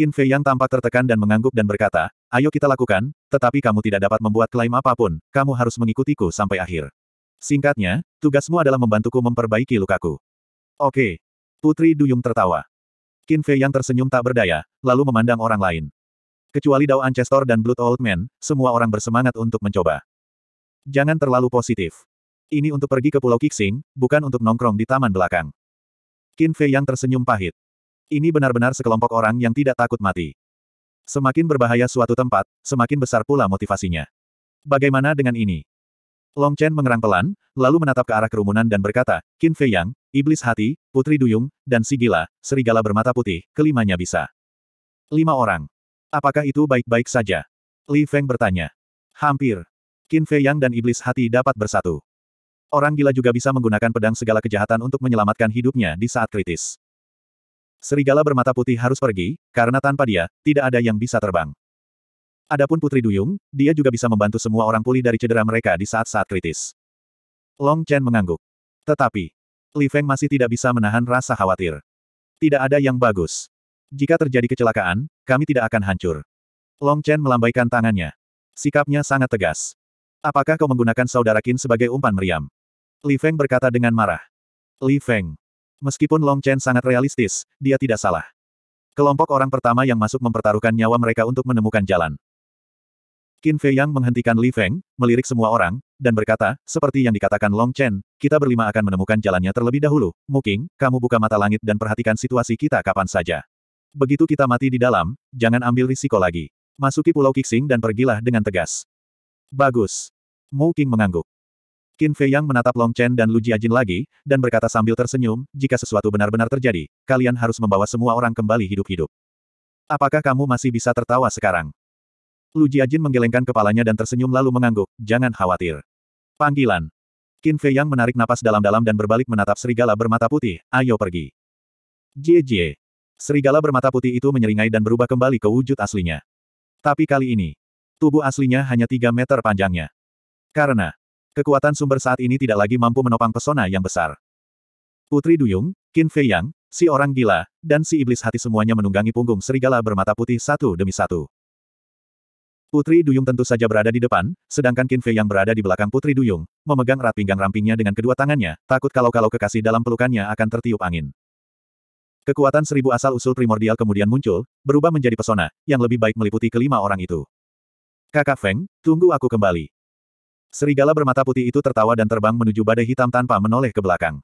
Qin Fei yang tampak tertekan dan mengangguk dan berkata, ayo kita lakukan, tetapi kamu tidak dapat membuat klaim apapun, kamu harus mengikutiku sampai akhir. Singkatnya, tugasmu adalah membantuku memperbaiki lukaku. Oke. Putri Duyung tertawa. Qin Fei yang tersenyum tak berdaya, lalu memandang orang lain. Kecuali Dao Ancestor dan Blood Old Man, semua orang bersemangat untuk mencoba. Jangan terlalu positif. Ini untuk pergi ke Pulau Kixing, bukan untuk nongkrong di taman belakang. Qin Fei yang tersenyum pahit. Ini benar-benar sekelompok orang yang tidak takut mati. Semakin berbahaya suatu tempat, semakin besar pula motivasinya. Bagaimana dengan ini? Long Chen mengerang pelan, lalu menatap ke arah kerumunan dan berkata, Qin Fei Yang, Iblis Hati, Putri Duyung, dan Si Gila, Serigala Bermata Putih, kelimanya bisa. Lima orang. Apakah itu baik-baik saja? Li Feng bertanya. Hampir. Qin Fei Yang dan Iblis Hati dapat bersatu. Orang gila juga bisa menggunakan pedang segala kejahatan untuk menyelamatkan hidupnya di saat kritis. Serigala bermata putih harus pergi, karena tanpa dia, tidak ada yang bisa terbang. Adapun Putri Duyung, dia juga bisa membantu semua orang pulih dari cedera mereka di saat-saat kritis. Long Chen mengangguk. Tetapi, Li Feng masih tidak bisa menahan rasa khawatir. Tidak ada yang bagus. Jika terjadi kecelakaan, kami tidak akan hancur. Long Chen melambaikan tangannya. Sikapnya sangat tegas. Apakah kau menggunakan saudara Qin sebagai umpan meriam? Li Feng berkata dengan marah. Li Feng, Meskipun Long Chen sangat realistis, dia tidak salah. Kelompok orang pertama yang masuk mempertaruhkan nyawa mereka untuk menemukan jalan. Qin Fei Yang menghentikan Li Feng, melirik semua orang, dan berkata, seperti yang dikatakan Long Chen, kita berlima akan menemukan jalannya terlebih dahulu. Muking, kamu buka mata langit dan perhatikan situasi kita kapan saja. Begitu kita mati di dalam, jangan ambil risiko lagi. Masuki Pulau Kixing dan pergilah dengan tegas. Bagus. Mu King mengangguk. Qin Fei Yang menatap Long Chen dan Lu Jiajin lagi, dan berkata sambil tersenyum, jika sesuatu benar-benar terjadi, kalian harus membawa semua orang kembali hidup-hidup. Apakah kamu masih bisa tertawa sekarang? Lu Jiajin menggelengkan kepalanya dan tersenyum lalu mengangguk, jangan khawatir. Panggilan. Qin Fei Yang menarik napas dalam-dalam dan berbalik menatap serigala bermata putih, ayo pergi. Jie Jie. Serigala bermata putih itu menyeringai dan berubah kembali ke wujud aslinya. Tapi kali ini, tubuh aslinya hanya 3 meter panjangnya. Karena Kekuatan sumber saat ini tidak lagi mampu menopang pesona yang besar. Putri Duyung, Qin Fei Yang, si orang gila, dan si iblis hati semuanya menunggangi punggung serigala bermata putih satu demi satu. Putri Duyung tentu saja berada di depan, sedangkan Qin Fei yang berada di belakang Putri Duyung, memegang erat pinggang rampingnya dengan kedua tangannya, takut kalau-kalau kekasih dalam pelukannya akan tertiup angin. Kekuatan seribu asal-usul primordial kemudian muncul, berubah menjadi pesona, yang lebih baik meliputi kelima orang itu. Kakak Feng, tunggu aku kembali. Serigala bermata putih itu tertawa dan terbang menuju badai hitam tanpa menoleh ke belakang.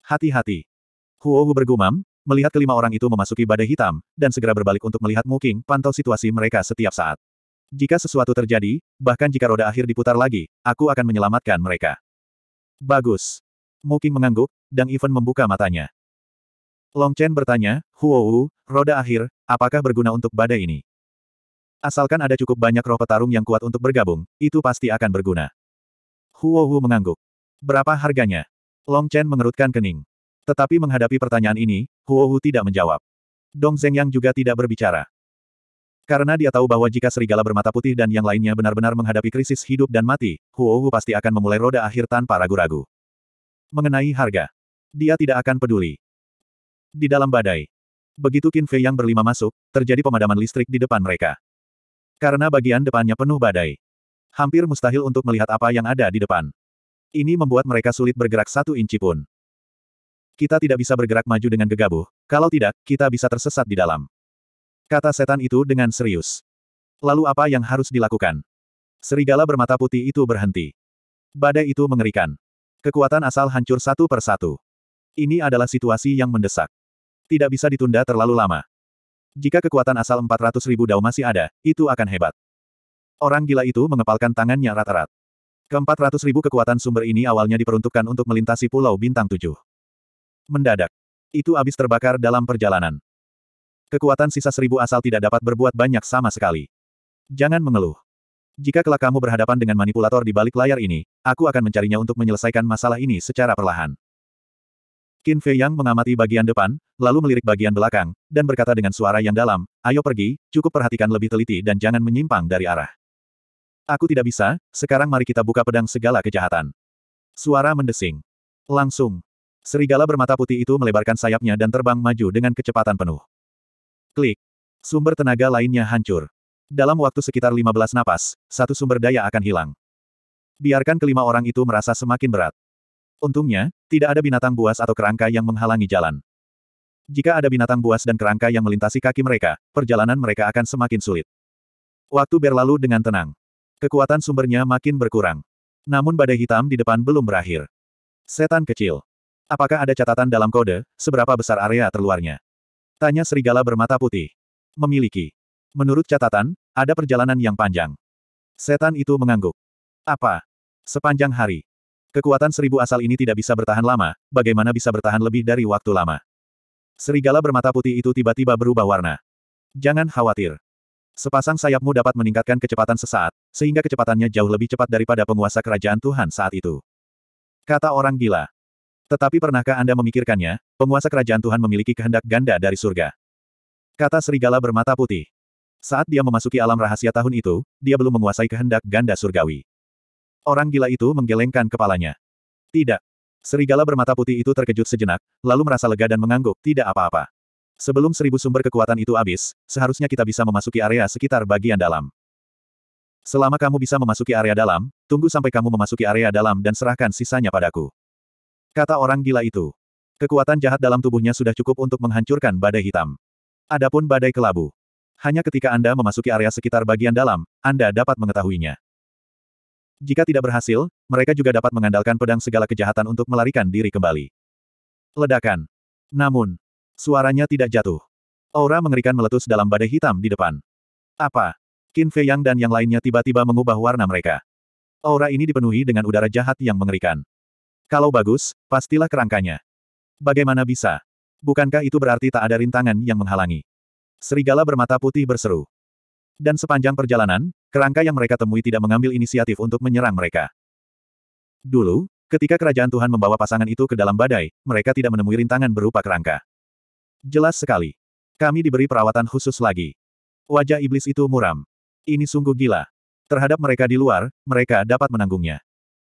Hati-hati. Huohu bergumam, melihat kelima orang itu memasuki badai hitam, dan segera berbalik untuk melihat Muking pantau situasi mereka setiap saat. Jika sesuatu terjadi, bahkan jika roda akhir diputar lagi, aku akan menyelamatkan mereka. Bagus. Muking mengangguk, dan Ivan membuka matanya. Long Chen bertanya, Huohu, roda akhir, apakah berguna untuk badai ini? Asalkan ada cukup banyak roh petarung yang kuat untuk bergabung, itu pasti akan berguna. Huo Hu mengangguk. Berapa harganya? Long Chen mengerutkan kening. Tetapi menghadapi pertanyaan ini, Huo Hu tidak menjawab. Dong Zeng Yang juga tidak berbicara. Karena dia tahu bahwa jika serigala bermata putih dan yang lainnya benar-benar menghadapi krisis hidup dan mati, Huo Hu pasti akan memulai roda akhir tanpa ragu-ragu. Mengenai harga. Dia tidak akan peduli. Di dalam badai. Begitu Qin Fei yang berlima masuk, terjadi pemadaman listrik di depan mereka. Karena bagian depannya penuh badai. Hampir mustahil untuk melihat apa yang ada di depan. Ini membuat mereka sulit bergerak satu inci pun. Kita tidak bisa bergerak maju dengan gegabah, kalau tidak, kita bisa tersesat di dalam. Kata setan itu dengan serius. Lalu apa yang harus dilakukan? Serigala bermata putih itu berhenti. Badai itu mengerikan. Kekuatan asal hancur satu persatu. Ini adalah situasi yang mendesak. Tidak bisa ditunda terlalu lama. Jika kekuatan asal 400 ribu dao masih ada, itu akan hebat. Orang gila itu mengepalkan tangannya rata rat ke ratus ribu kekuatan sumber ini awalnya diperuntukkan untuk melintasi Pulau Bintang tujuh. Mendadak. Itu habis terbakar dalam perjalanan. Kekuatan sisa seribu asal tidak dapat berbuat banyak sama sekali. Jangan mengeluh. Jika kelak kamu berhadapan dengan manipulator di balik layar ini, aku akan mencarinya untuk menyelesaikan masalah ini secara perlahan. Qin Fei Yang mengamati bagian depan, lalu melirik bagian belakang, dan berkata dengan suara yang dalam, ayo pergi, cukup perhatikan lebih teliti dan jangan menyimpang dari arah. Aku tidak bisa, sekarang mari kita buka pedang segala kejahatan. Suara mendesing. Langsung. Serigala bermata putih itu melebarkan sayapnya dan terbang maju dengan kecepatan penuh. Klik. Sumber tenaga lainnya hancur. Dalam waktu sekitar 15 napas, satu sumber daya akan hilang. Biarkan kelima orang itu merasa semakin berat. Untungnya, tidak ada binatang buas atau kerangka yang menghalangi jalan. Jika ada binatang buas dan kerangka yang melintasi kaki mereka, perjalanan mereka akan semakin sulit. Waktu berlalu dengan tenang. Kekuatan sumbernya makin berkurang. Namun badai hitam di depan belum berakhir. Setan kecil. Apakah ada catatan dalam kode, seberapa besar area terluarnya? Tanya serigala bermata putih. Memiliki. Menurut catatan, ada perjalanan yang panjang. Setan itu mengangguk. Apa? Sepanjang hari. Kekuatan seribu asal ini tidak bisa bertahan lama, bagaimana bisa bertahan lebih dari waktu lama? Serigala bermata putih itu tiba-tiba berubah warna. Jangan khawatir. Sepasang sayapmu dapat meningkatkan kecepatan sesaat, sehingga kecepatannya jauh lebih cepat daripada penguasa kerajaan Tuhan saat itu. Kata orang gila. Tetapi pernahkah Anda memikirkannya, penguasa kerajaan Tuhan memiliki kehendak ganda dari surga? Kata serigala bermata putih. Saat dia memasuki alam rahasia tahun itu, dia belum menguasai kehendak ganda surgawi. Orang gila itu menggelengkan kepalanya. Tidak. Serigala bermata putih itu terkejut sejenak, lalu merasa lega dan mengangguk, tidak apa-apa. Sebelum seribu sumber kekuatan itu habis, seharusnya kita bisa memasuki area sekitar bagian dalam. Selama kamu bisa memasuki area dalam, tunggu sampai kamu memasuki area dalam dan serahkan sisanya padaku. Kata orang gila itu. Kekuatan jahat dalam tubuhnya sudah cukup untuk menghancurkan badai hitam. Adapun badai kelabu. Hanya ketika Anda memasuki area sekitar bagian dalam, Anda dapat mengetahuinya. Jika tidak berhasil, mereka juga dapat mengandalkan pedang segala kejahatan untuk melarikan diri kembali. Ledakan. Namun, suaranya tidak jatuh. Aura mengerikan meletus dalam badai hitam di depan. Apa? Qin Fei Yang dan yang lainnya tiba-tiba mengubah warna mereka. Aura ini dipenuhi dengan udara jahat yang mengerikan. Kalau bagus, pastilah kerangkanya. Bagaimana bisa? Bukankah itu berarti tak ada rintangan yang menghalangi? Serigala bermata putih berseru. Dan sepanjang perjalanan, kerangka yang mereka temui tidak mengambil inisiatif untuk menyerang mereka. Dulu, ketika kerajaan Tuhan membawa pasangan itu ke dalam badai, mereka tidak menemui rintangan berupa kerangka. Jelas sekali. Kami diberi perawatan khusus lagi. Wajah iblis itu muram. Ini sungguh gila. Terhadap mereka di luar, mereka dapat menanggungnya.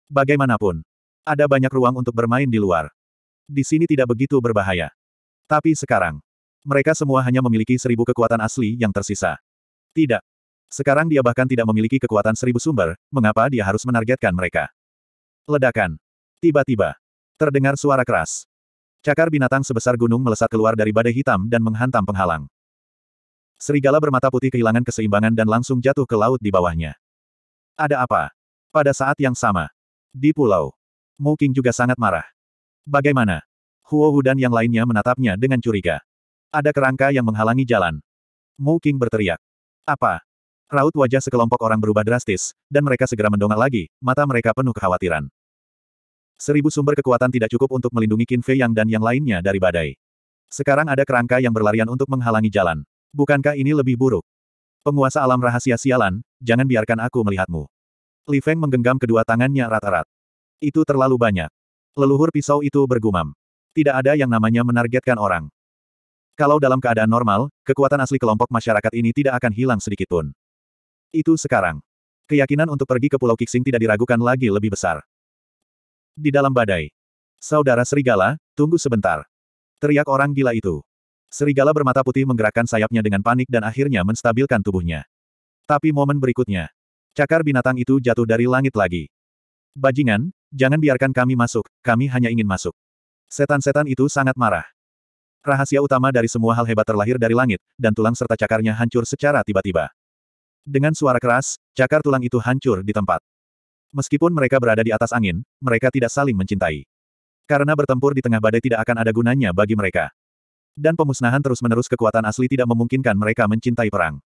Bagaimanapun, ada banyak ruang untuk bermain di luar. Di sini tidak begitu berbahaya. Tapi sekarang, mereka semua hanya memiliki seribu kekuatan asli yang tersisa. Tidak. Sekarang dia bahkan tidak memiliki kekuatan seribu sumber, mengapa dia harus menargetkan mereka? Ledakan. Tiba-tiba. Terdengar suara keras. Cakar binatang sebesar gunung melesat keluar dari badai hitam dan menghantam penghalang. Serigala bermata putih kehilangan keseimbangan dan langsung jatuh ke laut di bawahnya. Ada apa? Pada saat yang sama. Di pulau. Muking juga sangat marah. Bagaimana? Huo Hu dan yang lainnya menatapnya dengan curiga. Ada kerangka yang menghalangi jalan. Muking berteriak. Apa? Raut wajah sekelompok orang berubah drastis, dan mereka segera mendongak lagi, mata mereka penuh kekhawatiran. Seribu sumber kekuatan tidak cukup untuk melindungi Qin Fei Yang dan yang lainnya dari badai. Sekarang ada kerangka yang berlarian untuk menghalangi jalan. Bukankah ini lebih buruk? Penguasa alam rahasia sialan, jangan biarkan aku melihatmu. Li Feng menggenggam kedua tangannya erat-erat. Itu terlalu banyak. Leluhur pisau itu bergumam. Tidak ada yang namanya menargetkan orang. Kalau dalam keadaan normal, kekuatan asli kelompok masyarakat ini tidak akan hilang sedikitpun. Itu sekarang. Keyakinan untuk pergi ke Pulau Kixing tidak diragukan lagi lebih besar. Di dalam badai. Saudara Serigala, tunggu sebentar. Teriak orang gila itu. Serigala bermata putih menggerakkan sayapnya dengan panik dan akhirnya menstabilkan tubuhnya. Tapi momen berikutnya. Cakar binatang itu jatuh dari langit lagi. Bajingan, jangan biarkan kami masuk, kami hanya ingin masuk. Setan-setan itu sangat marah. Rahasia utama dari semua hal hebat terlahir dari langit, dan tulang serta cakarnya hancur secara tiba-tiba. Dengan suara keras, cakar tulang itu hancur di tempat. Meskipun mereka berada di atas angin, mereka tidak saling mencintai. Karena bertempur di tengah badai tidak akan ada gunanya bagi mereka. Dan pemusnahan terus-menerus kekuatan asli tidak memungkinkan mereka mencintai perang.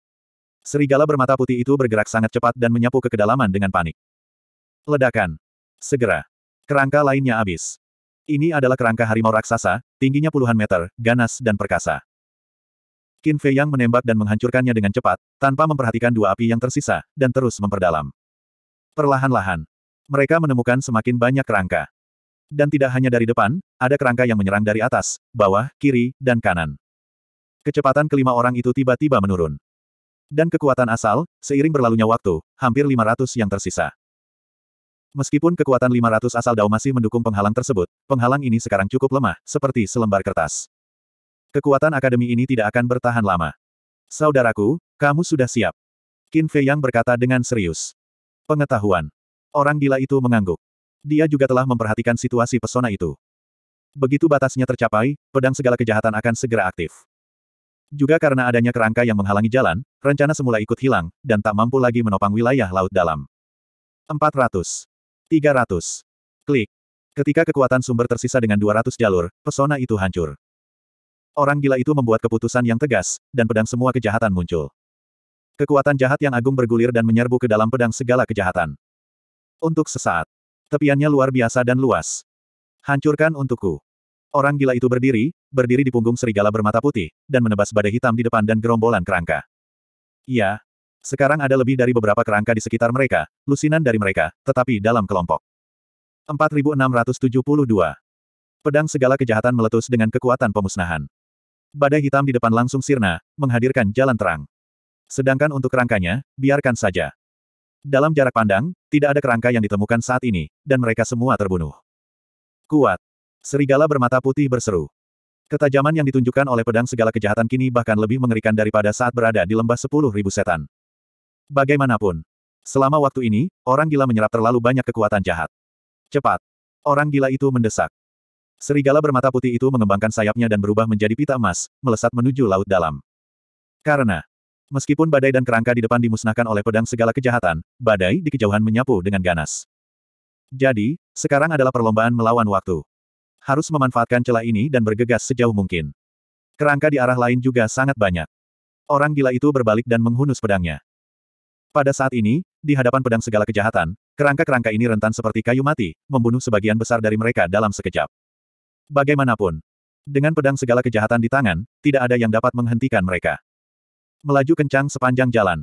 Serigala bermata putih itu bergerak sangat cepat dan menyapu ke kedalaman dengan panik. Ledakan. Segera. Kerangka lainnya habis. Ini adalah kerangka harimau raksasa, tingginya puluhan meter, ganas dan perkasa. Qin Fei Yang menembak dan menghancurkannya dengan cepat, tanpa memperhatikan dua api yang tersisa, dan terus memperdalam. Perlahan-lahan, mereka menemukan semakin banyak kerangka. Dan tidak hanya dari depan, ada kerangka yang menyerang dari atas, bawah, kiri, dan kanan. Kecepatan kelima orang itu tiba-tiba menurun. Dan kekuatan asal, seiring berlalunya waktu, hampir 500 yang tersisa. Meskipun kekuatan 500 asal Dao masih mendukung penghalang tersebut, penghalang ini sekarang cukup lemah, seperti selembar kertas. Kekuatan akademi ini tidak akan bertahan lama. Saudaraku, kamu sudah siap. Qin Fei Yang berkata dengan serius. Pengetahuan. Orang gila itu mengangguk. Dia juga telah memperhatikan situasi pesona itu. Begitu batasnya tercapai, pedang segala kejahatan akan segera aktif. Juga karena adanya kerangka yang menghalangi jalan, rencana semula ikut hilang, dan tak mampu lagi menopang wilayah laut dalam. 400. 300. Klik. Ketika kekuatan sumber tersisa dengan 200 jalur, pesona itu hancur. Orang gila itu membuat keputusan yang tegas, dan pedang semua kejahatan muncul. Kekuatan jahat yang agung bergulir dan menyerbu ke dalam pedang segala kejahatan. Untuk sesaat. Tepiannya luar biasa dan luas. Hancurkan untukku. Orang gila itu berdiri, berdiri di punggung serigala bermata putih, dan menebas badai hitam di depan dan gerombolan kerangka. Ia, sekarang ada lebih dari beberapa kerangka di sekitar mereka, lusinan dari mereka, tetapi dalam kelompok. 4672. Pedang segala kejahatan meletus dengan kekuatan pemusnahan. Badai hitam di depan langsung sirna, menghadirkan jalan terang. Sedangkan untuk kerangkanya, biarkan saja. Dalam jarak pandang, tidak ada kerangka yang ditemukan saat ini, dan mereka semua terbunuh. Kuat. Serigala bermata putih berseru. Ketajaman yang ditunjukkan oleh pedang segala kejahatan kini bahkan lebih mengerikan daripada saat berada di lembah sepuluh ribu setan. Bagaimanapun. Selama waktu ini, orang gila menyerap terlalu banyak kekuatan jahat. Cepat. Orang gila itu mendesak. Serigala bermata putih itu mengembangkan sayapnya dan berubah menjadi pita emas, melesat menuju laut dalam. Karena, meskipun badai dan kerangka di depan dimusnahkan oleh pedang segala kejahatan, badai di kejauhan menyapu dengan ganas. Jadi, sekarang adalah perlombaan melawan waktu. Harus memanfaatkan celah ini dan bergegas sejauh mungkin. Kerangka di arah lain juga sangat banyak. Orang gila itu berbalik dan menghunus pedangnya. Pada saat ini, di hadapan pedang segala kejahatan, kerangka-kerangka ini rentan seperti kayu mati, membunuh sebagian besar dari mereka dalam sekejap. Bagaimanapun, dengan pedang segala kejahatan di tangan, tidak ada yang dapat menghentikan mereka. Melaju kencang sepanjang jalan.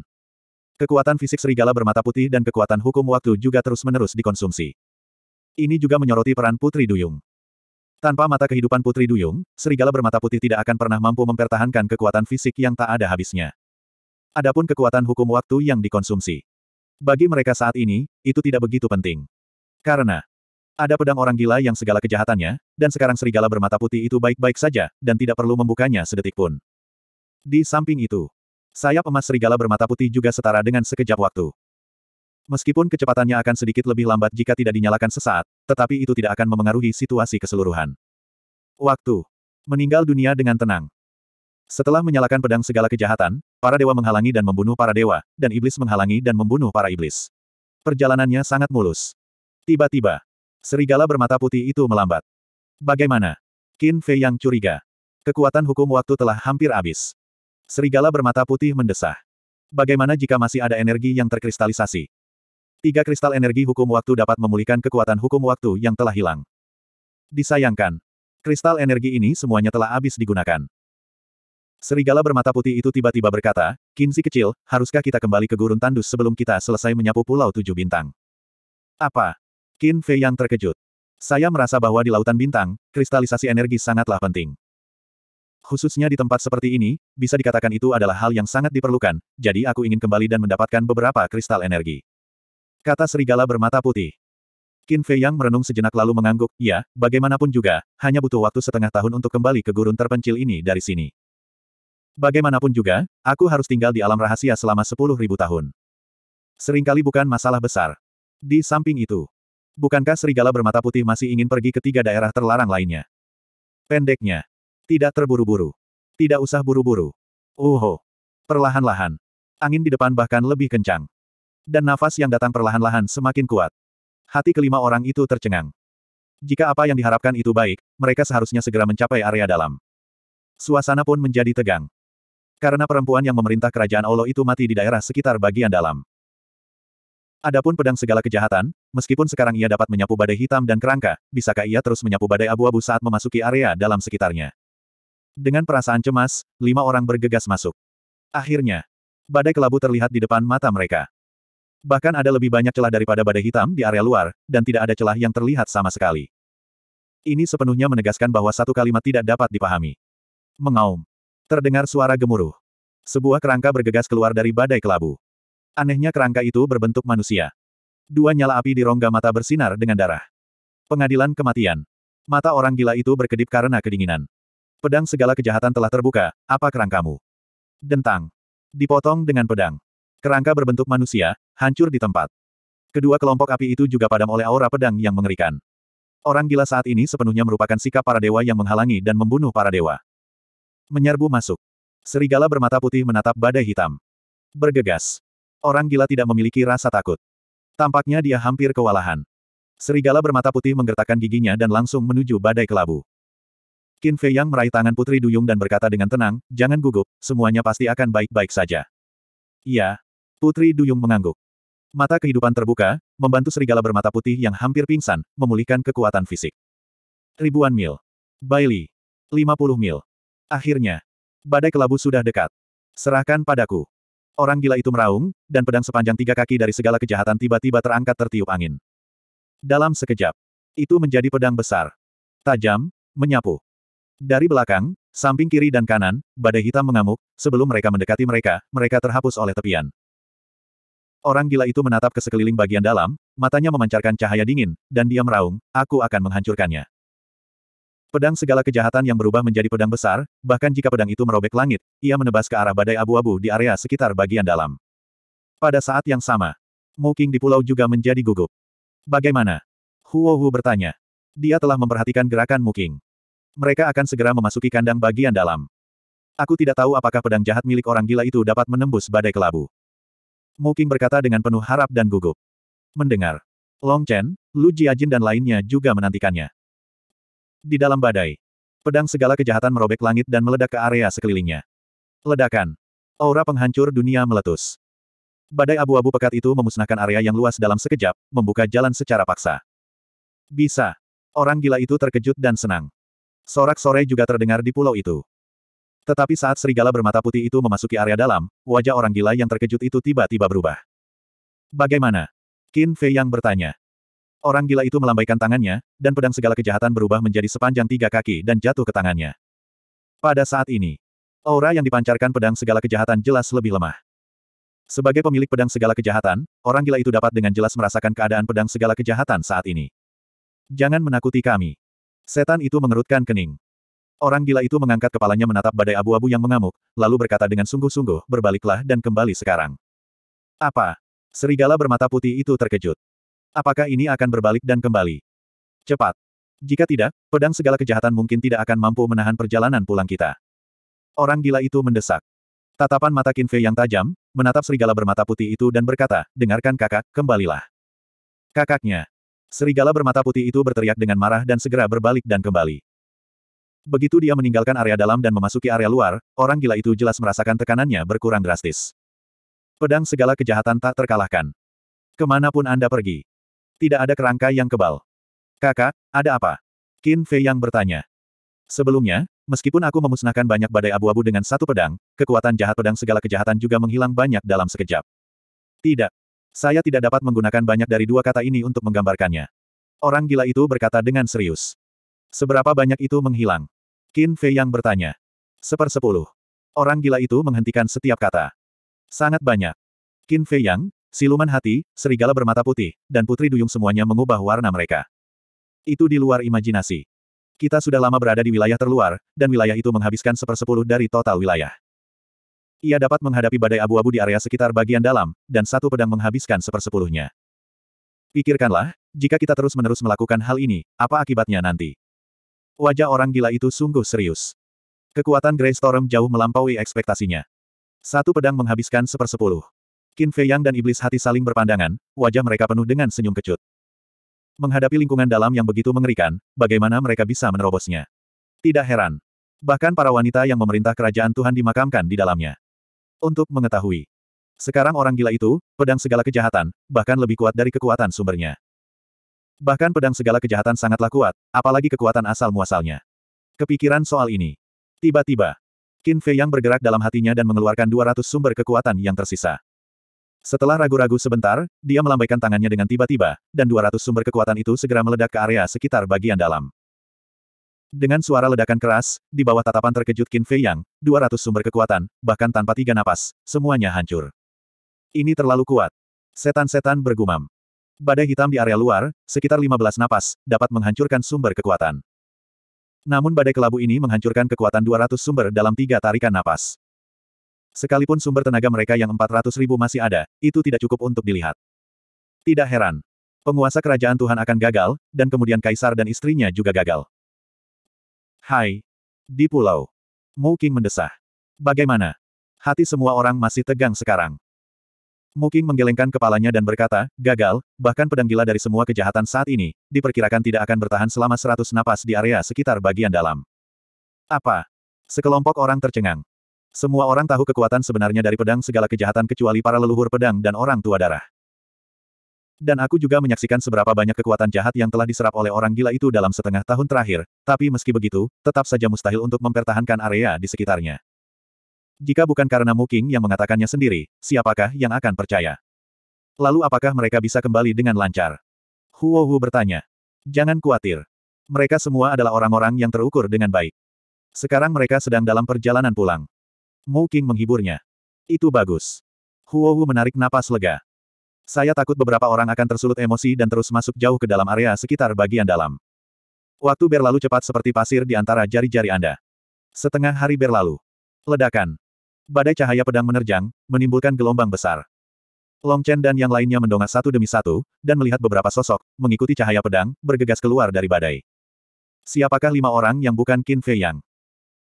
Kekuatan fisik serigala bermata putih dan kekuatan hukum waktu juga terus-menerus dikonsumsi. Ini juga menyoroti peran Putri Duyung. Tanpa mata kehidupan Putri Duyung, serigala bermata putih tidak akan pernah mampu mempertahankan kekuatan fisik yang tak ada habisnya adapun kekuatan hukum waktu yang dikonsumsi. Bagi mereka saat ini, itu tidak begitu penting. Karena ada pedang orang gila yang segala kejahatannya, dan sekarang serigala bermata putih itu baik-baik saja, dan tidak perlu membukanya sedetik pun. Di samping itu, sayap emas serigala bermata putih juga setara dengan sekejap waktu. Meskipun kecepatannya akan sedikit lebih lambat jika tidak dinyalakan sesaat, tetapi itu tidak akan memengaruhi situasi keseluruhan. Waktu meninggal dunia dengan tenang. Setelah menyalakan pedang segala kejahatan, para dewa menghalangi dan membunuh para dewa, dan iblis menghalangi dan membunuh para iblis. Perjalanannya sangat mulus. Tiba-tiba, serigala bermata putih itu melambat. Bagaimana? Qin Fei yang curiga. Kekuatan hukum waktu telah hampir habis. Serigala bermata putih mendesah. Bagaimana jika masih ada energi yang terkristalisasi? Tiga kristal energi hukum waktu dapat memulihkan kekuatan hukum waktu yang telah hilang. Disayangkan. Kristal energi ini semuanya telah habis digunakan. Serigala bermata putih itu tiba-tiba berkata, Kinsi kecil, haruskah kita kembali ke gurun tandus sebelum kita selesai menyapu pulau tujuh bintang? Apa? Qin Fei yang terkejut. Saya merasa bahwa di lautan bintang, kristalisasi energi sangatlah penting. Khususnya di tempat seperti ini, bisa dikatakan itu adalah hal yang sangat diperlukan, jadi aku ingin kembali dan mendapatkan beberapa kristal energi. Kata serigala bermata putih. Qin Fei Yang merenung sejenak lalu mengangguk, ya, bagaimanapun juga, hanya butuh waktu setengah tahun untuk kembali ke gurun terpencil ini dari sini. Bagaimanapun juga, aku harus tinggal di alam rahasia selama sepuluh ribu tahun. Seringkali bukan masalah besar. Di samping itu, bukankah serigala bermata putih masih ingin pergi ke tiga daerah terlarang lainnya? Pendeknya, tidak terburu-buru. Tidak usah buru-buru. Uho. Uhuh. Perlahan-lahan. Angin di depan bahkan lebih kencang. Dan nafas yang datang perlahan-lahan semakin kuat. Hati kelima orang itu tercengang. Jika apa yang diharapkan itu baik, mereka seharusnya segera mencapai area dalam. Suasana pun menjadi tegang. Karena perempuan yang memerintah kerajaan Allah itu mati di daerah sekitar bagian dalam. Adapun pedang segala kejahatan, meskipun sekarang ia dapat menyapu badai hitam dan kerangka, bisakah ia terus menyapu badai abu-abu saat memasuki area dalam sekitarnya? Dengan perasaan cemas, lima orang bergegas masuk. Akhirnya, badai kelabu terlihat di depan mata mereka. Bahkan ada lebih banyak celah daripada badai hitam di area luar, dan tidak ada celah yang terlihat sama sekali. Ini sepenuhnya menegaskan bahwa satu kalimat tidak dapat dipahami. Mengaum. Terdengar suara gemuruh. Sebuah kerangka bergegas keluar dari badai kelabu. Anehnya kerangka itu berbentuk manusia. Dua nyala api di rongga mata bersinar dengan darah. Pengadilan kematian. Mata orang gila itu berkedip karena kedinginan. Pedang segala kejahatan telah terbuka, apa kerangkamu? Dentang. Dipotong dengan pedang. Kerangka berbentuk manusia, hancur di tempat. Kedua kelompok api itu juga padam oleh aura pedang yang mengerikan. Orang gila saat ini sepenuhnya merupakan sikap para dewa yang menghalangi dan membunuh para dewa. Menyerbu masuk. Serigala bermata putih menatap badai hitam. Bergegas. Orang gila tidak memiliki rasa takut. Tampaknya dia hampir kewalahan. Serigala bermata putih menggertakkan giginya dan langsung menuju badai kelabu. Qin Fei Yang meraih tangan Putri Duyung dan berkata dengan tenang, jangan gugup, semuanya pasti akan baik-baik saja. Iya. Putri Duyung mengangguk. Mata kehidupan terbuka, membantu serigala bermata putih yang hampir pingsan, memulihkan kekuatan fisik. Ribuan mil. Bailey. puluh mil. Akhirnya. Badai kelabu sudah dekat. Serahkan padaku. Orang gila itu meraung, dan pedang sepanjang tiga kaki dari segala kejahatan tiba-tiba terangkat tertiup angin. Dalam sekejap, itu menjadi pedang besar. Tajam, menyapu. Dari belakang, samping kiri dan kanan, badai hitam mengamuk, sebelum mereka mendekati mereka, mereka terhapus oleh tepian. Orang gila itu menatap ke sekeliling bagian dalam, matanya memancarkan cahaya dingin, dan dia meraung, aku akan menghancurkannya. Pedang segala kejahatan yang berubah menjadi pedang besar, bahkan jika pedang itu merobek langit, ia menebas ke arah badai abu-abu di area sekitar bagian dalam. Pada saat yang sama, Moking di pulau juga menjadi gugup. Bagaimana? Huo Hu bertanya. Dia telah memperhatikan gerakan Moking. Mereka akan segera memasuki kandang bagian dalam. Aku tidak tahu apakah pedang jahat milik orang gila itu dapat menembus badai kelabu. Moking berkata dengan penuh harap dan gugup. Mendengar. Long Chen, Lu Jiajin dan lainnya juga menantikannya. Di dalam badai. Pedang segala kejahatan merobek langit dan meledak ke area sekelilingnya. Ledakan. Aura penghancur dunia meletus. Badai abu-abu pekat itu memusnahkan area yang luas dalam sekejap, membuka jalan secara paksa. Bisa. Orang gila itu terkejut dan senang. Sorak sore juga terdengar di pulau itu. Tetapi saat serigala bermata putih itu memasuki area dalam, wajah orang gila yang terkejut itu tiba-tiba berubah. Bagaimana? Qin Fei yang bertanya. Orang gila itu melambaikan tangannya, dan pedang segala kejahatan berubah menjadi sepanjang tiga kaki dan jatuh ke tangannya. Pada saat ini, aura yang dipancarkan pedang segala kejahatan jelas lebih lemah. Sebagai pemilik pedang segala kejahatan, orang gila itu dapat dengan jelas merasakan keadaan pedang segala kejahatan saat ini. Jangan menakuti kami. Setan itu mengerutkan kening. Orang gila itu mengangkat kepalanya menatap badai abu-abu yang mengamuk, lalu berkata dengan sungguh-sungguh, berbaliklah dan kembali sekarang. Apa? Serigala bermata putih itu terkejut. Apakah ini akan berbalik dan kembali? Cepat. Jika tidak, pedang segala kejahatan mungkin tidak akan mampu menahan perjalanan pulang kita. Orang gila itu mendesak. Tatapan mata Kinfei yang tajam, menatap serigala bermata putih itu dan berkata, dengarkan kakak, kembalilah. Kakaknya. Serigala bermata putih itu berteriak dengan marah dan segera berbalik dan kembali. Begitu dia meninggalkan area dalam dan memasuki area luar, orang gila itu jelas merasakan tekanannya berkurang drastis. Pedang segala kejahatan tak terkalahkan. Kemanapun Anda pergi, tidak ada kerangka yang kebal. Kakak, ada apa? Qin Fei yang bertanya. Sebelumnya, meskipun aku memusnahkan banyak badai abu-abu dengan satu pedang, kekuatan jahat pedang segala kejahatan juga menghilang banyak dalam sekejap. Tidak. Saya tidak dapat menggunakan banyak dari dua kata ini untuk menggambarkannya. Orang gila itu berkata dengan serius. Seberapa banyak itu menghilang? Qin Fei yang bertanya. Sepersepuluh. Orang gila itu menghentikan setiap kata. Sangat banyak. Qin Fei Yang, Siluman hati, serigala bermata putih, dan putri duyung semuanya mengubah warna mereka. Itu di luar imajinasi. Kita sudah lama berada di wilayah terluar, dan wilayah itu menghabiskan sepersepuluh dari total wilayah. Ia dapat menghadapi badai abu-abu di area sekitar bagian dalam, dan satu pedang menghabiskan sepersepuluhnya. Pikirkanlah, jika kita terus-menerus melakukan hal ini, apa akibatnya nanti? Wajah orang gila itu sungguh serius. Kekuatan Grey Storm jauh melampaui ekspektasinya. Satu pedang menghabiskan sepersepuluh. Qin Fei Yang dan iblis hati saling berpandangan, wajah mereka penuh dengan senyum kecut. Menghadapi lingkungan dalam yang begitu mengerikan, bagaimana mereka bisa menerobosnya? Tidak heran. Bahkan para wanita yang memerintah kerajaan Tuhan dimakamkan di dalamnya. Untuk mengetahui. Sekarang orang gila itu, pedang segala kejahatan, bahkan lebih kuat dari kekuatan sumbernya. Bahkan pedang segala kejahatan sangatlah kuat, apalagi kekuatan asal-muasalnya. Kepikiran soal ini. Tiba-tiba, Qin Fei yang bergerak dalam hatinya dan mengeluarkan 200 sumber kekuatan yang tersisa. Setelah ragu-ragu sebentar, dia melambaikan tangannya dengan tiba-tiba, dan 200 sumber kekuatan itu segera meledak ke area sekitar bagian dalam. Dengan suara ledakan keras, di bawah tatapan terkejut Qin Fei Yang, 200 sumber kekuatan, bahkan tanpa tiga napas, semuanya hancur. Ini terlalu kuat. Setan-setan bergumam. Badai hitam di area luar, sekitar 15 napas, dapat menghancurkan sumber kekuatan. Namun badai kelabu ini menghancurkan kekuatan 200 sumber dalam tiga tarikan napas. Sekalipun sumber tenaga mereka yang 400 ribu masih ada, itu tidak cukup untuk dilihat. Tidak heran. Penguasa kerajaan Tuhan akan gagal, dan kemudian kaisar dan istrinya juga gagal. Hai. Di pulau. Muking mendesah. Bagaimana? Hati semua orang masih tegang sekarang. Muking menggelengkan kepalanya dan berkata, gagal, bahkan pedang gila dari semua kejahatan saat ini, diperkirakan tidak akan bertahan selama 100 napas di area sekitar bagian dalam. Apa? Sekelompok orang tercengang. Semua orang tahu kekuatan sebenarnya dari pedang segala kejahatan kecuali para leluhur pedang dan orang tua darah. Dan aku juga menyaksikan seberapa banyak kekuatan jahat yang telah diserap oleh orang gila itu dalam setengah tahun terakhir, tapi meski begitu, tetap saja mustahil untuk mempertahankan area di sekitarnya. Jika bukan karena Muking yang mengatakannya sendiri, siapakah yang akan percaya? Lalu apakah mereka bisa kembali dengan lancar? Huo Hu bertanya. Jangan khawatir. Mereka semua adalah orang-orang yang terukur dengan baik. Sekarang mereka sedang dalam perjalanan pulang. Mu King menghiburnya. Itu bagus. Huo Wu menarik napas lega. Saya takut beberapa orang akan tersulut emosi dan terus masuk jauh ke dalam area sekitar bagian dalam. Waktu berlalu cepat seperti pasir di antara jari-jari Anda. Setengah hari berlalu. Ledakan. Badai cahaya pedang menerjang, menimbulkan gelombang besar. Long Chen dan yang lainnya mendongak satu demi satu, dan melihat beberapa sosok, mengikuti cahaya pedang, bergegas keluar dari badai. Siapakah lima orang yang bukan Qin Fei Yang?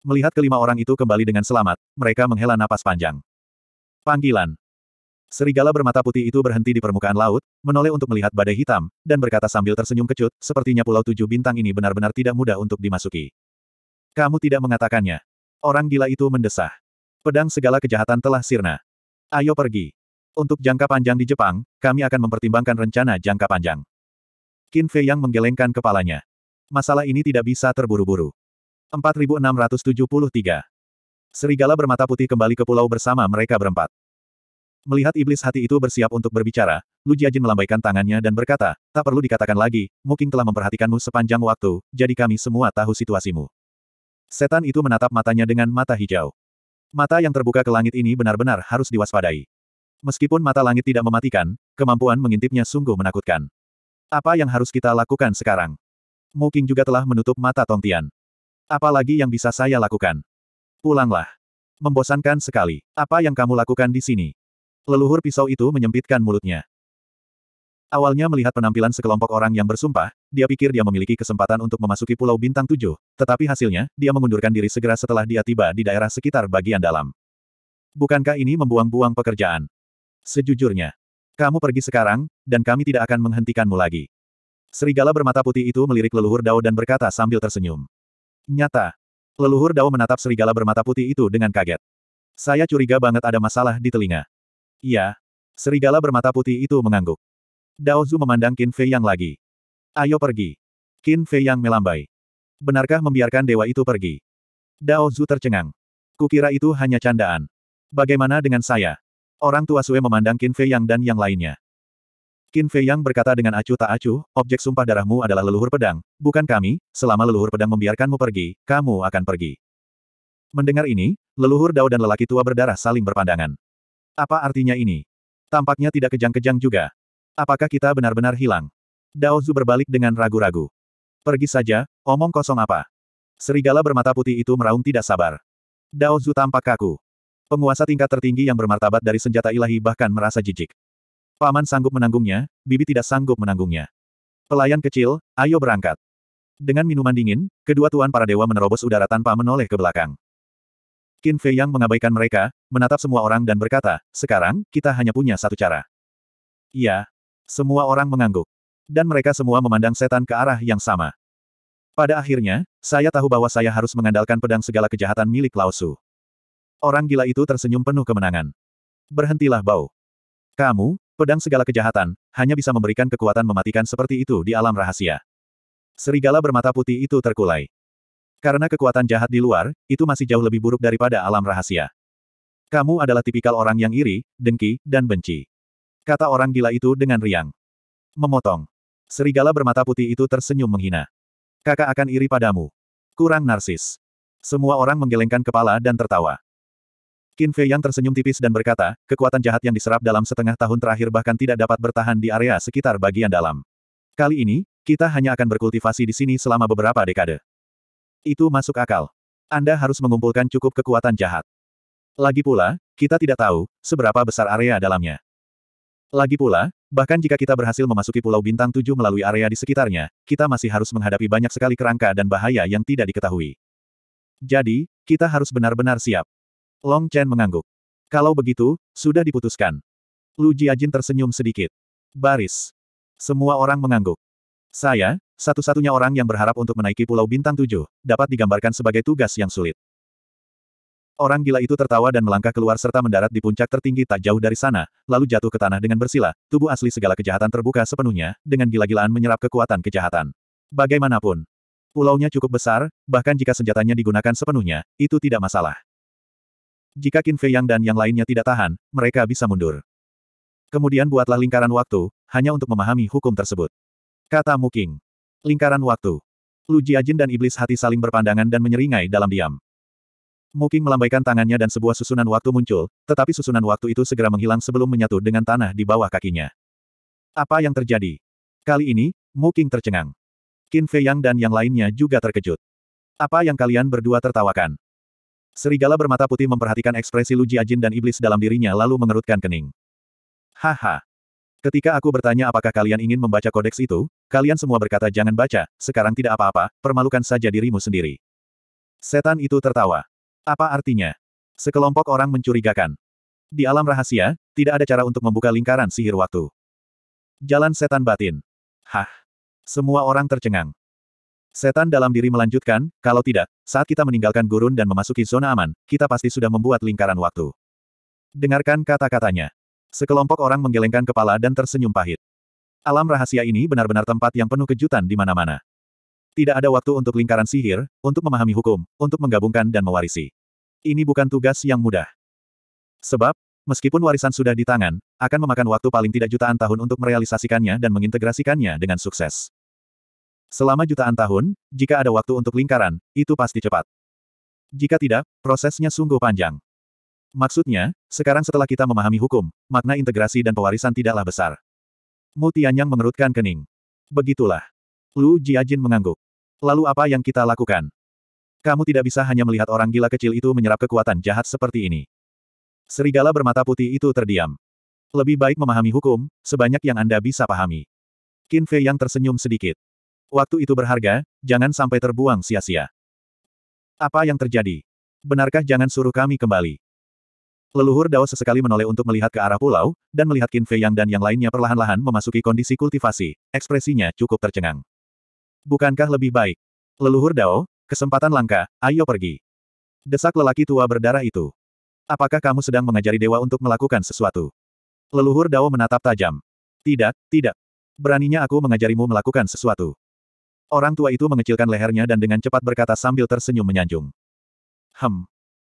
Melihat kelima orang itu kembali dengan selamat, mereka menghela napas panjang. Panggilan. Serigala bermata putih itu berhenti di permukaan laut, menoleh untuk melihat badai hitam, dan berkata sambil tersenyum kecut, sepertinya pulau tujuh bintang ini benar-benar tidak mudah untuk dimasuki. Kamu tidak mengatakannya. Orang gila itu mendesah. Pedang segala kejahatan telah sirna. Ayo pergi. Untuk jangka panjang di Jepang, kami akan mempertimbangkan rencana jangka panjang. Qin Fei yang menggelengkan kepalanya. Masalah ini tidak bisa terburu-buru. 4673. Serigala bermata putih kembali ke pulau bersama mereka berempat. Melihat iblis hati itu bersiap untuk berbicara, Lu Jiajin melambaikan tangannya dan berkata, tak perlu dikatakan lagi, Muking telah memperhatikanmu sepanjang waktu, jadi kami semua tahu situasimu. Setan itu menatap matanya dengan mata hijau. Mata yang terbuka ke langit ini benar-benar harus diwaspadai. Meskipun mata langit tidak mematikan, kemampuan mengintipnya sungguh menakutkan. Apa yang harus kita lakukan sekarang? Muking juga telah menutup mata Tongtian. Apalagi yang bisa saya lakukan? Pulanglah. Membosankan sekali. Apa yang kamu lakukan di sini? Leluhur pisau itu menyempitkan mulutnya. Awalnya melihat penampilan sekelompok orang yang bersumpah, dia pikir dia memiliki kesempatan untuk memasuki Pulau Bintang Tujuh, tetapi hasilnya, dia mengundurkan diri segera setelah dia tiba di daerah sekitar bagian dalam. Bukankah ini membuang-buang pekerjaan? Sejujurnya, kamu pergi sekarang, dan kami tidak akan menghentikanmu lagi. Serigala bermata putih itu melirik leluhur Dao dan berkata sambil tersenyum. Nyata. Leluhur Dao menatap serigala bermata putih itu dengan kaget. Saya curiga banget ada masalah di telinga. Iya. Serigala bermata putih itu mengangguk. Dao Zu memandang Qin Fei Yang lagi. Ayo pergi. Qin Fei Yang melambai. Benarkah membiarkan dewa itu pergi? Dao Zu tercengang. Kukira itu hanya candaan. Bagaimana dengan saya? Orang tua Sue memandang Qin Fei Yang dan yang lainnya. Qin Fei Yang berkata dengan acuh tak acuh, objek sumpah darahmu adalah leluhur pedang, bukan kami, selama leluhur pedang membiarkanmu pergi, kamu akan pergi. Mendengar ini, leluhur Dao dan lelaki tua berdarah saling berpandangan. Apa artinya ini? Tampaknya tidak kejang-kejang juga. Apakah kita benar-benar hilang? Dao Zu berbalik dengan ragu-ragu. Pergi saja, omong kosong apa? Serigala bermata putih itu meraung tidak sabar. Dao Zu tampak kaku. Penguasa tingkat tertinggi yang bermartabat dari senjata ilahi bahkan merasa jijik. Paman sanggup menanggungnya, bibi tidak sanggup menanggungnya. Pelayan kecil, ayo berangkat. Dengan minuman dingin, kedua tuan para dewa menerobos udara tanpa menoleh ke belakang. Qin Fei Yang mengabaikan mereka, menatap semua orang dan berkata, sekarang, kita hanya punya satu cara. Iya. Semua orang mengangguk. Dan mereka semua memandang setan ke arah yang sama. Pada akhirnya, saya tahu bahwa saya harus mengandalkan pedang segala kejahatan milik Lao Su. Orang gila itu tersenyum penuh kemenangan. Berhentilah bau. Kamu, Pedang segala kejahatan, hanya bisa memberikan kekuatan mematikan seperti itu di alam rahasia. Serigala bermata putih itu terkulai. Karena kekuatan jahat di luar, itu masih jauh lebih buruk daripada alam rahasia. Kamu adalah tipikal orang yang iri, dengki, dan benci. Kata orang gila itu dengan riang. Memotong. Serigala bermata putih itu tersenyum menghina. Kakak akan iri padamu. Kurang narsis. Semua orang menggelengkan kepala dan tertawa. Qin Fei yang tersenyum tipis dan berkata, kekuatan jahat yang diserap dalam setengah tahun terakhir bahkan tidak dapat bertahan di area sekitar bagian dalam. Kali ini, kita hanya akan berkultivasi di sini selama beberapa dekade. Itu masuk akal. Anda harus mengumpulkan cukup kekuatan jahat. Lagi pula, kita tidak tahu seberapa besar area dalamnya. Lagi pula, bahkan jika kita berhasil memasuki Pulau Bintang 7 melalui area di sekitarnya, kita masih harus menghadapi banyak sekali kerangka dan bahaya yang tidak diketahui. Jadi, kita harus benar-benar siap. Long Chen mengangguk. Kalau begitu, sudah diputuskan. Lu Jiajin tersenyum sedikit. Baris. Semua orang mengangguk. Saya, satu-satunya orang yang berharap untuk menaiki Pulau Bintang Tujuh, dapat digambarkan sebagai tugas yang sulit. Orang gila itu tertawa dan melangkah keluar serta mendarat di puncak tertinggi tak jauh dari sana, lalu jatuh ke tanah dengan bersila, tubuh asli segala kejahatan terbuka sepenuhnya, dengan gila-gilaan menyerap kekuatan kejahatan. Bagaimanapun, pulaunya cukup besar, bahkan jika senjatanya digunakan sepenuhnya, itu tidak masalah. Jika Qin Fei Yang dan yang lainnya tidak tahan, mereka bisa mundur. Kemudian buatlah lingkaran waktu, hanya untuk memahami hukum tersebut. Kata Muking. Lingkaran waktu. Lu Jiajin dan iblis hati saling berpandangan dan menyeringai dalam diam. Muking melambaikan tangannya dan sebuah susunan waktu muncul, tetapi susunan waktu itu segera menghilang sebelum menyatu dengan tanah di bawah kakinya. Apa yang terjadi? Kali ini, Muking tercengang. Qin Fei Yang dan yang lainnya juga terkejut. Apa yang kalian berdua tertawakan? Serigala bermata putih memperhatikan ekspresi Lu Jiajin dan iblis dalam dirinya lalu mengerutkan kening. Haha. Ketika aku bertanya apakah kalian ingin membaca kodeks itu, kalian semua berkata jangan baca, sekarang tidak apa-apa, permalukan saja dirimu sendiri. Setan itu tertawa. Apa artinya? Sekelompok orang mencurigakan. Di alam rahasia, tidak ada cara untuk membuka lingkaran sihir waktu. Jalan setan batin. Hah. Semua orang tercengang. Setan dalam diri melanjutkan, kalau tidak, saat kita meninggalkan gurun dan memasuki zona aman, kita pasti sudah membuat lingkaran waktu. Dengarkan kata-katanya. Sekelompok orang menggelengkan kepala dan tersenyum pahit. Alam rahasia ini benar-benar tempat yang penuh kejutan di mana-mana. Tidak ada waktu untuk lingkaran sihir, untuk memahami hukum, untuk menggabungkan dan mewarisi. Ini bukan tugas yang mudah. Sebab, meskipun warisan sudah di tangan, akan memakan waktu paling tidak jutaan tahun untuk merealisasikannya dan mengintegrasikannya dengan sukses. Selama jutaan tahun, jika ada waktu untuk lingkaran, itu pasti cepat. Jika tidak, prosesnya sungguh panjang. Maksudnya, sekarang setelah kita memahami hukum, makna integrasi dan pewarisan tidaklah besar. Mu Tianyang mengerutkan kening. Begitulah. Lu Jiajin mengangguk. Lalu apa yang kita lakukan? Kamu tidak bisa hanya melihat orang gila kecil itu menyerap kekuatan jahat seperti ini. Serigala bermata putih itu terdiam. Lebih baik memahami hukum, sebanyak yang Anda bisa pahami. Qin Fei yang tersenyum sedikit. Waktu itu berharga, jangan sampai terbuang sia-sia. Apa yang terjadi? Benarkah jangan suruh kami kembali? Leluhur Dao sesekali menoleh untuk melihat ke arah pulau, dan melihat Qin Fei Yang dan yang lainnya perlahan-lahan memasuki kondisi kultivasi, ekspresinya cukup tercengang. Bukankah lebih baik? Leluhur Dao, kesempatan langka, ayo pergi. Desak lelaki tua berdarah itu. Apakah kamu sedang mengajari dewa untuk melakukan sesuatu? Leluhur Dao menatap tajam. Tidak, tidak. Beraninya aku mengajarimu melakukan sesuatu. Orang tua itu mengecilkan lehernya dan dengan cepat berkata sambil tersenyum menyanjung. Hem.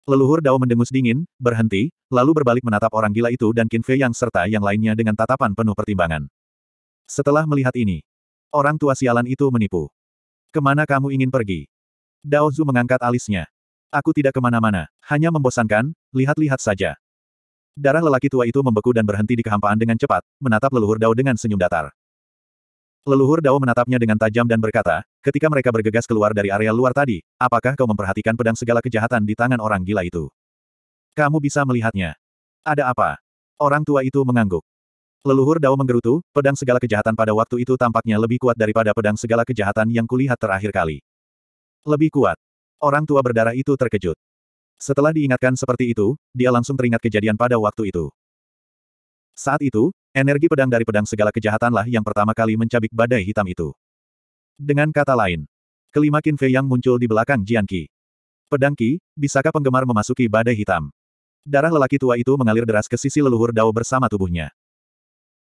Leluhur Dao mendengus dingin, berhenti, lalu berbalik menatap orang gila itu dan Qin Fei yang serta yang lainnya dengan tatapan penuh pertimbangan. Setelah melihat ini, orang tua sialan itu menipu. Kemana kamu ingin pergi? Dao Zu mengangkat alisnya. Aku tidak kemana-mana, hanya membosankan, lihat-lihat saja. Darah lelaki tua itu membeku dan berhenti di kehampaan dengan cepat, menatap leluhur Dao dengan senyum datar. Leluhur Dao menatapnya dengan tajam dan berkata, ketika mereka bergegas keluar dari area luar tadi, apakah kau memperhatikan pedang segala kejahatan di tangan orang gila itu? Kamu bisa melihatnya. Ada apa? Orang tua itu mengangguk. Leluhur Dao menggerutu, pedang segala kejahatan pada waktu itu tampaknya lebih kuat daripada pedang segala kejahatan yang kulihat terakhir kali. Lebih kuat. Orang tua berdarah itu terkejut. Setelah diingatkan seperti itu, dia langsung teringat kejadian pada waktu itu. Saat itu, energi pedang dari pedang segala kejahatanlah yang pertama kali mencabik badai hitam itu. Dengan kata lain, kelima Qin Fei yang muncul di belakang Jian Qi. Pedang Qi, bisakah penggemar memasuki badai hitam? Darah lelaki tua itu mengalir deras ke sisi leluhur Dao bersama tubuhnya.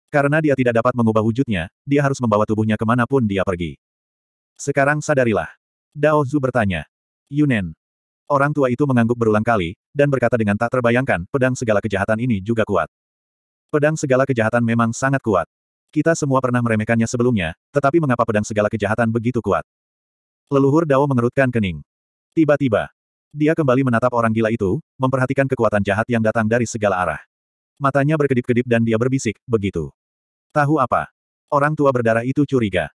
Karena dia tidak dapat mengubah wujudnya, dia harus membawa tubuhnya kemanapun dia pergi. Sekarang sadarilah. Dao Zu bertanya. Yunen. Orang tua itu mengangguk berulang kali, dan berkata dengan tak terbayangkan, pedang segala kejahatan ini juga kuat. Pedang segala kejahatan memang sangat kuat. Kita semua pernah meremehkannya sebelumnya, tetapi mengapa pedang segala kejahatan begitu kuat? Leluhur Dao mengerutkan kening. Tiba-tiba, dia kembali menatap orang gila itu, memperhatikan kekuatan jahat yang datang dari segala arah. Matanya berkedip-kedip dan dia berbisik, begitu. Tahu apa? Orang tua berdarah itu curiga.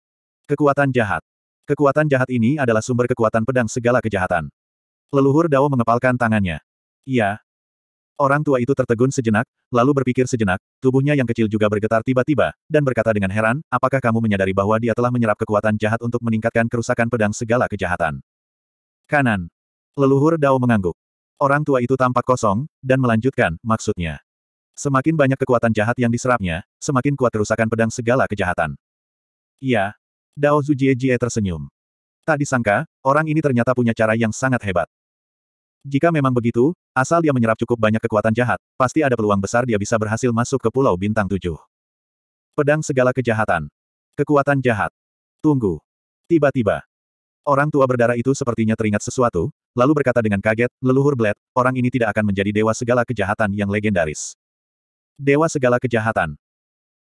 Kekuatan jahat. Kekuatan jahat ini adalah sumber kekuatan pedang segala kejahatan. Leluhur Dao mengepalkan tangannya. Iya, Orang tua itu tertegun sejenak, lalu berpikir sejenak, tubuhnya yang kecil juga bergetar tiba-tiba, dan berkata dengan heran, apakah kamu menyadari bahwa dia telah menyerap kekuatan jahat untuk meningkatkan kerusakan pedang segala kejahatan? Kanan. Leluhur Dao mengangguk. Orang tua itu tampak kosong, dan melanjutkan, maksudnya. Semakin banyak kekuatan jahat yang diserapnya, semakin kuat kerusakan pedang segala kejahatan. Iya. Dao Zujie Jie tersenyum. Tak disangka, orang ini ternyata punya cara yang sangat hebat. Jika memang begitu, asal dia menyerap cukup banyak kekuatan jahat, pasti ada peluang besar dia bisa berhasil masuk ke Pulau Bintang Tujuh. Pedang segala kejahatan. Kekuatan jahat. Tunggu. Tiba-tiba. Orang tua berdarah itu sepertinya teringat sesuatu, lalu berkata dengan kaget, leluhur Bled, orang ini tidak akan menjadi dewa segala kejahatan yang legendaris. Dewa segala kejahatan.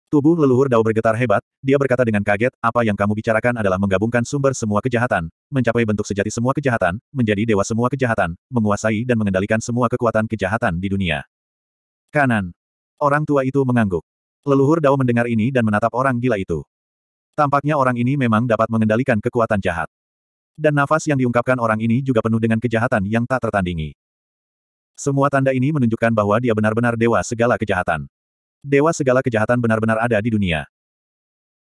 Tubuh leluhur Dao bergetar hebat, dia berkata dengan kaget, apa yang kamu bicarakan adalah menggabungkan sumber semua kejahatan, mencapai bentuk sejati semua kejahatan, menjadi dewa semua kejahatan, menguasai dan mengendalikan semua kekuatan kejahatan di dunia. Kanan. Orang tua itu mengangguk. Leluhur Dao mendengar ini dan menatap orang gila itu. Tampaknya orang ini memang dapat mengendalikan kekuatan jahat. Dan nafas yang diungkapkan orang ini juga penuh dengan kejahatan yang tak tertandingi. Semua tanda ini menunjukkan bahwa dia benar-benar dewa segala kejahatan dewa segala kejahatan benar-benar ada di dunia.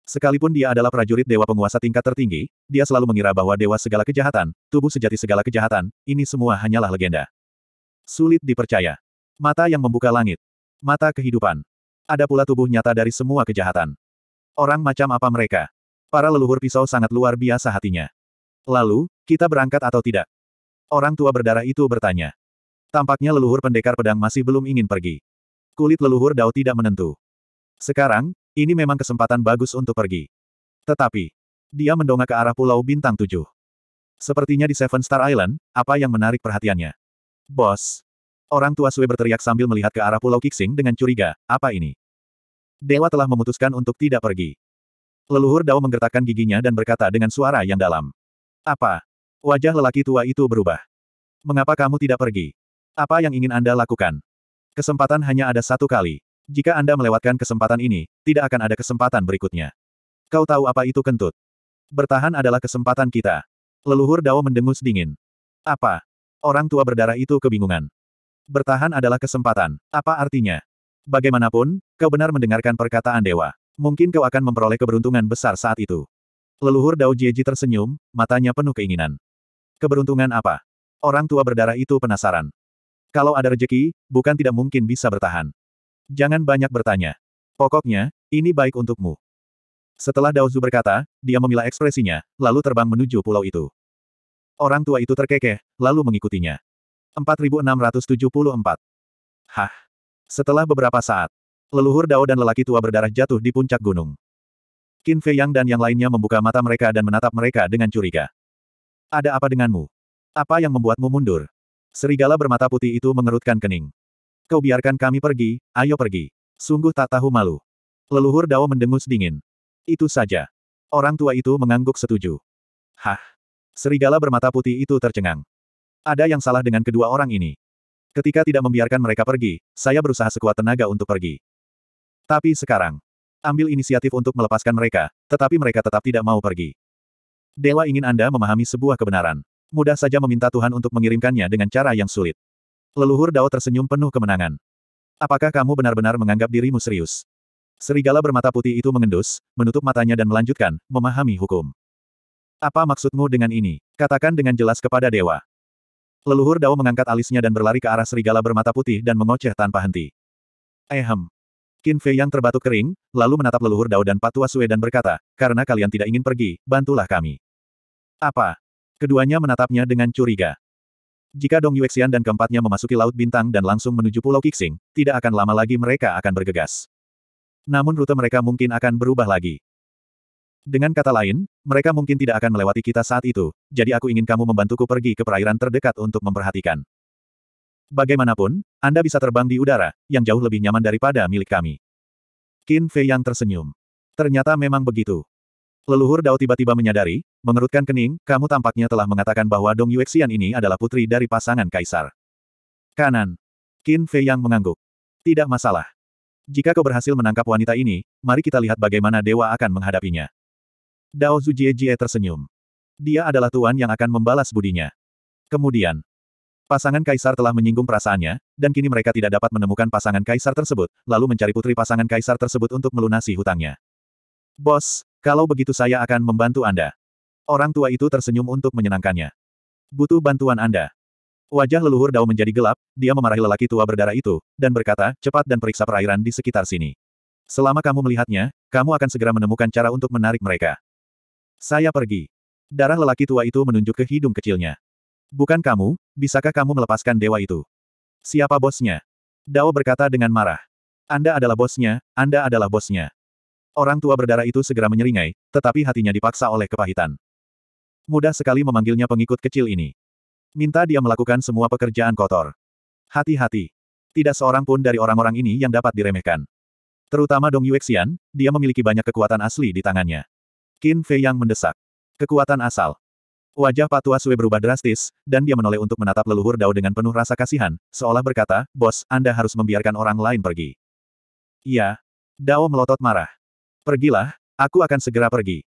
Sekalipun dia adalah prajurit dewa penguasa tingkat tertinggi, dia selalu mengira bahwa dewa segala kejahatan, tubuh sejati segala kejahatan, ini semua hanyalah legenda. Sulit dipercaya. Mata yang membuka langit. Mata kehidupan. Ada pula tubuh nyata dari semua kejahatan. Orang macam apa mereka? Para leluhur pisau sangat luar biasa hatinya. Lalu, kita berangkat atau tidak? Orang tua berdarah itu bertanya. Tampaknya leluhur pendekar pedang masih belum ingin pergi. Kulit leluhur Dao tidak menentu. Sekarang, ini memang kesempatan bagus untuk pergi. Tetapi, dia mendongak ke arah Pulau Bintang Tujuh. Sepertinya di Seven Star Island, apa yang menarik perhatiannya? Bos! Orang tua Sue berteriak sambil melihat ke arah Pulau Kixing dengan curiga, apa ini? Dewa telah memutuskan untuk tidak pergi. Leluhur Dao menggertakkan giginya dan berkata dengan suara yang dalam. Apa? Wajah lelaki tua itu berubah. Mengapa kamu tidak pergi? Apa yang ingin Anda lakukan? Kesempatan hanya ada satu kali. Jika Anda melewatkan kesempatan ini, tidak akan ada kesempatan berikutnya. Kau tahu apa itu kentut? Bertahan adalah kesempatan kita. Leluhur Dao mendengus dingin. Apa? Orang tua berdarah itu kebingungan. Bertahan adalah kesempatan. Apa artinya? Bagaimanapun, kau benar mendengarkan perkataan dewa. Mungkin kau akan memperoleh keberuntungan besar saat itu. Leluhur Dao Jieji tersenyum, matanya penuh keinginan. Keberuntungan apa? Orang tua berdarah itu penasaran. Kalau ada rejeki, bukan tidak mungkin bisa bertahan. Jangan banyak bertanya. Pokoknya, ini baik untukmu. Setelah Daozu berkata, dia memilah ekspresinya, lalu terbang menuju pulau itu. Orang tua itu terkekeh, lalu mengikutinya. 4674. Hah. Setelah beberapa saat, leluhur Dao dan lelaki tua berdarah jatuh di puncak gunung. Qin Fei Yang dan yang lainnya membuka mata mereka dan menatap mereka dengan curiga. Ada apa denganmu? Apa yang membuatmu mundur? Serigala bermata putih itu mengerutkan kening. Kau biarkan kami pergi, ayo pergi. Sungguh tak tahu malu. Leluhur Dao mendengus dingin. Itu saja. Orang tua itu mengangguk setuju. Hah? Serigala bermata putih itu tercengang. Ada yang salah dengan kedua orang ini. Ketika tidak membiarkan mereka pergi, saya berusaha sekuat tenaga untuk pergi. Tapi sekarang, ambil inisiatif untuk melepaskan mereka, tetapi mereka tetap tidak mau pergi. Dewa ingin Anda memahami sebuah kebenaran. Mudah saja meminta Tuhan untuk mengirimkannya dengan cara yang sulit. Leluhur Dao tersenyum penuh kemenangan. Apakah kamu benar-benar menganggap dirimu serius? Serigala bermata putih itu mengendus, menutup matanya dan melanjutkan, memahami hukum. Apa maksudmu dengan ini? Katakan dengan jelas kepada dewa. Leluhur Dao mengangkat alisnya dan berlari ke arah serigala bermata putih dan mengoceh tanpa henti. Ehem. Qin Fei yang terbatuk kering, lalu menatap leluhur Dao dan Patua Sue dan berkata, karena kalian tidak ingin pergi, bantulah kami. Apa? Keduanya menatapnya dengan curiga. Jika Dong Yuexian dan keempatnya memasuki Laut Bintang dan langsung menuju Pulau Kixing, tidak akan lama lagi mereka akan bergegas. Namun rute mereka mungkin akan berubah lagi. Dengan kata lain, mereka mungkin tidak akan melewati kita saat itu, jadi aku ingin kamu membantuku pergi ke perairan terdekat untuk memperhatikan. Bagaimanapun, Anda bisa terbang di udara, yang jauh lebih nyaman daripada milik kami. Qin Fei yang tersenyum. Ternyata memang begitu. Leluhur Dao tiba-tiba menyadari, mengerutkan kening, kamu tampaknya telah mengatakan bahwa Dong Yuexian ini adalah putri dari pasangan kaisar. Kanan. Qin Fei yang mengangguk. Tidak masalah. Jika kau berhasil menangkap wanita ini, mari kita lihat bagaimana dewa akan menghadapinya. Dao Zujie Jie tersenyum. Dia adalah tuan yang akan membalas budinya. Kemudian, Pasangan kaisar telah menyinggung perasaannya, dan kini mereka tidak dapat menemukan pasangan kaisar tersebut, lalu mencari putri pasangan kaisar tersebut untuk melunasi hutangnya. Bos, kalau begitu saya akan membantu Anda. Orang tua itu tersenyum untuk menyenangkannya. Butuh bantuan Anda. Wajah leluhur Dao menjadi gelap, dia memarahi lelaki tua berdarah itu, dan berkata, cepat dan periksa perairan di sekitar sini. Selama kamu melihatnya, kamu akan segera menemukan cara untuk menarik mereka. Saya pergi. Darah lelaki tua itu menunjuk ke hidung kecilnya. Bukan kamu, bisakah kamu melepaskan dewa itu? Siapa bosnya? Dao berkata dengan marah. Anda adalah bosnya, Anda adalah bosnya. Orang tua berdarah itu segera menyeringai, tetapi hatinya dipaksa oleh kepahitan. Mudah sekali memanggilnya pengikut kecil ini. Minta dia melakukan semua pekerjaan kotor. Hati-hati. Tidak seorang pun dari orang-orang ini yang dapat diremehkan. Terutama Dong Yuexian, dia memiliki banyak kekuatan asli di tangannya. Qin Fei yang mendesak. Kekuatan asal. Wajah Pak Tua Sue berubah drastis, dan dia menoleh untuk menatap leluhur Dao dengan penuh rasa kasihan, seolah berkata, Bos, Anda harus membiarkan orang lain pergi. Iya. Dao melotot marah. Pergilah, aku akan segera pergi.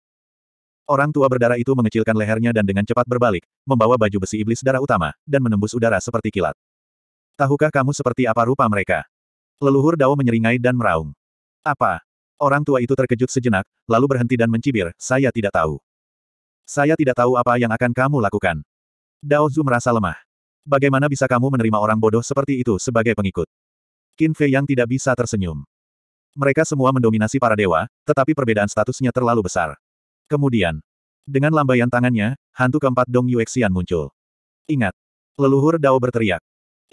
Orang tua berdarah itu mengecilkan lehernya dan dengan cepat berbalik, membawa baju besi iblis darah utama, dan menembus udara seperti kilat. Tahukah kamu seperti apa rupa mereka? Leluhur Dao menyeringai dan meraung. Apa? Orang tua itu terkejut sejenak, lalu berhenti dan mencibir, saya tidak tahu. Saya tidak tahu apa yang akan kamu lakukan. Dao zhu merasa lemah. Bagaimana bisa kamu menerima orang bodoh seperti itu sebagai pengikut? Qin Fei yang tidak bisa tersenyum. Mereka semua mendominasi para dewa, tetapi perbedaan statusnya terlalu besar. Kemudian, dengan lambaian tangannya, hantu keempat Dong Yuexian muncul. Ingat. Leluhur Dao berteriak.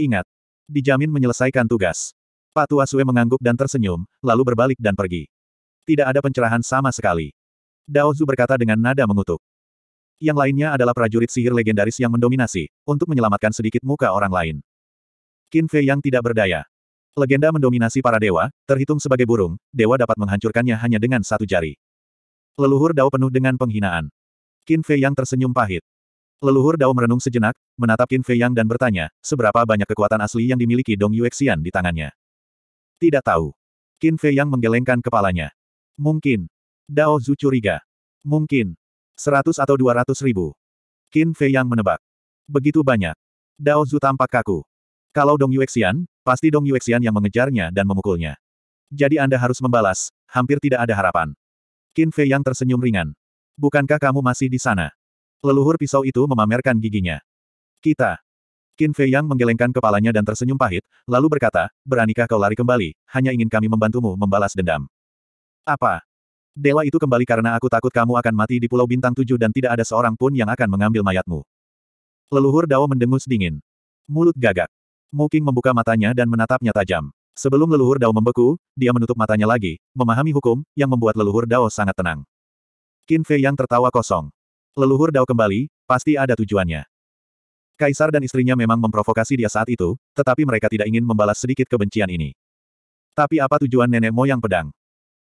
Ingat. Dijamin menyelesaikan tugas. Pak Tua Sue mengangguk dan tersenyum, lalu berbalik dan pergi. Tidak ada pencerahan sama sekali. Dao Zu berkata dengan nada mengutuk. Yang lainnya adalah prajurit sihir legendaris yang mendominasi, untuk menyelamatkan sedikit muka orang lain. Qin Fei yang tidak berdaya. Legenda mendominasi para dewa, terhitung sebagai burung, dewa dapat menghancurkannya hanya dengan satu jari. Leluhur Dao penuh dengan penghinaan. Qin Fei Yang tersenyum pahit. Leluhur Dao merenung sejenak, menatap Qin Fei Yang dan bertanya, seberapa banyak kekuatan asli yang dimiliki Dong Yuexian di tangannya? Tidak tahu. Qin Fei Yang menggelengkan kepalanya. Mungkin. Dao Zhu curiga. Mungkin. Seratus atau dua ratus ribu. Qin Fei Yang menebak. Begitu banyak. Dao Zhu tampak kaku. Kalau Dong Yuexian, Pasti Dong Yuexian yang mengejarnya dan memukulnya. Jadi Anda harus membalas, hampir tidak ada harapan. Qin Fei yang tersenyum ringan. Bukankah kamu masih di sana? Leluhur pisau itu memamerkan giginya. Kita. Qin Fei yang menggelengkan kepalanya dan tersenyum pahit, lalu berkata, beranikah kau lari kembali, hanya ingin kami membantumu membalas dendam. Apa? Dewa itu kembali karena aku takut kamu akan mati di Pulau Bintang Tujuh dan tidak ada seorang pun yang akan mengambil mayatmu. Leluhur Dao mendengus dingin. Mulut gagak. Muking membuka matanya dan menatapnya tajam. Sebelum leluhur Dao membeku, dia menutup matanya lagi, memahami hukum, yang membuat leluhur Dao sangat tenang. Qin Fei yang tertawa kosong. Leluhur Dao kembali, pasti ada tujuannya. Kaisar dan istrinya memang memprovokasi dia saat itu, tetapi mereka tidak ingin membalas sedikit kebencian ini. Tapi apa tujuan nenek moyang pedang?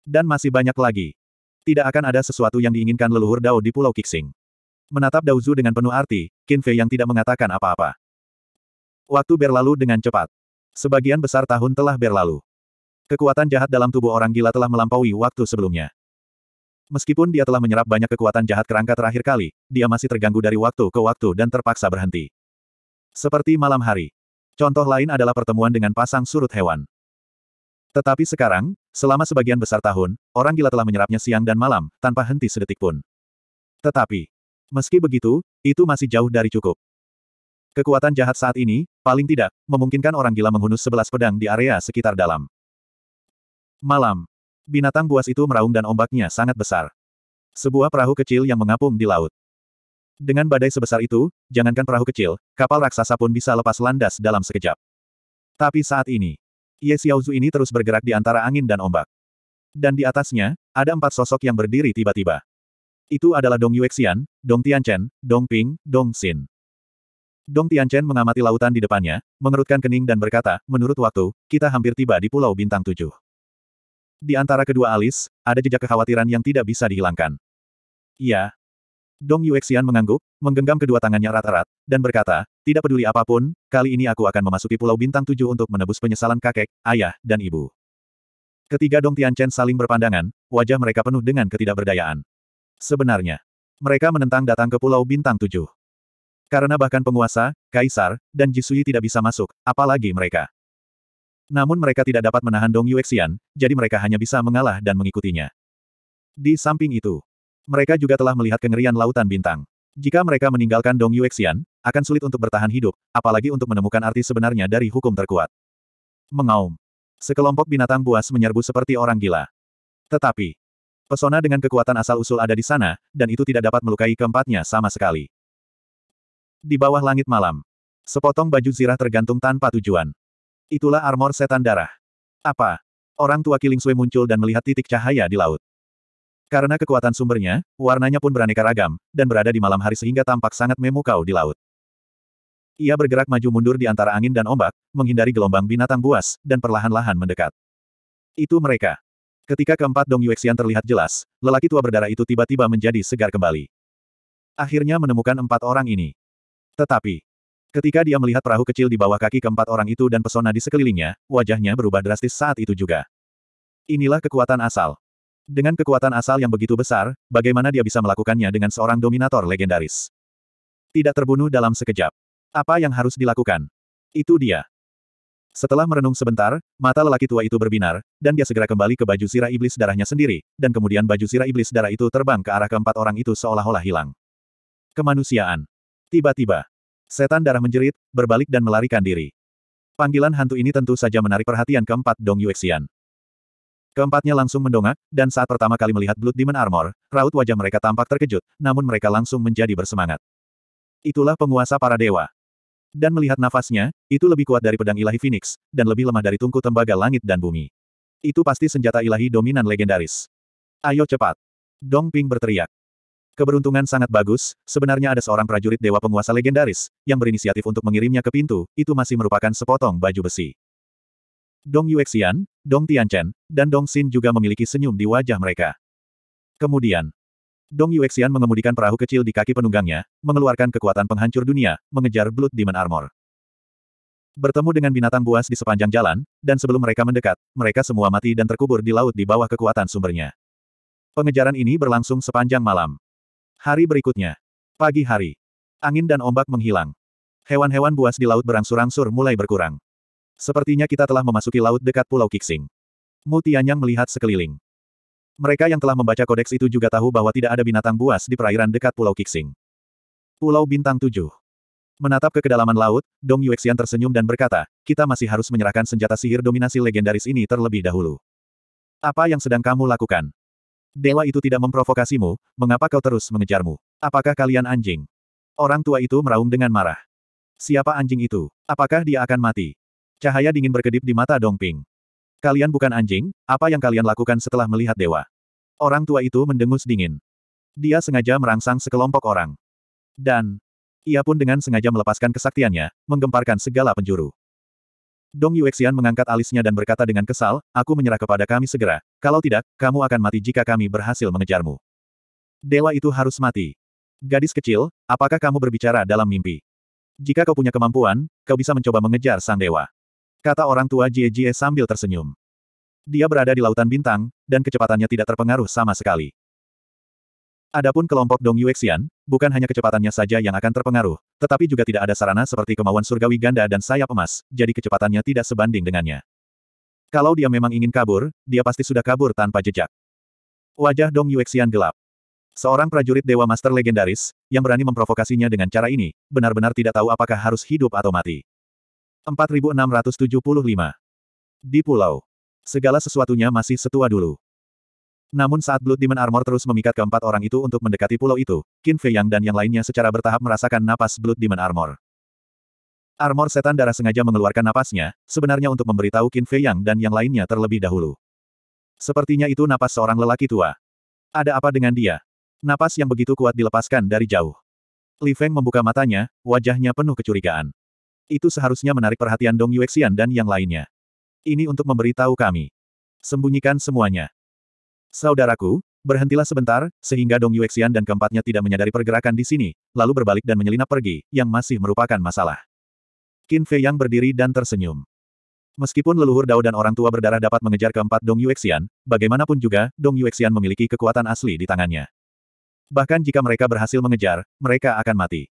Dan masih banyak lagi. Tidak akan ada sesuatu yang diinginkan leluhur Dao di Pulau Kixing. Menatap Dao Zhu dengan penuh arti, Qin Fei yang tidak mengatakan apa-apa. Waktu berlalu dengan cepat. Sebagian besar tahun telah berlalu. Kekuatan jahat dalam tubuh orang gila telah melampaui waktu sebelumnya. Meskipun dia telah menyerap banyak kekuatan jahat kerangka terakhir kali, dia masih terganggu dari waktu ke waktu dan terpaksa berhenti. Seperti malam hari. Contoh lain adalah pertemuan dengan pasang surut hewan. Tetapi sekarang, selama sebagian besar tahun, orang gila telah menyerapnya siang dan malam, tanpa henti sedetik pun. Tetapi, meski begitu, itu masih jauh dari cukup. Kekuatan jahat saat ini, paling tidak, memungkinkan orang gila menghunus sebelas pedang di area sekitar dalam. Malam. Binatang buas itu meraung dan ombaknya sangat besar. Sebuah perahu kecil yang mengapung di laut. Dengan badai sebesar itu, jangankan perahu kecil, kapal raksasa pun bisa lepas landas dalam sekejap. Tapi saat ini, Ye Xiaozu ini terus bergerak di antara angin dan ombak. Dan di atasnya, ada empat sosok yang berdiri tiba-tiba. Itu adalah Dong Yuexian, Dong Tianchen, Dong Ping, Dong Xin. Dong Tianchen mengamati lautan di depannya, mengerutkan kening dan berkata, menurut waktu, kita hampir tiba di Pulau Bintang Tujuh. Di antara kedua alis, ada jejak kekhawatiran yang tidak bisa dihilangkan. Iya. Dong Yuexian mengangguk, menggenggam kedua tangannya rata-rat, dan berkata, tidak peduli apapun, kali ini aku akan memasuki Pulau Bintang Tujuh untuk menebus penyesalan kakek, ayah, dan ibu. Ketiga Dong Tianchen saling berpandangan, wajah mereka penuh dengan ketidakberdayaan. Sebenarnya, mereka menentang datang ke Pulau Bintang Tujuh. Karena bahkan penguasa, kaisar, dan Jisui tidak bisa masuk, apalagi mereka. Namun mereka tidak dapat menahan Dong Yuexian, jadi mereka hanya bisa mengalah dan mengikutinya. Di samping itu, mereka juga telah melihat kengerian lautan bintang. Jika mereka meninggalkan Dong Yuexian, akan sulit untuk bertahan hidup, apalagi untuk menemukan arti sebenarnya dari hukum terkuat. Mengaum. Sekelompok binatang buas menyerbu seperti orang gila. Tetapi, pesona dengan kekuatan asal-usul ada di sana, dan itu tidak dapat melukai keempatnya sama sekali. Di bawah langit malam. Sepotong baju zirah tergantung tanpa tujuan. Itulah armor setan darah. Apa? Orang tua Killing Sui muncul dan melihat titik cahaya di laut. Karena kekuatan sumbernya, warnanya pun beraneka ragam, dan berada di malam hari sehingga tampak sangat memukau di laut. Ia bergerak maju mundur di antara angin dan ombak, menghindari gelombang binatang buas, dan perlahan-lahan mendekat. Itu mereka. Ketika keempat Dong Yuexian terlihat jelas, lelaki tua berdarah itu tiba-tiba menjadi segar kembali. Akhirnya menemukan empat orang ini. Tetapi, ketika dia melihat perahu kecil di bawah kaki keempat orang itu dan pesona di sekelilingnya, wajahnya berubah drastis saat itu juga. Inilah kekuatan asal. Dengan kekuatan asal yang begitu besar, bagaimana dia bisa melakukannya dengan seorang dominator legendaris? Tidak terbunuh dalam sekejap. Apa yang harus dilakukan? Itu dia. Setelah merenung sebentar, mata lelaki tua itu berbinar, dan dia segera kembali ke baju sirah iblis darahnya sendiri, dan kemudian baju sirah iblis darah itu terbang ke arah keempat orang itu seolah-olah hilang. Kemanusiaan. Tiba-tiba, setan darah menjerit, berbalik dan melarikan diri. Panggilan hantu ini tentu saja menarik perhatian keempat Dong Yuexian. Keempatnya langsung mendongak, dan saat pertama kali melihat Blood Demon Armor, raut wajah mereka tampak terkejut, namun mereka langsung menjadi bersemangat. Itulah penguasa para dewa. Dan melihat nafasnya, itu lebih kuat dari pedang ilahi Phoenix, dan lebih lemah dari tungku tembaga langit dan bumi. Itu pasti senjata ilahi dominan legendaris. Ayo cepat. Dong Ping berteriak. Keberuntungan sangat bagus, sebenarnya ada seorang prajurit dewa penguasa legendaris, yang berinisiatif untuk mengirimnya ke pintu, itu masih merupakan sepotong baju besi. Dong Yuexian, Dong Tianchen, dan Dong Xin juga memiliki senyum di wajah mereka. Kemudian, Dong Yuexian mengemudikan perahu kecil di kaki penunggangnya, mengeluarkan kekuatan penghancur dunia, mengejar Blood Demon Armor. Bertemu dengan binatang buas di sepanjang jalan, dan sebelum mereka mendekat, mereka semua mati dan terkubur di laut di bawah kekuatan sumbernya. Pengejaran ini berlangsung sepanjang malam. Hari berikutnya. Pagi hari. Angin dan ombak menghilang. Hewan-hewan buas di laut berangsur-angsur mulai berkurang. Sepertinya kita telah memasuki laut dekat Pulau Kixing. Mu Tianyang melihat sekeliling. Mereka yang telah membaca kodeks itu juga tahu bahwa tidak ada binatang buas di perairan dekat Pulau Kixing. Pulau Bintang Tujuh. Menatap ke kedalaman laut, Dong Yuexian tersenyum dan berkata, kita masih harus menyerahkan senjata sihir dominasi legendaris ini terlebih dahulu. Apa yang sedang kamu lakukan? Dewa itu tidak memprovokasimu, mengapa kau terus mengejarmu? Apakah kalian anjing? Orang tua itu meraung dengan marah. Siapa anjing itu? Apakah dia akan mati? Cahaya dingin berkedip di mata Dongping. Kalian bukan anjing, apa yang kalian lakukan setelah melihat dewa? Orang tua itu mendengus dingin. Dia sengaja merangsang sekelompok orang. Dan, ia pun dengan sengaja melepaskan kesaktiannya, menggemparkan segala penjuru. Dong Yuexian mengangkat alisnya dan berkata dengan kesal, aku menyerah kepada kami segera, kalau tidak, kamu akan mati jika kami berhasil mengejarmu. Dewa itu harus mati. Gadis kecil, apakah kamu berbicara dalam mimpi? Jika kau punya kemampuan, kau bisa mencoba mengejar sang dewa. Kata orang tua Jie Jie sambil tersenyum. Dia berada di lautan bintang, dan kecepatannya tidak terpengaruh sama sekali. Adapun kelompok Dong Yuexian, bukan hanya kecepatannya saja yang akan terpengaruh, tetapi juga tidak ada sarana seperti kemauan surgawi ganda dan sayap emas, jadi kecepatannya tidak sebanding dengannya. Kalau dia memang ingin kabur, dia pasti sudah kabur tanpa jejak. Wajah Dong Yuexian gelap. Seorang prajurit Dewa Master legendaris, yang berani memprovokasinya dengan cara ini, benar-benar tidak tahu apakah harus hidup atau mati. 4675. Di pulau. Segala sesuatunya masih setua dulu. Namun saat Blood Demon Armor terus memikat keempat orang itu untuk mendekati pulau itu, Qin Fei Yang dan yang lainnya secara bertahap merasakan napas Blood Demon Armor. Armor setan darah sengaja mengeluarkan napasnya, sebenarnya untuk memberitahu Qin Fei Yang dan yang lainnya terlebih dahulu. Sepertinya itu napas seorang lelaki tua. Ada apa dengan dia? Napas yang begitu kuat dilepaskan dari jauh. Li Feng membuka matanya, wajahnya penuh kecurigaan. Itu seharusnya menarik perhatian Dong Yuexian dan yang lainnya. Ini untuk memberitahu kami. Sembunyikan semuanya. Saudaraku, berhentilah sebentar, sehingga Dong Yuexian dan keempatnya tidak menyadari pergerakan di sini, lalu berbalik dan menyelinap pergi, yang masih merupakan masalah. Qin Fei yang berdiri dan tersenyum. Meskipun leluhur Dao dan orang tua berdarah dapat mengejar keempat Dong Yuexian, bagaimanapun juga, Dong Yuexian memiliki kekuatan asli di tangannya. Bahkan jika mereka berhasil mengejar, mereka akan mati.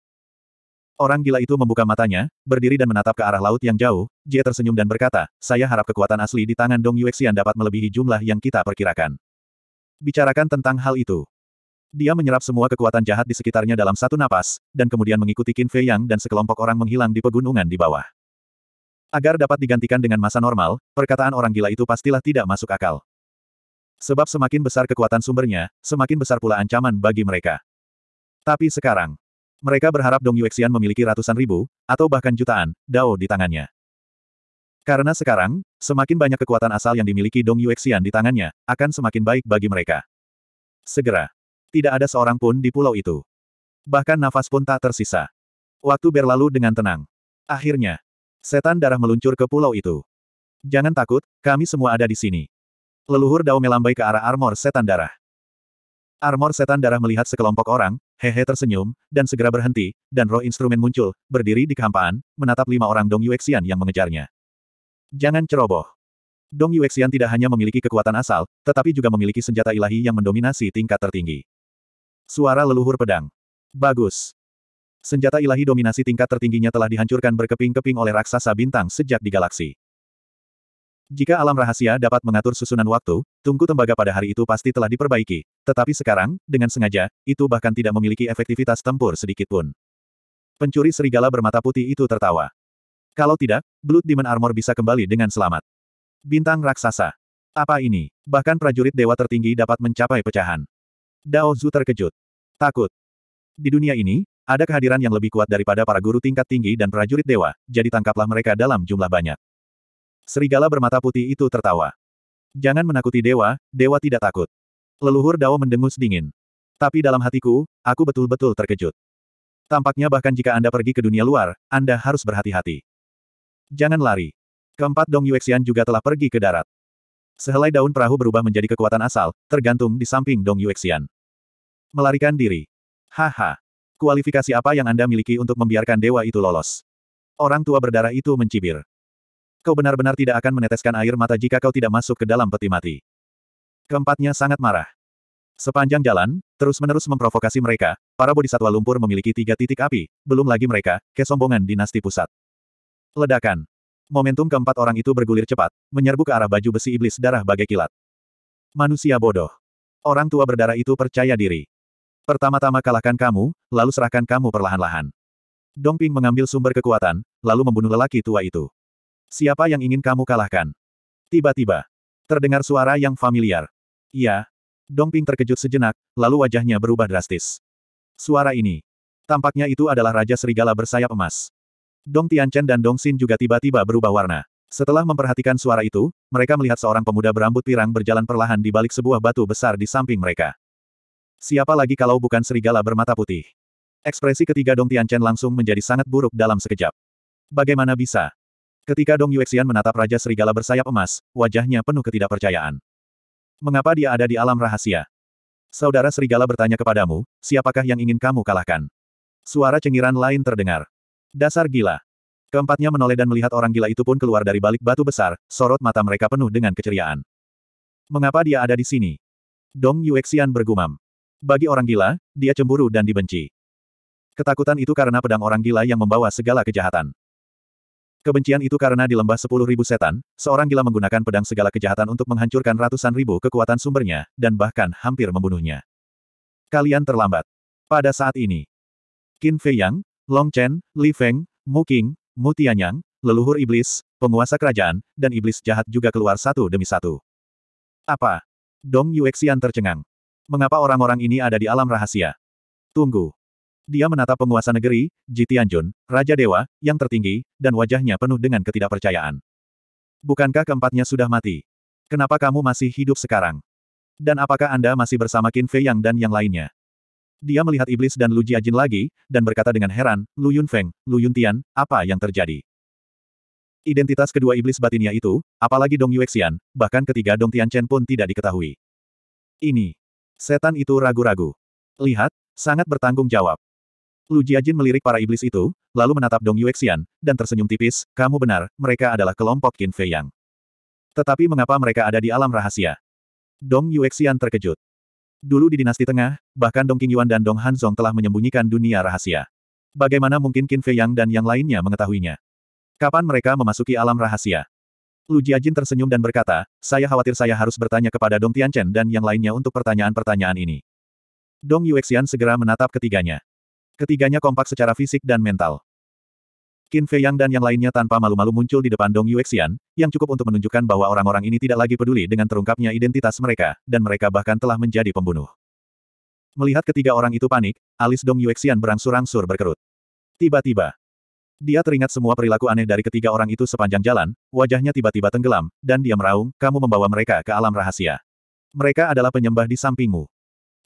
Orang gila itu membuka matanya, berdiri dan menatap ke arah laut yang jauh, Jie tersenyum dan berkata, saya harap kekuatan asli di tangan Dong Yuexian dapat melebihi jumlah yang kita perkirakan bicarakan tentang hal itu. Dia menyerap semua kekuatan jahat di sekitarnya dalam satu napas, dan kemudian mengikuti Qin Fei Yang dan sekelompok orang menghilang di pegunungan di bawah. Agar dapat digantikan dengan masa normal, perkataan orang gila itu pastilah tidak masuk akal. Sebab semakin besar kekuatan sumbernya, semakin besar pula ancaman bagi mereka. Tapi sekarang, mereka berharap Dong Yuexian memiliki ratusan ribu, atau bahkan jutaan, dao di tangannya. Karena sekarang, semakin banyak kekuatan asal yang dimiliki Dong Yuexian di tangannya, akan semakin baik bagi mereka. Segera. Tidak ada seorang pun di pulau itu. Bahkan nafas pun tak tersisa. Waktu berlalu dengan tenang. Akhirnya, setan darah meluncur ke pulau itu. Jangan takut, kami semua ada di sini. Leluhur Dao melambai ke arah armor setan darah. Armor setan darah melihat sekelompok orang, hehe tersenyum, dan segera berhenti, dan roh instrumen muncul, berdiri di kehampaan, menatap lima orang Dong Yuexian yang mengejarnya. Jangan ceroboh. Dong Yuexian tidak hanya memiliki kekuatan asal, tetapi juga memiliki senjata ilahi yang mendominasi tingkat tertinggi. Suara leluhur pedang. Bagus. Senjata ilahi dominasi tingkat tertingginya telah dihancurkan berkeping-keping oleh raksasa bintang sejak di galaksi. Jika alam rahasia dapat mengatur susunan waktu, tungku tembaga pada hari itu pasti telah diperbaiki. Tetapi sekarang, dengan sengaja, itu bahkan tidak memiliki efektivitas tempur sedikitpun. Pencuri serigala bermata putih itu tertawa. Kalau tidak, Blood Demon Armor bisa kembali dengan selamat. Bintang Raksasa. Apa ini? Bahkan prajurit dewa tertinggi dapat mencapai pecahan. Dao Zhu terkejut. Takut. Di dunia ini, ada kehadiran yang lebih kuat daripada para guru tingkat tinggi dan prajurit dewa, jadi tangkaplah mereka dalam jumlah banyak. Serigala bermata putih itu tertawa. Jangan menakuti dewa, dewa tidak takut. Leluhur Dao mendengus dingin. Tapi dalam hatiku, aku betul-betul terkejut. Tampaknya bahkan jika Anda pergi ke dunia luar, Anda harus berhati-hati. Jangan lari. Keempat Dong Yuexian juga telah pergi ke darat. Sehelai daun perahu berubah menjadi kekuatan asal, tergantung di samping Dong Yuexian. Melarikan diri. Haha. Kualifikasi apa yang Anda miliki untuk membiarkan dewa itu lolos? Orang tua berdarah itu mencibir. Kau benar-benar tidak akan meneteskan air mata jika kau tidak masuk ke dalam peti mati. Keempatnya sangat marah. Sepanjang jalan, terus-menerus memprovokasi mereka, para bodhisatwa lumpur memiliki tiga titik api, belum lagi mereka, kesombongan dinasti pusat. Ledakan. Momentum keempat orang itu bergulir cepat, menyerbu ke arah baju besi iblis darah bagai kilat. Manusia bodoh. Orang tua berdarah itu percaya diri. Pertama-tama kalahkan kamu, lalu serahkan kamu perlahan-lahan. Dongping mengambil sumber kekuatan, lalu membunuh lelaki tua itu. Siapa yang ingin kamu kalahkan? Tiba-tiba, terdengar suara yang familiar. Iya. Dongping terkejut sejenak, lalu wajahnya berubah drastis. Suara ini. Tampaknya itu adalah Raja Serigala bersayap emas. Dong Tianchen dan Dong Xin juga tiba-tiba berubah warna. Setelah memperhatikan suara itu, mereka melihat seorang pemuda berambut pirang berjalan perlahan di balik sebuah batu besar di samping mereka. Siapa lagi kalau bukan serigala bermata putih? Ekspresi ketiga Dong Tianchen langsung menjadi sangat buruk dalam sekejap. Bagaimana bisa? Ketika Dong Yuexian menatap Raja Serigala bersayap emas, wajahnya penuh ketidakpercayaan. Mengapa dia ada di alam rahasia? Saudara Serigala bertanya kepadamu, siapakah yang ingin kamu kalahkan? Suara cengiran lain terdengar. Dasar gila. Keempatnya menoleh dan melihat orang gila itu pun keluar dari balik batu besar, sorot mata mereka penuh dengan keceriaan. Mengapa dia ada di sini? Dong Yuexian bergumam. Bagi orang gila, dia cemburu dan dibenci. Ketakutan itu karena pedang orang gila yang membawa segala kejahatan. Kebencian itu karena di lembah sepuluh ribu setan, seorang gila menggunakan pedang segala kejahatan untuk menghancurkan ratusan ribu kekuatan sumbernya, dan bahkan hampir membunuhnya. Kalian terlambat. Pada saat ini, Qin Fei Yang, Long Chen, Li Feng, Mu Qing, Mu Tianyang, leluhur iblis, penguasa kerajaan, dan iblis jahat juga keluar satu demi satu. Apa? Dong Yuexian tercengang. Mengapa orang-orang ini ada di alam rahasia? Tunggu. Dia menatap penguasa negeri, Ji Tianjun, Raja Dewa, yang tertinggi, dan wajahnya penuh dengan ketidakpercayaan. Bukankah keempatnya sudah mati? Kenapa kamu masih hidup sekarang? Dan apakah Anda masih bersama Qin Fei Yang dan yang lainnya? Dia melihat iblis dan Lu Jiajin lagi, dan berkata dengan heran, Lu Yunfeng, Lu Yuntian, apa yang terjadi? Identitas kedua iblis batinnya itu, apalagi Dong Yuexian, bahkan ketiga Dong Tianchen pun tidak diketahui. Ini. Setan itu ragu-ragu. Lihat, sangat bertanggung jawab. Lu Jiajin melirik para iblis itu, lalu menatap Dong Yuexian, dan tersenyum tipis, kamu benar, mereka adalah kelompok Qin Fei Yang. Tetapi mengapa mereka ada di alam rahasia? Dong Yuexian terkejut. Dulu di dinasti tengah, bahkan Dong Qingyuan dan Dong Hanzong telah menyembunyikan dunia rahasia. Bagaimana mungkin Qin Fei Yang dan yang lainnya mengetahuinya? Kapan mereka memasuki alam rahasia? Lu Jiajin tersenyum dan berkata, saya khawatir saya harus bertanya kepada Dong Tianchen dan yang lainnya untuk pertanyaan-pertanyaan ini. Dong Yuexian segera menatap ketiganya. Ketiganya kompak secara fisik dan mental. Qin Fei Yang dan yang lainnya tanpa malu-malu muncul di depan Dong Yuexian, yang cukup untuk menunjukkan bahwa orang-orang ini tidak lagi peduli dengan terungkapnya identitas mereka, dan mereka bahkan telah menjadi pembunuh. Melihat ketiga orang itu panik, alis Dong Yuexian berangsur-angsur berkerut. Tiba-tiba, dia teringat semua perilaku aneh dari ketiga orang itu sepanjang jalan, wajahnya tiba-tiba tenggelam, dan dia meraung, kamu membawa mereka ke alam rahasia. Mereka adalah penyembah di sampingmu.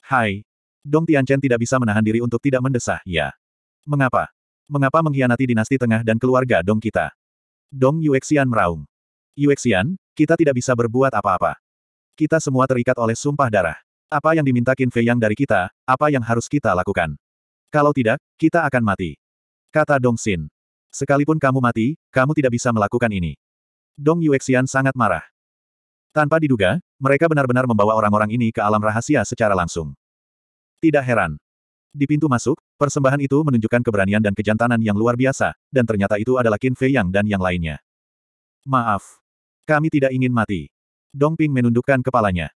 Hai. Dong Tianchen tidak bisa menahan diri untuk tidak mendesah, ya. Mengapa? Mengapa mengkhianati dinasti tengah dan keluarga Dong kita? Dong Yuexian meraung. Yuexian, kita tidak bisa berbuat apa-apa. Kita semua terikat oleh sumpah darah. Apa yang diminta Qin Fei Yang dari kita, apa yang harus kita lakukan? Kalau tidak, kita akan mati. Kata Dong Xin. Sekalipun kamu mati, kamu tidak bisa melakukan ini. Dong Yuexian sangat marah. Tanpa diduga, mereka benar-benar membawa orang-orang ini ke alam rahasia secara langsung. Tidak heran, di pintu masuk, persembahan itu menunjukkan keberanian dan kejantanan yang luar biasa, dan ternyata itu adalah Qin Fei Yang dan yang lainnya. Maaf. Kami tidak ingin mati. Dong Ping menundukkan kepalanya.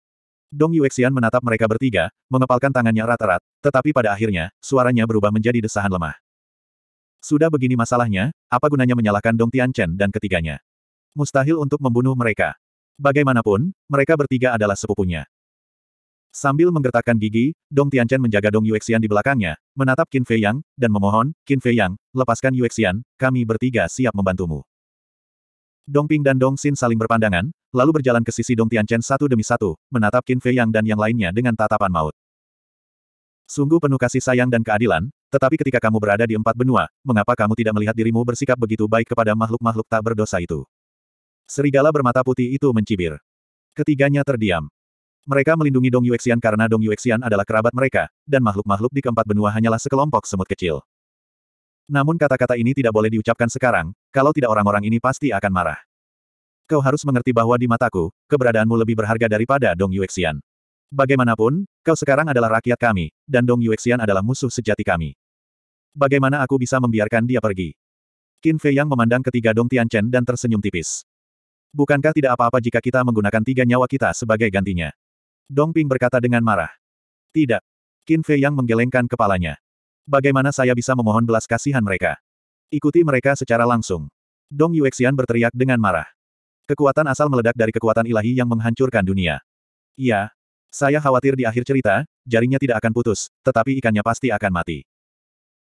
Dong Yuexian menatap mereka bertiga, mengepalkan tangannya rata-rat, tetapi pada akhirnya, suaranya berubah menjadi desahan lemah. Sudah begini masalahnya, apa gunanya menyalahkan Dong Tianchen dan ketiganya? Mustahil untuk membunuh mereka. Bagaimanapun, mereka bertiga adalah sepupunya. Sambil menggertakkan gigi, Dong Tianchen menjaga Dong Yuexian di belakangnya, menatap Qin Fei Yang, dan memohon, Qin Fei Yang, lepaskan Yuexian, kami bertiga siap membantumu. Dong Ping dan Dong Xin saling berpandangan, lalu berjalan ke sisi Dong Tianchen satu demi satu, menatap Qin Fei Yang dan yang lainnya dengan tatapan maut. Sungguh penuh kasih sayang dan keadilan, tetapi ketika kamu berada di empat benua, mengapa kamu tidak melihat dirimu bersikap begitu baik kepada makhluk-makhluk tak berdosa itu? Serigala bermata putih itu mencibir. Ketiganya terdiam. Mereka melindungi Dong Yuexian karena Dong Yuexian adalah kerabat mereka, dan makhluk-makhluk di keempat benua hanyalah sekelompok semut kecil. Namun kata-kata ini tidak boleh diucapkan sekarang, kalau tidak orang-orang ini pasti akan marah. Kau harus mengerti bahwa di mataku, keberadaanmu lebih berharga daripada Dong Yuexian. Bagaimanapun, kau sekarang adalah rakyat kami, dan Dong Yuexian adalah musuh sejati kami. Bagaimana aku bisa membiarkan dia pergi? Qin Fei Yang memandang ketiga Dong Tianchen dan tersenyum tipis. Bukankah tidak apa-apa jika kita menggunakan tiga nyawa kita sebagai gantinya? Dong Ping berkata dengan marah. Tidak. Qin Fei yang menggelengkan kepalanya. Bagaimana saya bisa memohon belas kasihan mereka? Ikuti mereka secara langsung. Dong Yuexian berteriak dengan marah. Kekuatan asal meledak dari kekuatan ilahi yang menghancurkan dunia. Iya. Saya khawatir di akhir cerita, jaringnya tidak akan putus, tetapi ikannya pasti akan mati.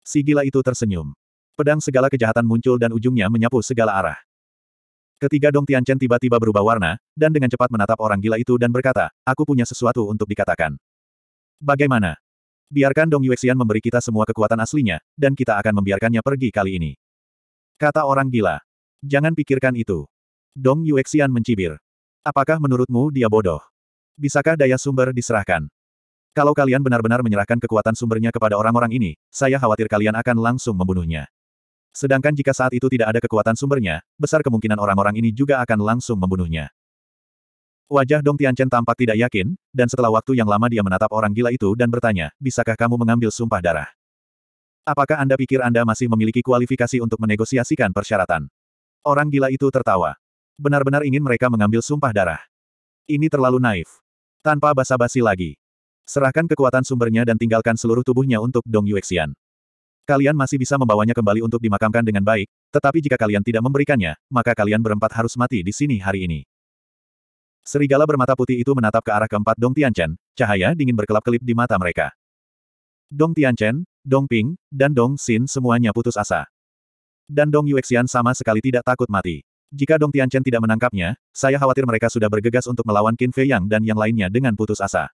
Si gila itu tersenyum. Pedang segala kejahatan muncul dan ujungnya menyapu segala arah. Ketiga Dong Tianchen tiba-tiba berubah warna, dan dengan cepat menatap orang gila itu dan berkata, aku punya sesuatu untuk dikatakan. Bagaimana? Biarkan Dong Yuexian memberi kita semua kekuatan aslinya, dan kita akan membiarkannya pergi kali ini. Kata orang gila. Jangan pikirkan itu. Dong Yuexian mencibir. Apakah menurutmu dia bodoh? Bisakah daya sumber diserahkan? Kalau kalian benar-benar menyerahkan kekuatan sumbernya kepada orang-orang ini, saya khawatir kalian akan langsung membunuhnya. Sedangkan jika saat itu tidak ada kekuatan sumbernya, besar kemungkinan orang-orang ini juga akan langsung membunuhnya. Wajah Dong Tianchen tampak tidak yakin, dan setelah waktu yang lama dia menatap orang gila itu dan bertanya, bisakah kamu mengambil sumpah darah? Apakah Anda pikir Anda masih memiliki kualifikasi untuk menegosiasikan persyaratan? Orang gila itu tertawa. Benar-benar ingin mereka mengambil sumpah darah. Ini terlalu naif. Tanpa basa-basi lagi. Serahkan kekuatan sumbernya dan tinggalkan seluruh tubuhnya untuk Dong Yuexian. Kalian masih bisa membawanya kembali untuk dimakamkan dengan baik, tetapi jika kalian tidak memberikannya, maka kalian berempat harus mati di sini hari ini. Serigala bermata putih itu menatap ke arah keempat Dong Tianchen, cahaya dingin berkelap-kelip di mata mereka. Dong Tianchen, Dong Ping, dan Dong Xin semuanya putus asa. Dan Dong Yuexian sama sekali tidak takut mati. Jika Dong Tianchen tidak menangkapnya, saya khawatir mereka sudah bergegas untuk melawan Qin Fei Yang dan yang lainnya dengan putus asa.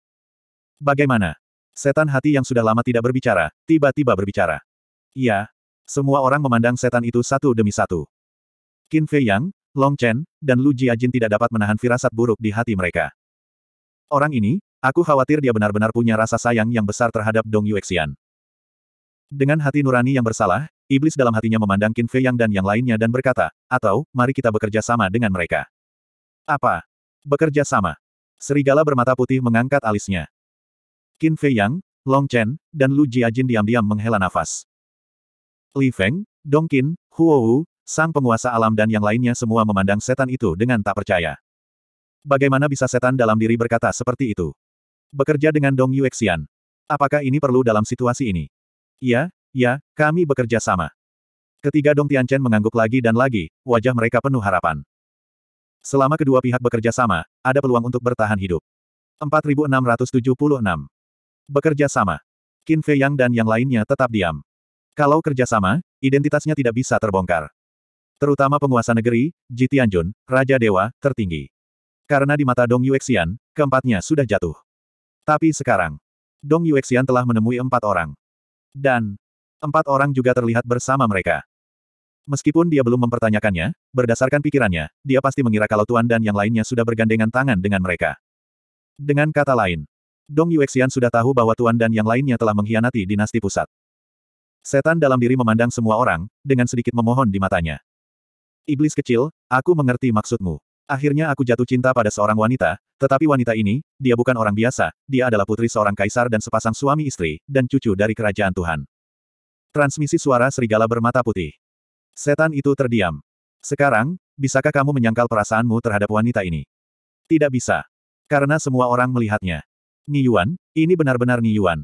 Bagaimana? Setan hati yang sudah lama tidak berbicara, tiba-tiba berbicara. Iya. Semua orang memandang setan itu satu demi satu. Qin Fei Yang, Long Chen, dan Lu Jiajin tidak dapat menahan firasat buruk di hati mereka. Orang ini, aku khawatir dia benar-benar punya rasa sayang yang besar terhadap Dong Yuexian. Dengan hati nurani yang bersalah, iblis dalam hatinya memandang Qin Fei Yang dan yang lainnya dan berkata, atau, mari kita bekerja sama dengan mereka. Apa? Bekerja sama. Serigala bermata putih mengangkat alisnya. Qin Fei Yang, Long Chen, dan Lu Jiajin diam-diam menghela nafas. Li Feng, Dong Qin, Huo Wu, sang penguasa alam dan yang lainnya semua memandang setan itu dengan tak percaya. Bagaimana bisa setan dalam diri berkata seperti itu? Bekerja dengan Dong Yuexian. Apakah ini perlu dalam situasi ini? Ya, ya, kami bekerja sama. Ketiga Dong Tianchen mengangguk lagi dan lagi, wajah mereka penuh harapan. Selama kedua pihak bekerja sama, ada peluang untuk bertahan hidup. 4676. Bekerja sama. Qin Fei Yang dan yang lainnya tetap diam. Kalau kerjasama, identitasnya tidak bisa terbongkar. Terutama penguasa negeri, Jitianjun, Raja Dewa, tertinggi. Karena di mata Dong Yuexian, keempatnya sudah jatuh. Tapi sekarang, Dong Yuexian telah menemui empat orang. Dan, empat orang juga terlihat bersama mereka. Meskipun dia belum mempertanyakannya, berdasarkan pikirannya, dia pasti mengira kalau Tuan dan yang lainnya sudah bergandengan tangan dengan mereka. Dengan kata lain, Dong Yuexian sudah tahu bahwa Tuan dan yang lainnya telah mengkhianati dinasti pusat. Setan dalam diri memandang semua orang, dengan sedikit memohon di matanya. Iblis kecil, aku mengerti maksudmu. Akhirnya aku jatuh cinta pada seorang wanita, tetapi wanita ini, dia bukan orang biasa, dia adalah putri seorang kaisar dan sepasang suami istri, dan cucu dari kerajaan Tuhan. Transmisi suara serigala bermata putih. Setan itu terdiam. Sekarang, bisakah kamu menyangkal perasaanmu terhadap wanita ini? Tidak bisa. Karena semua orang melihatnya. Ni Yuan, ini benar-benar Niyuan.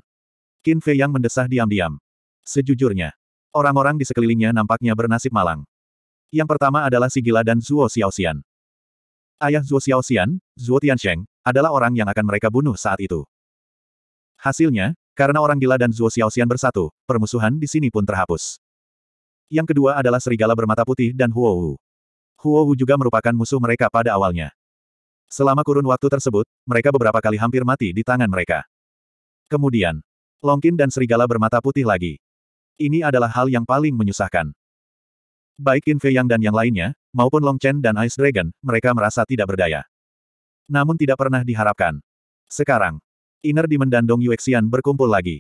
Qin Fei yang mendesah diam-diam. Sejujurnya, orang-orang di sekelilingnya nampaknya bernasib malang. Yang pertama adalah si gila dan Zuo Xiaoxian. Ayah Zuo Xiaoxian, Zuo Tiansheng, adalah orang yang akan mereka bunuh saat itu. Hasilnya, karena orang gila dan Zuo Xiaoxian bersatu, permusuhan di sini pun terhapus. Yang kedua adalah serigala bermata putih dan Huo Wu. Huo Wu juga merupakan musuh mereka pada awalnya. Selama kurun waktu tersebut, mereka beberapa kali hampir mati di tangan mereka. Kemudian, Longkin dan serigala bermata putih lagi. Ini adalah hal yang paling menyusahkan. Baik Qin Yang dan yang lainnya, maupun Long Chen dan Ice Dragon, mereka merasa tidak berdaya. Namun tidak pernah diharapkan. Sekarang, Inner Demon dan Dong Yuexian berkumpul lagi.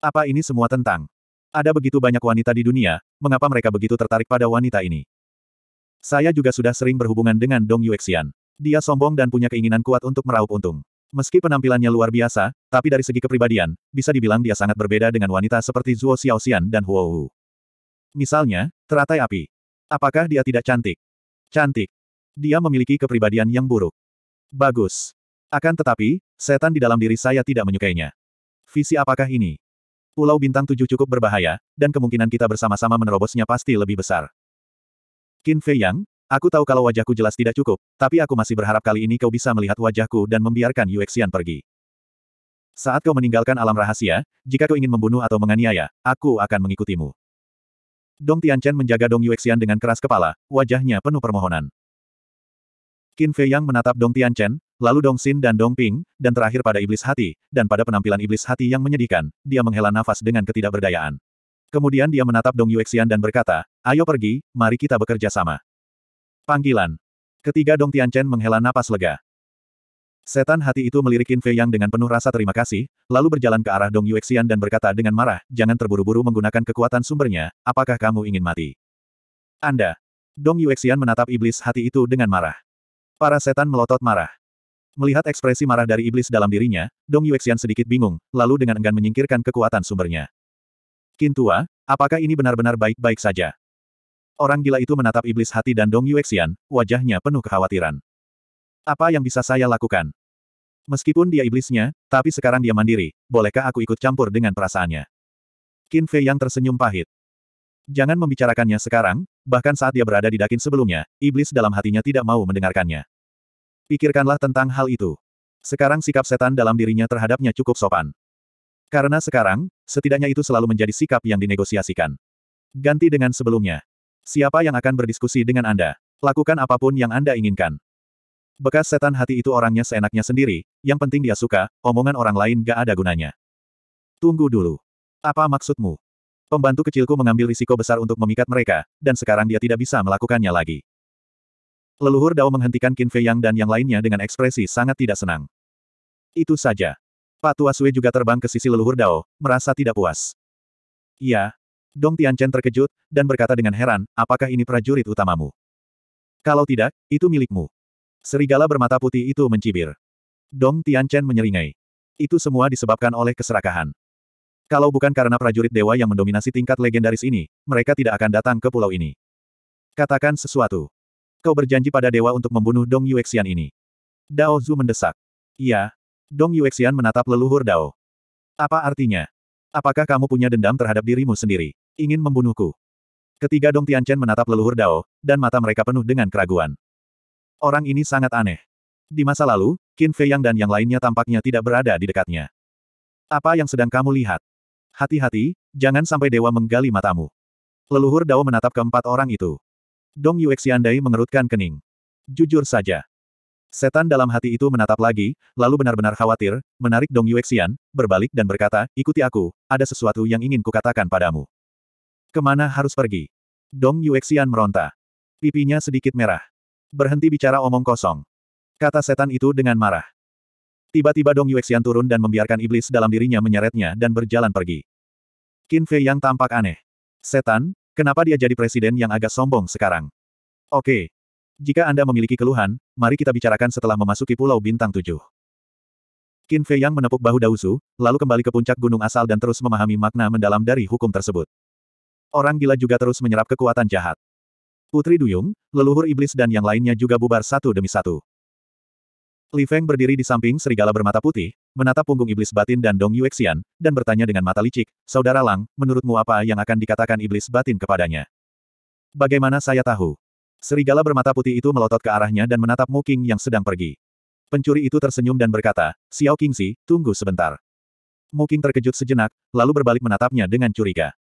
Apa ini semua tentang? Ada begitu banyak wanita di dunia, mengapa mereka begitu tertarik pada wanita ini? Saya juga sudah sering berhubungan dengan Dong Yuexian. Dia sombong dan punya keinginan kuat untuk meraup untung. Meski penampilannya luar biasa, tapi dari segi kepribadian, bisa dibilang dia sangat berbeda dengan wanita seperti Zuo Xiaoxian dan Huo Wu. Misalnya, teratai api. Apakah dia tidak cantik? Cantik. Dia memiliki kepribadian yang buruk. Bagus. Akan tetapi, setan di dalam diri saya tidak menyukainya. Visi apakah ini? Pulau Bintang Tujuh cukup berbahaya, dan kemungkinan kita bersama-sama menerobosnya pasti lebih besar. Qin Fei Yang, Aku tahu kalau wajahku jelas tidak cukup, tapi aku masih berharap kali ini kau bisa melihat wajahku dan membiarkan Yuexian pergi. Saat kau meninggalkan alam rahasia, jika kau ingin membunuh atau menganiaya, aku akan mengikutimu. Dong Tianchen menjaga Dong Yuexian dengan keras kepala, wajahnya penuh permohonan. Qin Fei Yang menatap Dong Tianchen, lalu Dong Xin dan Dong Ping, dan terakhir pada iblis hati, dan pada penampilan iblis hati yang menyedihkan, dia menghela nafas dengan ketidakberdayaan. Kemudian dia menatap Dong Yuexian dan berkata, ayo pergi, mari kita bekerja sama. Panggilan. Ketiga Dong Tianchen menghela napas lega. Setan hati itu melirikin Fei Yang dengan penuh rasa terima kasih, lalu berjalan ke arah Dong Yuexian dan berkata dengan marah, jangan terburu-buru menggunakan kekuatan sumbernya, apakah kamu ingin mati? Anda. Dong Yuexian menatap iblis hati itu dengan marah. Para setan melotot marah. Melihat ekspresi marah dari iblis dalam dirinya, Dong Yuexian sedikit bingung, lalu dengan enggan menyingkirkan kekuatan sumbernya. Kintua, apakah ini benar-benar baik-baik saja? Orang gila itu menatap iblis hati dan Dong Yuexian, wajahnya penuh kekhawatiran. Apa yang bisa saya lakukan? Meskipun dia iblisnya, tapi sekarang dia mandiri, bolehkah aku ikut campur dengan perasaannya? Qin Fei yang tersenyum pahit. Jangan membicarakannya sekarang, bahkan saat dia berada di dakin sebelumnya, iblis dalam hatinya tidak mau mendengarkannya. Pikirkanlah tentang hal itu. Sekarang sikap setan dalam dirinya terhadapnya cukup sopan. Karena sekarang, setidaknya itu selalu menjadi sikap yang dinegosiasikan. Ganti dengan sebelumnya. Siapa yang akan berdiskusi dengan Anda? Lakukan apapun yang Anda inginkan. Bekas setan hati itu orangnya seenaknya sendiri, yang penting dia suka, omongan orang lain gak ada gunanya. Tunggu dulu. Apa maksudmu? Pembantu kecilku mengambil risiko besar untuk memikat mereka, dan sekarang dia tidak bisa melakukannya lagi. Leluhur Dao menghentikan Qin Fei Yang dan yang lainnya dengan ekspresi sangat tidak senang. Itu saja. Pak Tua Sui juga terbang ke sisi leluhur Dao, merasa tidak puas. Ya. Dong Tianchen terkejut, dan berkata dengan heran, apakah ini prajurit utamamu? Kalau tidak, itu milikmu. Serigala bermata putih itu mencibir. Dong Tianchen menyeringai. Itu semua disebabkan oleh keserakahan. Kalau bukan karena prajurit dewa yang mendominasi tingkat legendaris ini, mereka tidak akan datang ke pulau ini. Katakan sesuatu. Kau berjanji pada dewa untuk membunuh Dong Yuexian ini. Dao Zhu mendesak. Iya. Dong Yuexian menatap leluhur Dao. Apa artinya? Apakah kamu punya dendam terhadap dirimu sendiri? Ingin membunuhku. Ketiga Dong Tianchen menatap leluhur Dao, dan mata mereka penuh dengan keraguan. Orang ini sangat aneh. Di masa lalu, Qin Fei Yang dan yang lainnya tampaknya tidak berada di dekatnya. Apa yang sedang kamu lihat? Hati-hati, jangan sampai dewa menggali matamu. Leluhur Dao menatap keempat orang itu. Dong Yuexiandai mengerutkan kening. Jujur saja. Setan dalam hati itu menatap lagi, lalu benar-benar khawatir, menarik Dong Yuexian, berbalik dan berkata, ikuti aku, ada sesuatu yang ingin kukatakan padamu. Kemana harus pergi? Dong Yuexian meronta. Pipinya sedikit merah. Berhenti bicara omong kosong. Kata setan itu dengan marah. Tiba-tiba Dong Yuexian turun dan membiarkan iblis dalam dirinya menyeretnya dan berjalan pergi. Qin Fei yang tampak aneh. Setan, kenapa dia jadi presiden yang agak sombong sekarang? Oke. Jika Anda memiliki keluhan, mari kita bicarakan setelah memasuki Pulau Bintang Tujuh. Qin Fei Yang menepuk bahu Dausu, lalu kembali ke puncak gunung asal dan terus memahami makna mendalam dari hukum tersebut. Orang gila juga terus menyerap kekuatan jahat. Putri Duyung, leluhur iblis dan yang lainnya juga bubar satu demi satu. Li Feng berdiri di samping serigala bermata putih, menatap punggung iblis batin dan Dong Yuexian, dan bertanya dengan mata licik, Saudara Lang, menurutmu apa yang akan dikatakan iblis batin kepadanya? Bagaimana saya tahu? Serigala bermata putih itu melotot ke arahnya dan menatap Mu King yang sedang pergi. Pencuri itu tersenyum dan berkata, Xiao Qingzi, tunggu sebentar. Mu King terkejut sejenak, lalu berbalik menatapnya dengan curiga.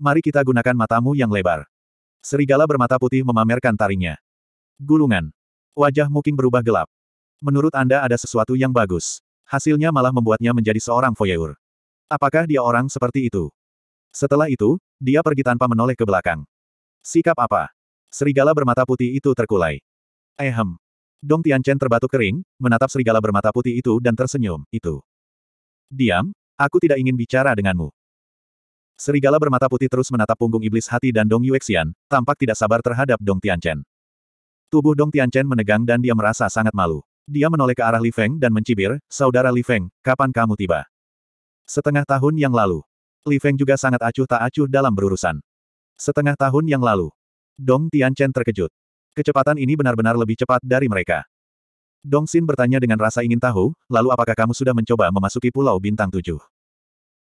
Mari kita gunakan matamu yang lebar. Serigala bermata putih memamerkan taringnya. Gulungan. Wajah Muking berubah gelap. Menurut Anda ada sesuatu yang bagus. Hasilnya malah membuatnya menjadi seorang foyeur. Apakah dia orang seperti itu? Setelah itu, dia pergi tanpa menoleh ke belakang. Sikap apa? Serigala bermata putih itu terkulai. Ehem. Dong Tianchen terbatuk kering, menatap serigala bermata putih itu dan tersenyum, itu. Diam, aku tidak ingin bicara denganmu. Serigala bermata putih terus menatap punggung iblis hati dan Dong Yuexian, tampak tidak sabar terhadap Dong Tianchen. Tubuh Dong Tianchen menegang dan dia merasa sangat malu. Dia menoleh ke arah Li Feng dan mencibir, Saudara Li Feng, kapan kamu tiba? Setengah tahun yang lalu. Li Feng juga sangat acuh tak acuh dalam berurusan. Setengah tahun yang lalu. Dong Tianchen terkejut. Kecepatan ini benar-benar lebih cepat dari mereka. Dong Xin bertanya dengan rasa ingin tahu, lalu apakah kamu sudah mencoba memasuki Pulau Bintang Tujuh?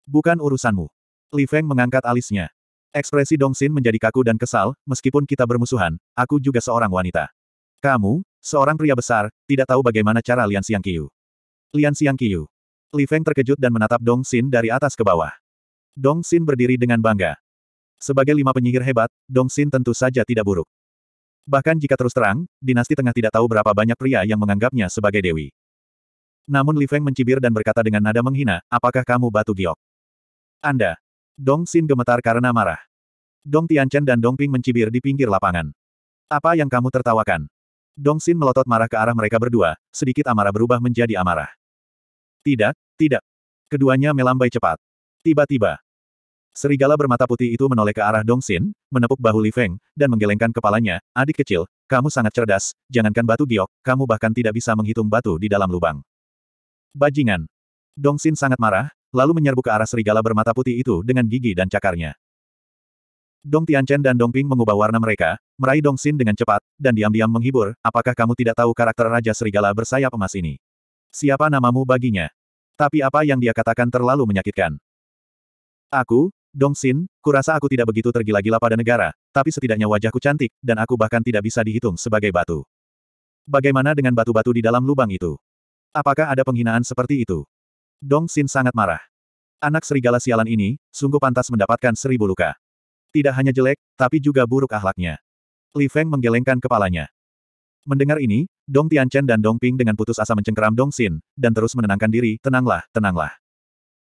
Bukan urusanmu. Li Feng mengangkat alisnya. Ekspresi Dong Xin menjadi kaku dan kesal, meskipun kita bermusuhan, aku juga seorang wanita. Kamu, seorang pria besar, tidak tahu bagaimana cara Lian Xiangqiu. Lian Xiangqiu. Li Feng terkejut dan menatap Dong Xin dari atas ke bawah. Dong Xin berdiri dengan bangga. Sebagai lima penyihir hebat, Dong Xin tentu saja tidak buruk. Bahkan jika terus terang, dinasti tengah tidak tahu berapa banyak pria yang menganggapnya sebagai dewi. Namun Li Feng mencibir dan berkata dengan nada menghina, apakah kamu batu giok? Anda, Dong Xin gemetar karena marah. Dong Tianchen dan Dong Ping mencibir di pinggir lapangan. Apa yang kamu tertawakan? Dong Xin melotot marah ke arah mereka berdua, sedikit amarah berubah menjadi amarah. Tidak, tidak. Keduanya melambai cepat. Tiba-tiba, Serigala bermata putih itu menoleh ke arah Dong Xin, menepuk bahu Li Feng, dan menggelengkan kepalanya, adik kecil, kamu sangat cerdas, jangankan batu giok, kamu bahkan tidak bisa menghitung batu di dalam lubang. Bajingan. Dong Xin sangat marah, lalu menyerbu ke arah serigala bermata putih itu dengan gigi dan cakarnya. Dong Tianchen dan Dong Ping mengubah warna mereka, meraih Dong Xin dengan cepat, dan diam-diam menghibur, apakah kamu tidak tahu karakter Raja Serigala bersayap emas ini? Siapa namamu baginya? Tapi apa yang dia katakan terlalu menyakitkan. Aku, Dong Xin, kurasa aku tidak begitu tergila-gila pada negara, tapi setidaknya wajahku cantik, dan aku bahkan tidak bisa dihitung sebagai batu. Bagaimana dengan batu-batu di dalam lubang itu? Apakah ada penghinaan seperti itu? Dong Xin sangat marah. Anak serigala sialan ini, sungguh pantas mendapatkan seribu luka. Tidak hanya jelek, tapi juga buruk ahlaknya. Li Feng menggelengkan kepalanya. Mendengar ini, Dong Tianchen dan Dong Ping dengan putus asa mencengkeram Dong Xin, dan terus menenangkan diri, tenanglah, tenanglah.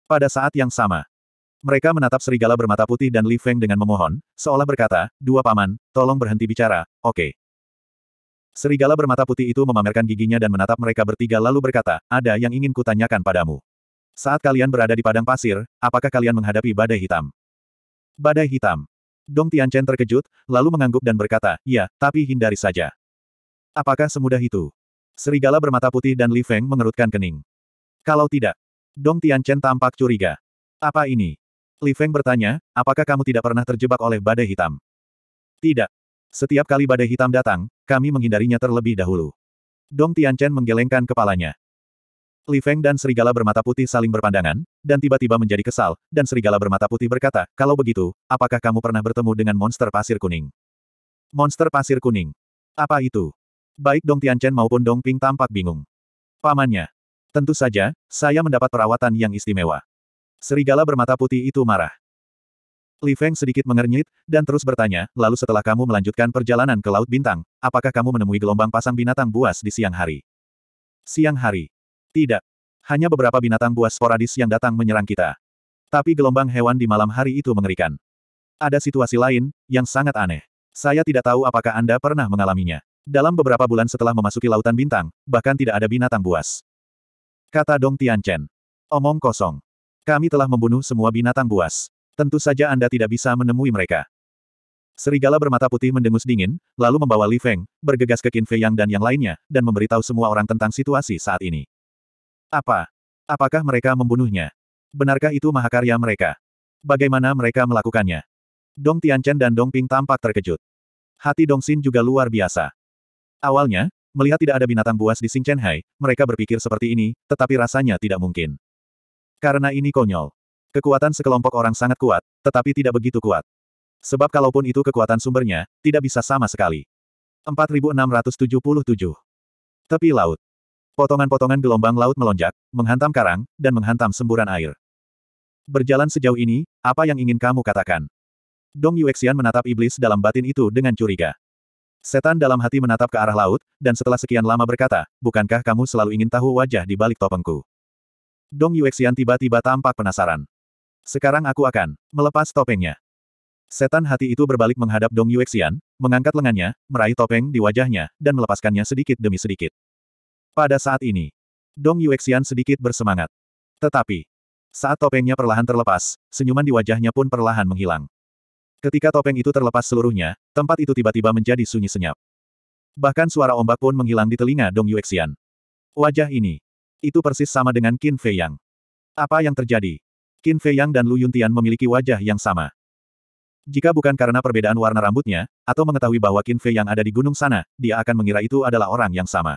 Pada saat yang sama, mereka menatap serigala bermata putih dan Li Feng dengan memohon, seolah berkata, dua paman, tolong berhenti bicara, oke. Okay. Serigala bermata putih itu memamerkan giginya dan menatap mereka bertiga lalu berkata, ada yang ingin kutanyakan padamu. Saat kalian berada di padang pasir, apakah kalian menghadapi badai hitam? Badai hitam. Dong Tianchen terkejut, lalu mengangguk dan berkata, ya, tapi hindari saja. Apakah semudah itu? Serigala bermata putih dan Li Feng mengerutkan kening. Kalau tidak, Dong Tianchen tampak curiga. Apa ini? Li Feng bertanya, apakah kamu tidak pernah terjebak oleh badai hitam? Tidak. Setiap kali badai hitam datang, kami menghindarinya terlebih dahulu. Dong Tianchen menggelengkan kepalanya. Li Feng dan serigala bermata putih saling berpandangan, dan tiba-tiba menjadi kesal, dan serigala bermata putih berkata, kalau begitu, apakah kamu pernah bertemu dengan monster pasir kuning? Monster pasir kuning? Apa itu? Baik Dong Tianchen maupun Dong Ping tampak bingung. Pamannya. Tentu saja, saya mendapat perawatan yang istimewa. Serigala bermata putih itu marah. Li Feng sedikit mengernyit, dan terus bertanya, lalu setelah kamu melanjutkan perjalanan ke Laut Bintang, apakah kamu menemui gelombang pasang binatang buas di siang hari? Siang hari. Tidak. Hanya beberapa binatang buas sporadis yang datang menyerang kita. Tapi gelombang hewan di malam hari itu mengerikan. Ada situasi lain, yang sangat aneh. Saya tidak tahu apakah Anda pernah mengalaminya. Dalam beberapa bulan setelah memasuki Lautan Bintang, bahkan tidak ada binatang buas. Kata Dong Tianchen. Omong kosong. Kami telah membunuh semua binatang buas. Tentu saja Anda tidak bisa menemui mereka. Serigala bermata putih mendengus dingin, lalu membawa Li Feng, bergegas ke Qin Fei Yang dan yang lainnya, dan memberitahu semua orang tentang situasi saat ini. Apa? Apakah mereka membunuhnya? Benarkah itu mahakarya mereka? Bagaimana mereka melakukannya? Dong Tianchen dan Dong Ping tampak terkejut. Hati Dong Xin juga luar biasa. Awalnya, melihat tidak ada binatang buas di Hai, mereka berpikir seperti ini, tetapi rasanya tidak mungkin. Karena ini konyol. Kekuatan sekelompok orang sangat kuat, tetapi tidak begitu kuat. Sebab kalaupun itu kekuatan sumbernya, tidak bisa sama sekali. 4677 Tepi Laut Potongan-potongan gelombang laut melonjak, menghantam karang, dan menghantam semburan air. Berjalan sejauh ini, apa yang ingin kamu katakan? Dong Yuexian menatap iblis dalam batin itu dengan curiga. Setan dalam hati menatap ke arah laut, dan setelah sekian lama berkata, bukankah kamu selalu ingin tahu wajah di balik topengku? Dong Yuexian tiba-tiba tampak penasaran. Sekarang aku akan melepas topengnya. Setan hati itu berbalik menghadap Dong Yuexian, mengangkat lengannya, meraih topeng di wajahnya, dan melepaskannya sedikit demi sedikit. Pada saat ini, Dong Yuexian sedikit bersemangat. Tetapi, saat topengnya perlahan terlepas, senyuman di wajahnya pun perlahan menghilang. Ketika topeng itu terlepas seluruhnya, tempat itu tiba-tiba menjadi sunyi senyap. Bahkan suara ombak pun menghilang di telinga Dong Yuexian. Wajah ini. Itu persis sama dengan Qin Fei Yang. Apa yang terjadi? Qin Fei Yang dan Lu Yuntian memiliki wajah yang sama. Jika bukan karena perbedaan warna rambutnya, atau mengetahui bahwa Qin Fei Yang ada di gunung sana, dia akan mengira itu adalah orang yang sama.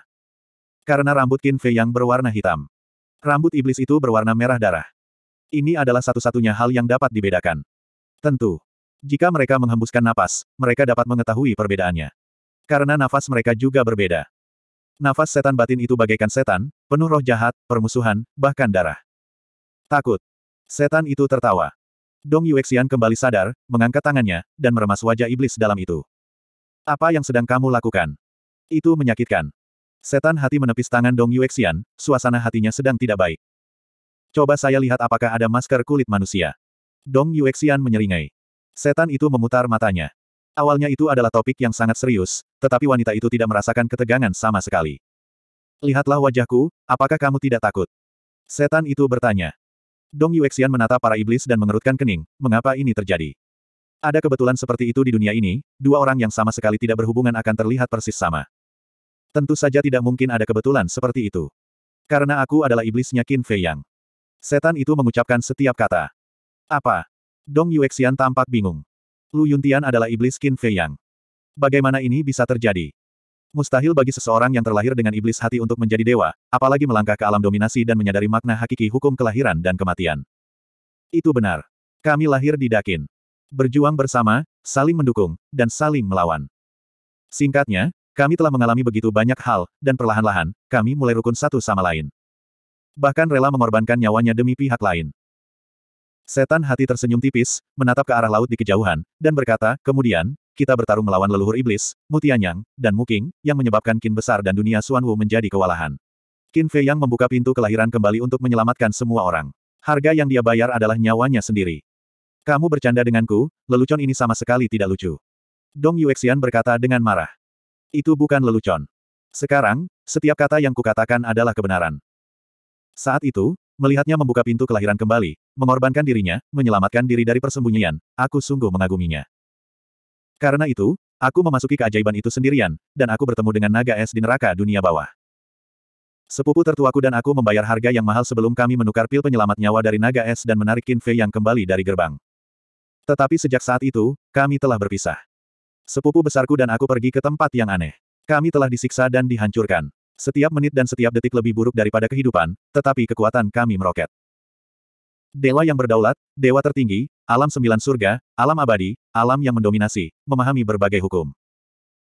Karena rambut Qin Fei yang berwarna hitam. Rambut iblis itu berwarna merah darah. Ini adalah satu-satunya hal yang dapat dibedakan. Tentu. Jika mereka menghembuskan napas, mereka dapat mengetahui perbedaannya. Karena nafas mereka juga berbeda. Nafas setan batin itu bagaikan setan, penuh roh jahat, permusuhan, bahkan darah. Takut. Setan itu tertawa. Dong Yuexian kembali sadar, mengangkat tangannya, dan meremas wajah iblis dalam itu. Apa yang sedang kamu lakukan? Itu menyakitkan. Setan hati menepis tangan Dong Yuexian, suasana hatinya sedang tidak baik. Coba saya lihat apakah ada masker kulit manusia. Dong Yuexian menyeringai. Setan itu memutar matanya. Awalnya itu adalah topik yang sangat serius, tetapi wanita itu tidak merasakan ketegangan sama sekali. Lihatlah wajahku, apakah kamu tidak takut? Setan itu bertanya. Dong Yuexian menatap para iblis dan mengerutkan kening, mengapa ini terjadi? Ada kebetulan seperti itu di dunia ini, dua orang yang sama sekali tidak berhubungan akan terlihat persis sama. Tentu saja tidak mungkin ada kebetulan seperti itu. Karena aku adalah iblisnya Qin Fei Yang. Setan itu mengucapkan setiap kata. Apa? Dong Yuexian tampak bingung. Lu Yuntian adalah iblis Qin Fei Yang. Bagaimana ini bisa terjadi? Mustahil bagi seseorang yang terlahir dengan iblis hati untuk menjadi dewa, apalagi melangkah ke alam dominasi dan menyadari makna hakiki hukum kelahiran dan kematian. Itu benar. Kami lahir di Dakin. Berjuang bersama, saling mendukung, dan saling melawan. Singkatnya, kami telah mengalami begitu banyak hal, dan perlahan-lahan, kami mulai rukun satu sama lain. Bahkan rela mengorbankan nyawanya demi pihak lain. Setan hati tersenyum tipis, menatap ke arah laut di kejauhan, dan berkata, kemudian, kita bertarung melawan leluhur iblis, Mutianyang, dan Muking, yang menyebabkan kin besar dan dunia Suanwu menjadi kewalahan. Qin Fei Yang membuka pintu kelahiran kembali untuk menyelamatkan semua orang. Harga yang dia bayar adalah nyawanya sendiri. Kamu bercanda denganku, lelucon ini sama sekali tidak lucu. Dong Yuexian berkata dengan marah. Itu bukan lelucon. Sekarang, setiap kata yang kukatakan adalah kebenaran. Saat itu, melihatnya membuka pintu kelahiran kembali, mengorbankan dirinya, menyelamatkan diri dari persembunyian, aku sungguh mengaguminya. Karena itu, aku memasuki keajaiban itu sendirian, dan aku bertemu dengan naga es di neraka dunia bawah. Sepupu tertuaku dan aku membayar harga yang mahal sebelum kami menukar pil penyelamat nyawa dari naga es dan menarik Kinfei yang kembali dari gerbang. Tetapi sejak saat itu, kami telah berpisah. Sepupu besarku dan aku pergi ke tempat yang aneh. Kami telah disiksa dan dihancurkan. Setiap menit dan setiap detik lebih buruk daripada kehidupan, tetapi kekuatan kami meroket. Dewa yang berdaulat, dewa tertinggi, alam sembilan surga, alam abadi, alam yang mendominasi, memahami berbagai hukum.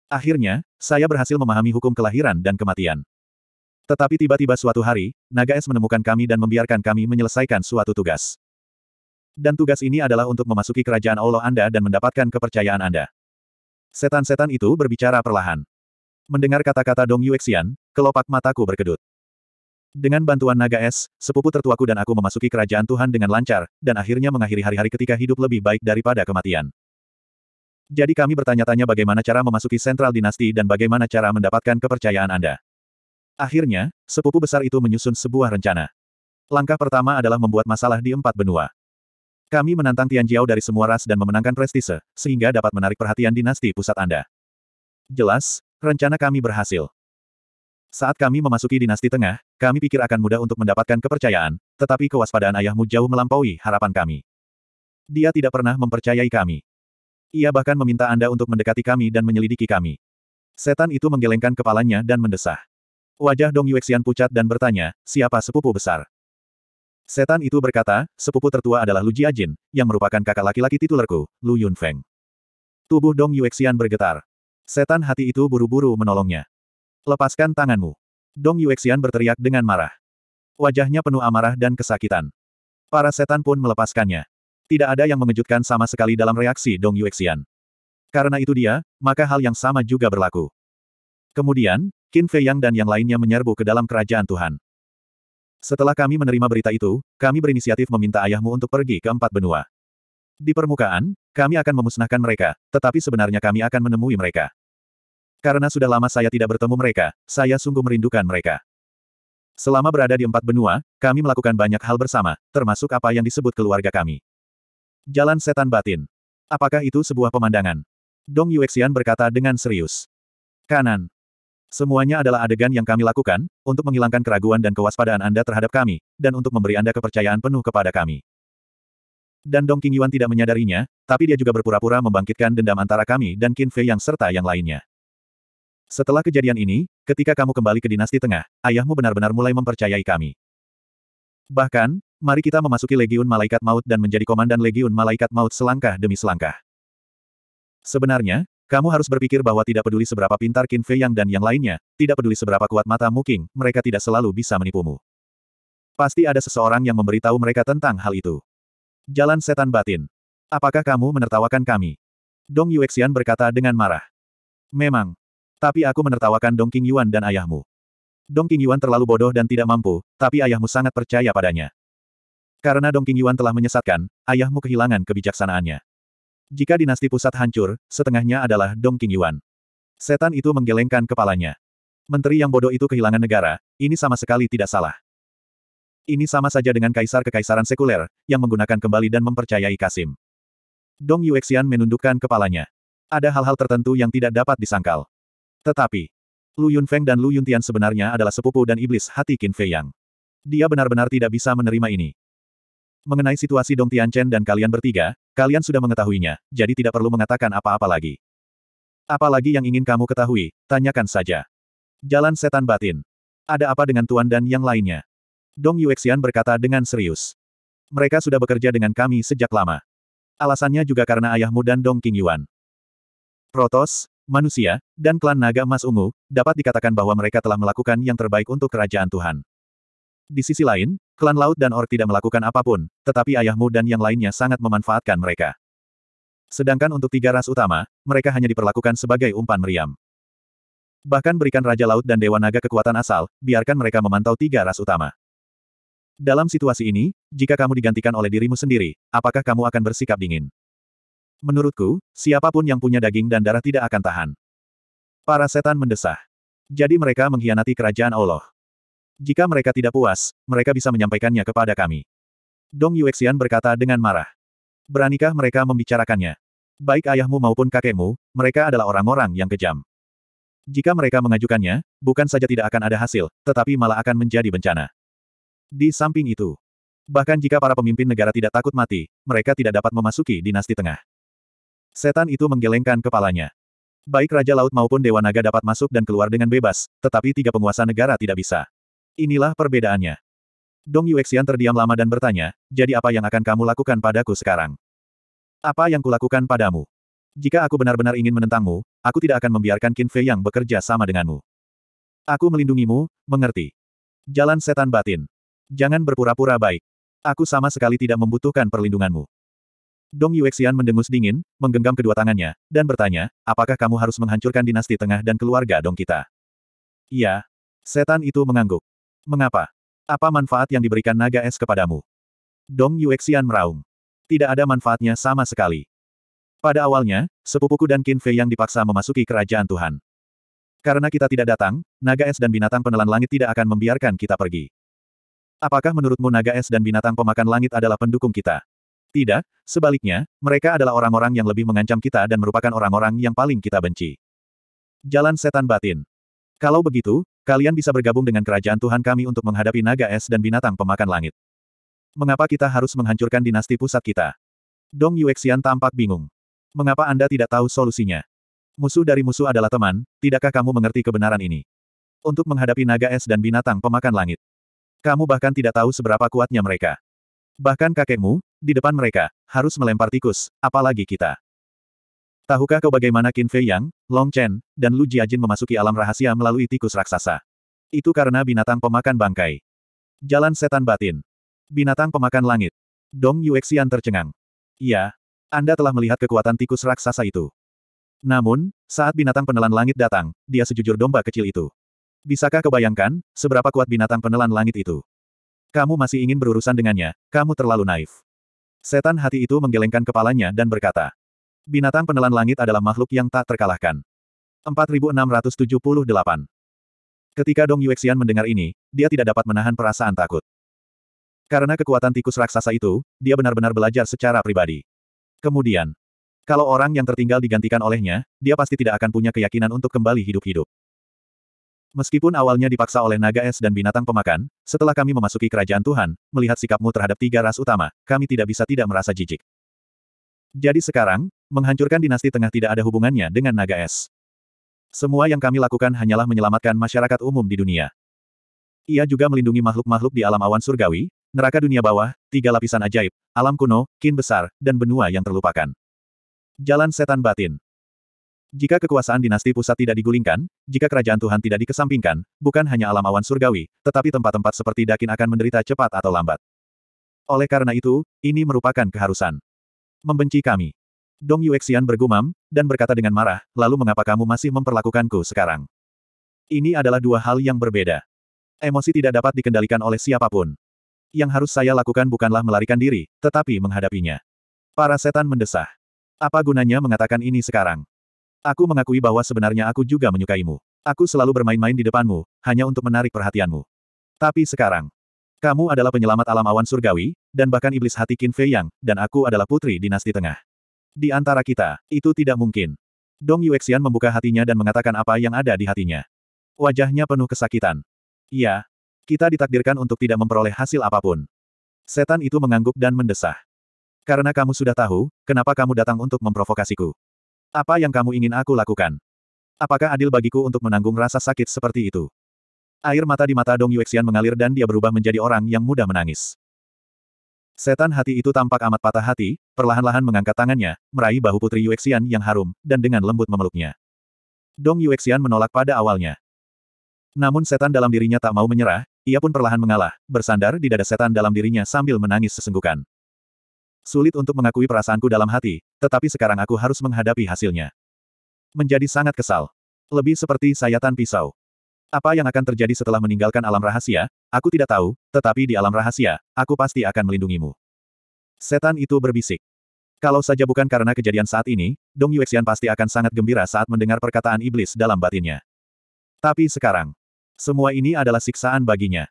Akhirnya, saya berhasil memahami hukum kelahiran dan kematian. Tetapi tiba-tiba suatu hari, naga es menemukan kami dan membiarkan kami menyelesaikan suatu tugas. Dan tugas ini adalah untuk memasuki kerajaan Allah Anda dan mendapatkan kepercayaan Anda. Setan-setan itu berbicara perlahan. Mendengar kata-kata Dong Yuexian, kelopak mataku berkedut. Dengan bantuan naga es, sepupu tertuaku dan aku memasuki kerajaan Tuhan dengan lancar, dan akhirnya mengakhiri hari-hari ketika hidup lebih baik daripada kematian. Jadi kami bertanya-tanya bagaimana cara memasuki sentral dinasti dan bagaimana cara mendapatkan kepercayaan Anda. Akhirnya, sepupu besar itu menyusun sebuah rencana. Langkah pertama adalah membuat masalah di empat benua. Kami menantang Tian Jiao dari semua ras dan memenangkan prestise, sehingga dapat menarik perhatian dinasti pusat Anda. Jelas, rencana kami berhasil. Saat kami memasuki dinasti tengah, kami pikir akan mudah untuk mendapatkan kepercayaan, tetapi kewaspadaan ayahmu jauh melampaui harapan kami. Dia tidak pernah mempercayai kami. Ia bahkan meminta Anda untuk mendekati kami dan menyelidiki kami. Setan itu menggelengkan kepalanya dan mendesah. Wajah Dong Yuexian pucat dan bertanya, siapa sepupu besar? Setan itu berkata, sepupu tertua adalah Lu Jiajin, yang merupakan kakak laki-laki titulerku, Lu Yunfeng. Tubuh Dong Yuexian bergetar. Setan hati itu buru-buru menolongnya. Lepaskan tanganmu. Dong Yuexian berteriak dengan marah. Wajahnya penuh amarah dan kesakitan. Para setan pun melepaskannya. Tidak ada yang mengejutkan sama sekali dalam reaksi Dong Yuexian. Karena itu dia, maka hal yang sama juga berlaku. Kemudian, Qin Fei dan yang lainnya menyerbu ke dalam kerajaan Tuhan. Setelah kami menerima berita itu, kami berinisiatif meminta ayahmu untuk pergi ke empat benua. Di permukaan, kami akan memusnahkan mereka, tetapi sebenarnya kami akan menemui mereka. Karena sudah lama saya tidak bertemu mereka, saya sungguh merindukan mereka. Selama berada di empat benua, kami melakukan banyak hal bersama, termasuk apa yang disebut keluarga kami. Jalan Setan Batin. Apakah itu sebuah pemandangan? Dong Yuexian berkata dengan serius. Kanan. Semuanya adalah adegan yang kami lakukan, untuk menghilangkan keraguan dan kewaspadaan Anda terhadap kami, dan untuk memberi Anda kepercayaan penuh kepada kami. Dan Dong Qingyuan tidak menyadarinya, tapi dia juga berpura-pura membangkitkan dendam antara kami dan Qin Fei yang serta yang lainnya. Setelah kejadian ini, ketika kamu kembali ke dinasti tengah, ayahmu benar-benar mulai mempercayai kami. Bahkan, mari kita memasuki Legiun Malaikat Maut dan menjadi komandan Legiun Malaikat Maut selangkah demi selangkah. Sebenarnya, kamu harus berpikir bahwa tidak peduli seberapa pintar Qin Fei Yang dan yang lainnya, tidak peduli seberapa kuat mata Muking, mereka tidak selalu bisa menipumu. Pasti ada seseorang yang memberitahu mereka tentang hal itu. Jalan setan batin. Apakah kamu menertawakan kami? Dong Yuexian berkata dengan marah. Memang. Tapi aku menertawakan Dong King Yuan dan ayahmu. Dong King Yuan terlalu bodoh dan tidak mampu, tapi ayahmu sangat percaya padanya. Karena Dong King Yuan telah menyesatkan, ayahmu kehilangan kebijaksanaannya. Jika dinasti pusat hancur, setengahnya adalah Dong Qingyuan. Setan itu menggelengkan kepalanya. Menteri yang bodoh itu kehilangan negara, ini sama sekali tidak salah. Ini sama saja dengan kaisar kekaisaran sekuler, yang menggunakan kembali dan mempercayai Kasim. Dong Yuexian menundukkan kepalanya. Ada hal-hal tertentu yang tidak dapat disangkal. Tetapi, Lu Yunfeng dan Lu Yuntian sebenarnya adalah sepupu dan iblis hati Qin Fei Yang. Dia benar-benar tidak bisa menerima ini. Mengenai situasi Dong Tianchen dan kalian bertiga, Kalian sudah mengetahuinya, jadi tidak perlu mengatakan apa-apa lagi. Apalagi yang ingin kamu ketahui, tanyakan saja. Jalan setan batin. Ada apa dengan Tuan dan yang lainnya? Dong Yuexian berkata dengan serius. Mereka sudah bekerja dengan kami sejak lama. Alasannya juga karena ayahmu dan Dong King Yuan. Protos, manusia, dan klan naga emas ungu, dapat dikatakan bahwa mereka telah melakukan yang terbaik untuk kerajaan Tuhan. Di sisi lain, Klan Laut dan Ork tidak melakukan apapun, tetapi ayahmu dan yang lainnya sangat memanfaatkan mereka. Sedangkan untuk tiga ras utama, mereka hanya diperlakukan sebagai umpan meriam. Bahkan berikan Raja Laut dan Dewa Naga kekuatan asal, biarkan mereka memantau tiga ras utama. Dalam situasi ini, jika kamu digantikan oleh dirimu sendiri, apakah kamu akan bersikap dingin? Menurutku, siapapun yang punya daging dan darah tidak akan tahan. Para setan mendesah. Jadi mereka mengkhianati kerajaan Allah. Jika mereka tidak puas, mereka bisa menyampaikannya kepada kami. Dong Yuexian berkata dengan marah. Beranikah mereka membicarakannya? Baik ayahmu maupun kakekmu, mereka adalah orang-orang yang kejam. Jika mereka mengajukannya, bukan saja tidak akan ada hasil, tetapi malah akan menjadi bencana. Di samping itu, bahkan jika para pemimpin negara tidak takut mati, mereka tidak dapat memasuki dinasti tengah. Setan itu menggelengkan kepalanya. Baik Raja Laut maupun Dewa Naga dapat masuk dan keluar dengan bebas, tetapi tiga penguasa negara tidak bisa. Inilah perbedaannya. Dong Yuexian terdiam lama dan bertanya, jadi apa yang akan kamu lakukan padaku sekarang? Apa yang kulakukan padamu? Jika aku benar-benar ingin menentangmu, aku tidak akan membiarkan Qin Fei yang bekerja sama denganmu. Aku melindungimu, mengerti. Jalan setan batin. Jangan berpura-pura baik. Aku sama sekali tidak membutuhkan perlindunganmu. Dong Yuexian mendengus dingin, menggenggam kedua tangannya, dan bertanya, apakah kamu harus menghancurkan dinasti tengah dan keluarga Dong kita? Iya. Setan itu mengangguk. Mengapa? Apa manfaat yang diberikan naga es kepadamu? Dong Yuexian meraung. Tidak ada manfaatnya sama sekali. Pada awalnya, sepupuku dan Qin Fei yang dipaksa memasuki kerajaan Tuhan. Karena kita tidak datang, naga es dan binatang penelan langit tidak akan membiarkan kita pergi. Apakah menurutmu naga es dan binatang pemakan langit adalah pendukung kita? Tidak, sebaliknya, mereka adalah orang-orang yang lebih mengancam kita dan merupakan orang-orang yang paling kita benci. Jalan setan batin. Kalau begitu, Kalian bisa bergabung dengan kerajaan Tuhan kami untuk menghadapi naga es dan binatang pemakan langit. Mengapa kita harus menghancurkan dinasti pusat kita? Dong Yuexian tampak bingung. Mengapa Anda tidak tahu solusinya? Musuh dari musuh adalah teman, tidakkah kamu mengerti kebenaran ini? Untuk menghadapi naga es dan binatang pemakan langit. Kamu bahkan tidak tahu seberapa kuatnya mereka. Bahkan kakekmu, di depan mereka, harus melempar tikus, apalagi kita. Tahukah kau bagaimana Qin Fei Yang, Long Chen, dan Lu Jiajin memasuki alam rahasia melalui tikus raksasa? Itu karena binatang pemakan bangkai. Jalan setan batin. Binatang pemakan langit. Dong Yuexian tercengang. Iya, Anda telah melihat kekuatan tikus raksasa itu. Namun, saat binatang penelan langit datang, dia sejujur domba kecil itu. Bisakah kebayangkan, seberapa kuat binatang penelan langit itu? Kamu masih ingin berurusan dengannya, kamu terlalu naif. Setan hati itu menggelengkan kepalanya dan berkata, Binatang penelan langit adalah makhluk yang tak terkalahkan. 4678. Ketika Dong Yuexian mendengar ini, dia tidak dapat menahan perasaan takut. Karena kekuatan tikus raksasa itu, dia benar-benar belajar secara pribadi. Kemudian, kalau orang yang tertinggal digantikan olehnya, dia pasti tidak akan punya keyakinan untuk kembali hidup-hidup. Meskipun awalnya dipaksa oleh naga es dan binatang pemakan, setelah kami memasuki kerajaan Tuhan, melihat sikapmu terhadap tiga ras utama, kami tidak bisa tidak merasa jijik. Jadi sekarang, Menghancurkan dinasti tengah tidak ada hubungannya dengan naga es. Semua yang kami lakukan hanyalah menyelamatkan masyarakat umum di dunia. Ia juga melindungi makhluk-makhluk di alam awan surgawi, neraka dunia bawah, tiga lapisan ajaib, alam kuno, kin besar, dan benua yang terlupakan. Jalan Setan Batin Jika kekuasaan dinasti pusat tidak digulingkan, jika kerajaan Tuhan tidak dikesampingkan, bukan hanya alam awan surgawi, tetapi tempat-tempat seperti Dakin akan menderita cepat atau lambat. Oleh karena itu, ini merupakan keharusan. Membenci kami. Dong Yuexian bergumam, dan berkata dengan marah, lalu mengapa kamu masih memperlakukanku sekarang? Ini adalah dua hal yang berbeda. Emosi tidak dapat dikendalikan oleh siapapun. Yang harus saya lakukan bukanlah melarikan diri, tetapi menghadapinya. Para setan mendesah. Apa gunanya mengatakan ini sekarang? Aku mengakui bahwa sebenarnya aku juga menyukaimu. Aku selalu bermain-main di depanmu, hanya untuk menarik perhatianmu. Tapi sekarang, kamu adalah penyelamat alam awan surgawi, dan bahkan iblis hati Qin Fei Yang, dan aku adalah putri dinasti tengah. Di antara kita, itu tidak mungkin. Dong Yuexian membuka hatinya dan mengatakan apa yang ada di hatinya. Wajahnya penuh kesakitan. Iya, kita ditakdirkan untuk tidak memperoleh hasil apapun. Setan itu mengangguk dan mendesah. Karena kamu sudah tahu, kenapa kamu datang untuk memprovokasiku? Apa yang kamu ingin aku lakukan? Apakah adil bagiku untuk menanggung rasa sakit seperti itu? Air mata di mata Dong Yuexian mengalir dan dia berubah menjadi orang yang mudah menangis. Setan hati itu tampak amat patah hati, perlahan-lahan mengangkat tangannya, meraih bahu putri Yuexian yang harum, dan dengan lembut memeluknya. Dong Yuexian menolak pada awalnya. Namun setan dalam dirinya tak mau menyerah, ia pun perlahan mengalah, bersandar di dada setan dalam dirinya sambil menangis sesenggukan. Sulit untuk mengakui perasaanku dalam hati, tetapi sekarang aku harus menghadapi hasilnya. Menjadi sangat kesal. Lebih seperti sayatan pisau. Apa yang akan terjadi setelah meninggalkan alam rahasia, aku tidak tahu, tetapi di alam rahasia, aku pasti akan melindungimu. Setan itu berbisik. Kalau saja bukan karena kejadian saat ini, Dong Yuexian pasti akan sangat gembira saat mendengar perkataan iblis dalam batinnya. Tapi sekarang, semua ini adalah siksaan baginya.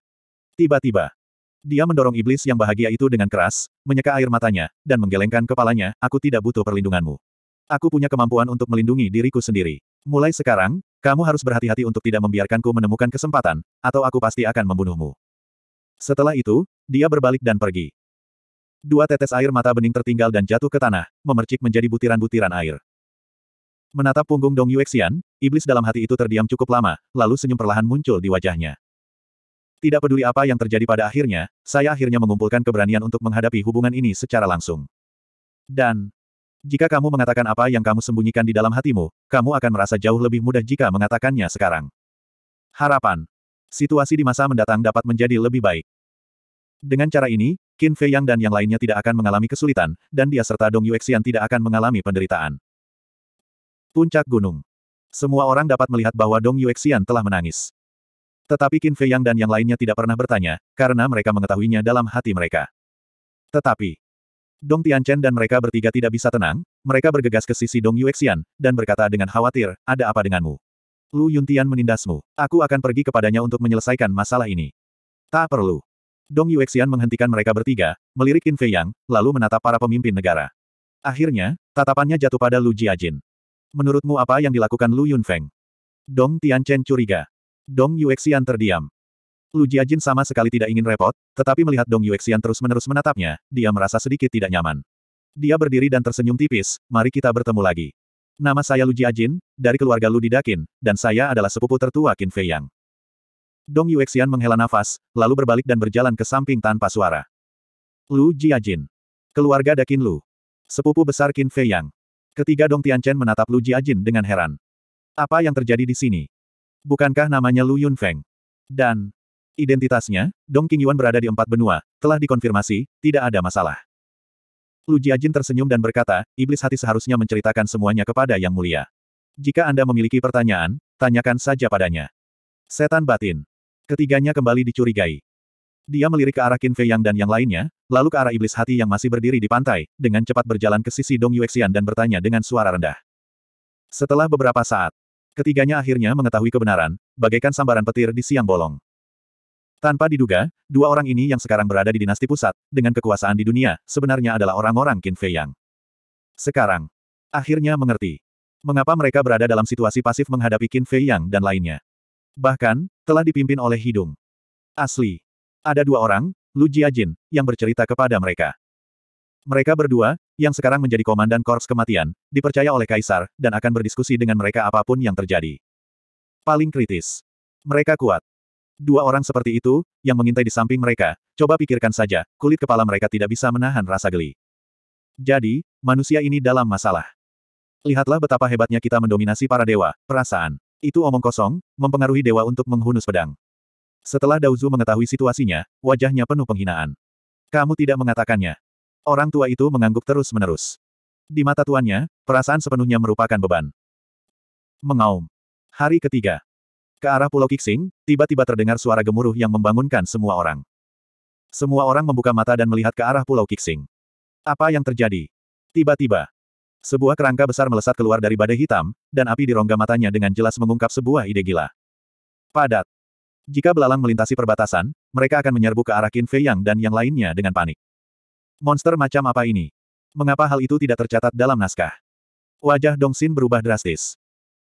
Tiba-tiba, dia mendorong iblis yang bahagia itu dengan keras, menyeka air matanya, dan menggelengkan kepalanya, aku tidak butuh perlindunganmu. Aku punya kemampuan untuk melindungi diriku sendiri. Mulai sekarang, kamu harus berhati-hati untuk tidak membiarkanku menemukan kesempatan, atau aku pasti akan membunuhmu. Setelah itu, dia berbalik dan pergi. Dua tetes air mata bening tertinggal dan jatuh ke tanah, memercik menjadi butiran-butiran air. Menatap punggung Dong Yuexian, iblis dalam hati itu terdiam cukup lama, lalu senyum perlahan muncul di wajahnya. Tidak peduli apa yang terjadi pada akhirnya, saya akhirnya mengumpulkan keberanian untuk menghadapi hubungan ini secara langsung. Dan, jika kamu mengatakan apa yang kamu sembunyikan di dalam hatimu, kamu akan merasa jauh lebih mudah jika mengatakannya sekarang. Harapan. Situasi di masa mendatang dapat menjadi lebih baik. Dengan cara ini, Qin Fei Yang dan yang lainnya tidak akan mengalami kesulitan, dan dia serta Dong Yuexian tidak akan mengalami penderitaan. Puncak Gunung. Semua orang dapat melihat bahwa Dong Yuexian telah menangis. Tetapi Qin Fei Yang dan yang lainnya tidak pernah bertanya, karena mereka mengetahuinya dalam hati mereka. Tetapi, Dong Tianchen dan mereka bertiga tidak bisa tenang, mereka bergegas ke sisi Dong Yuexian, dan berkata dengan khawatir, ada apa denganmu? Lu Yuntian menindasmu. Aku akan pergi kepadanya untuk menyelesaikan masalah ini. Tak perlu. Dong Yuexian menghentikan mereka bertiga, melirik Qin Fei Yang, lalu menatap para pemimpin negara. Akhirnya, tatapannya jatuh pada Lu Jiajin. Menurutmu apa yang dilakukan Lu Yunfeng? Dong Tianchen curiga. Dong Yuexian terdiam. Lu Jiajin sama sekali tidak ingin repot, tetapi melihat Dong Yuexian terus-menerus menatapnya, dia merasa sedikit tidak nyaman. Dia berdiri dan tersenyum tipis, mari kita bertemu lagi. Nama saya Lu Jiajin, dari keluarga Lu Didakin, dan saya adalah sepupu tertua Qin Fei Yang. Dong Yuexian menghela nafas, lalu berbalik dan berjalan ke samping tanpa suara. Lu Jiajin. Keluarga Dakin Lu. Sepupu besar Qin Fei Yang. Ketiga Dong Tianchen menatap Lu Jiajin dengan heran. Apa yang terjadi di sini? Bukankah namanya Lu Yunfeng? Dan, Identitasnya, Dong Qingyuan berada di empat benua, telah dikonfirmasi, tidak ada masalah. Lu Jiajin tersenyum dan berkata, iblis hati seharusnya menceritakan semuanya kepada Yang Mulia. Jika Anda memiliki pertanyaan, tanyakan saja padanya. Setan batin. Ketiganya kembali dicurigai. Dia melirik ke arah Qin Fei Yang dan yang lainnya, lalu ke arah iblis hati yang masih berdiri di pantai, dengan cepat berjalan ke sisi Dong Yuexian dan bertanya dengan suara rendah. Setelah beberapa saat, ketiganya akhirnya mengetahui kebenaran, bagaikan sambaran petir di siang bolong. Tanpa diduga, dua orang ini yang sekarang berada di dinasti pusat, dengan kekuasaan di dunia, sebenarnya adalah orang-orang Qin Fei Yang. Sekarang, akhirnya mengerti. Mengapa mereka berada dalam situasi pasif menghadapi Qin Fei Yang dan lainnya. Bahkan, telah dipimpin oleh hidung. Asli. Ada dua orang, Lu Jiajin, yang bercerita kepada mereka. Mereka berdua, yang sekarang menjadi komandan Korps Kematian, dipercaya oleh Kaisar, dan akan berdiskusi dengan mereka apapun yang terjadi. Paling kritis. Mereka kuat. Dua orang seperti itu, yang mengintai di samping mereka, coba pikirkan saja, kulit kepala mereka tidak bisa menahan rasa geli. Jadi, manusia ini dalam masalah. Lihatlah betapa hebatnya kita mendominasi para dewa, perasaan. Itu omong kosong, mempengaruhi dewa untuk menghunus pedang. Setelah Dauzu mengetahui situasinya, wajahnya penuh penghinaan. Kamu tidak mengatakannya. Orang tua itu mengangguk terus-menerus. Di mata tuannya, perasaan sepenuhnya merupakan beban. Mengaum. Hari ketiga. Ke arah Pulau Kixing, tiba-tiba terdengar suara gemuruh yang membangunkan semua orang. Semua orang membuka mata dan melihat ke arah Pulau Kixing. Apa yang terjadi? Tiba-tiba, sebuah kerangka besar melesat keluar dari badai hitam, dan api di rongga matanya dengan jelas mengungkap sebuah ide gila. Padat. Jika belalang melintasi perbatasan, mereka akan menyerbu ke arah Qin Fei Yang dan yang lainnya dengan panik. Monster macam apa ini? Mengapa hal itu tidak tercatat dalam naskah? Wajah Dong Xin berubah drastis.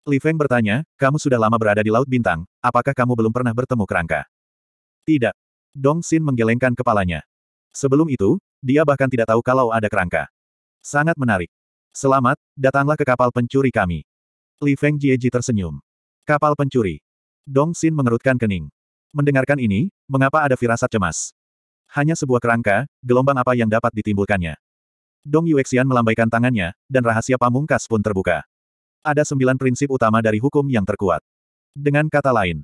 Li Feng bertanya, kamu sudah lama berada di Laut Bintang, apakah kamu belum pernah bertemu kerangka? Tidak. Dong Xin menggelengkan kepalanya. Sebelum itu, dia bahkan tidak tahu kalau ada kerangka. Sangat menarik. Selamat, datanglah ke kapal pencuri kami. Li Feng Jieji tersenyum. Kapal pencuri. Dong Xin mengerutkan kening. Mendengarkan ini, mengapa ada firasat cemas? Hanya sebuah kerangka, gelombang apa yang dapat ditimbulkannya? Dong Yuexian melambaikan tangannya, dan rahasia pamungkas pun terbuka. Ada sembilan prinsip utama dari hukum yang terkuat. Dengan kata lain,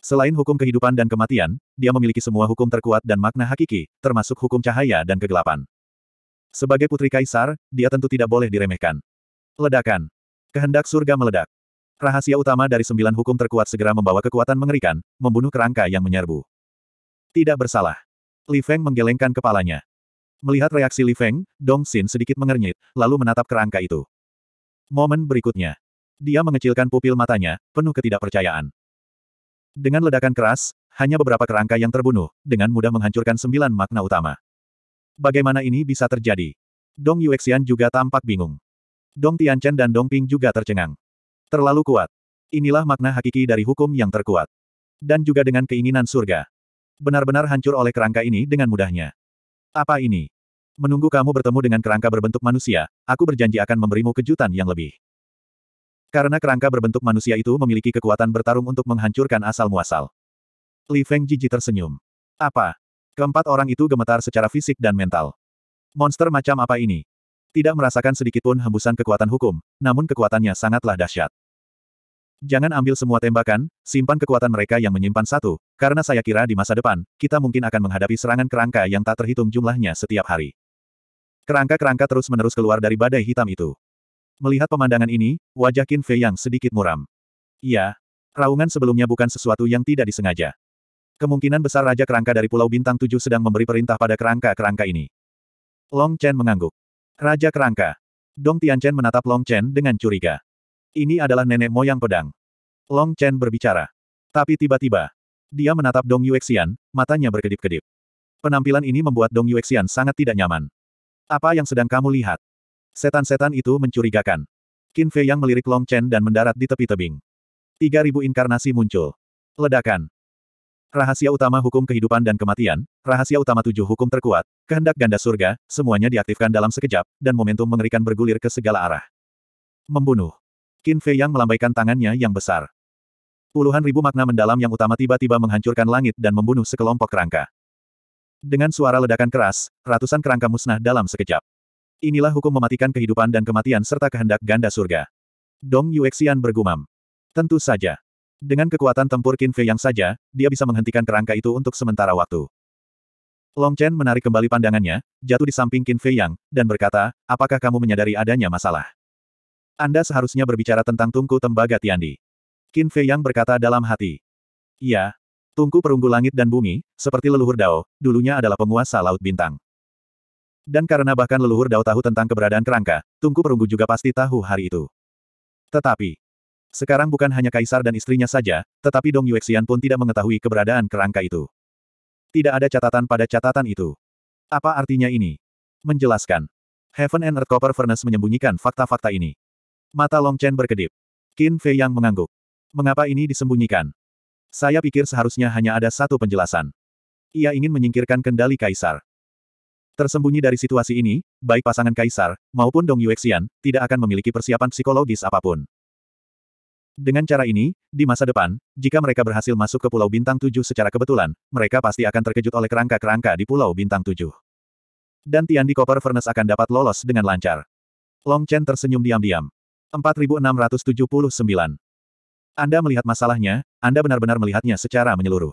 selain hukum kehidupan dan kematian, dia memiliki semua hukum terkuat dan makna hakiki, termasuk hukum cahaya dan kegelapan. Sebagai putri kaisar, dia tentu tidak boleh diremehkan. Ledakan. Kehendak surga meledak. Rahasia utama dari sembilan hukum terkuat segera membawa kekuatan mengerikan, membunuh kerangka yang menyerbu. Tidak bersalah. Li Feng menggelengkan kepalanya. Melihat reaksi Li Feng, Dong Xin sedikit mengernyit, lalu menatap kerangka itu. Momen berikutnya. Dia mengecilkan pupil matanya, penuh ketidakpercayaan. Dengan ledakan keras, hanya beberapa kerangka yang terbunuh, dengan mudah menghancurkan sembilan makna utama. Bagaimana ini bisa terjadi? Dong Yuexian juga tampak bingung. Dong Tianchen dan Dong Ping juga tercengang. Terlalu kuat. Inilah makna hakiki dari hukum yang terkuat. Dan juga dengan keinginan surga. Benar-benar hancur oleh kerangka ini dengan mudahnya. Apa ini? Menunggu kamu bertemu dengan kerangka berbentuk manusia, aku berjanji akan memberimu kejutan yang lebih. Karena kerangka berbentuk manusia itu memiliki kekuatan bertarung untuk menghancurkan asal-muasal. Li Feng jijik tersenyum. Apa? Keempat orang itu gemetar secara fisik dan mental. Monster macam apa ini? Tidak merasakan sedikitpun hembusan kekuatan hukum, namun kekuatannya sangatlah dahsyat. Jangan ambil semua tembakan, simpan kekuatan mereka yang menyimpan satu, karena saya kira di masa depan, kita mungkin akan menghadapi serangan kerangka yang tak terhitung jumlahnya setiap hari. Kerangka-kerangka terus-menerus keluar dari badai hitam itu. Melihat pemandangan ini, wajah Qin Fei yang sedikit muram. Iya, raungan sebelumnya bukan sesuatu yang tidak disengaja. Kemungkinan besar Raja Kerangka dari Pulau Bintang Tujuh sedang memberi perintah pada kerangka-kerangka ini. Long Chen mengangguk. Raja Kerangka. Dong Tian Chen menatap Long Chen dengan curiga. Ini adalah nenek moyang pedang. Long Chen berbicara. Tapi tiba-tiba, dia menatap Dong Yuexian, matanya berkedip-kedip. Penampilan ini membuat Dong Yuexian sangat tidak nyaman. Apa yang sedang kamu lihat? Setan-setan itu mencurigakan. Qin Fei yang melirik Long Chen dan mendarat di tepi tebing. 3000 inkarnasi muncul. Ledakan. Rahasia utama hukum kehidupan dan kematian, rahasia utama tujuh hukum terkuat, kehendak ganda surga, semuanya diaktifkan dalam sekejap, dan momentum mengerikan bergulir ke segala arah. Membunuh. Qin Fei yang melambaikan tangannya yang besar. Puluhan ribu makna mendalam yang utama tiba-tiba menghancurkan langit dan membunuh sekelompok kerangka. Dengan suara ledakan keras, ratusan kerangka musnah dalam sekejap. Inilah hukum mematikan kehidupan dan kematian serta kehendak ganda surga. Dong Yuexian bergumam. Tentu saja. Dengan kekuatan tempur Qin Fei yang saja, dia bisa menghentikan kerangka itu untuk sementara waktu. Long Chen menarik kembali pandangannya, jatuh di samping Qin Fei Yang, dan berkata, apakah kamu menyadari adanya masalah? Anda seharusnya berbicara tentang tungku tembaga Tiandi. Qin Fei Yang berkata dalam hati. Iya, Tungku perunggu langit dan bumi, seperti leluhur Dao, dulunya adalah penguasa Laut Bintang. Dan karena bahkan leluhur Dao tahu tentang keberadaan kerangka, tungku perunggu juga pasti tahu hari itu. Tetapi, sekarang bukan hanya kaisar dan istrinya saja, tetapi Dong Yuexian pun tidak mengetahui keberadaan kerangka itu. Tidak ada catatan pada catatan itu. Apa artinya ini? Menjelaskan. Heaven and Earth Copper Furnace menyembunyikan fakta-fakta ini. Mata Long Chen berkedip. Qin Fei yang mengangguk. Mengapa ini disembunyikan? Saya pikir seharusnya hanya ada satu penjelasan. Ia ingin menyingkirkan kendali kaisar. Tersembunyi dari situasi ini, baik pasangan kaisar, maupun Dong Yuexian, tidak akan memiliki persiapan psikologis apapun. Dengan cara ini, di masa depan, jika mereka berhasil masuk ke Pulau Bintang 7 secara kebetulan, mereka pasti akan terkejut oleh kerangka-kerangka di Pulau Bintang 7. Dan Tian di Copper Furnace akan dapat lolos dengan lancar. Long Chen tersenyum diam-diam. 4679 anda melihat masalahnya, Anda benar-benar melihatnya secara menyeluruh.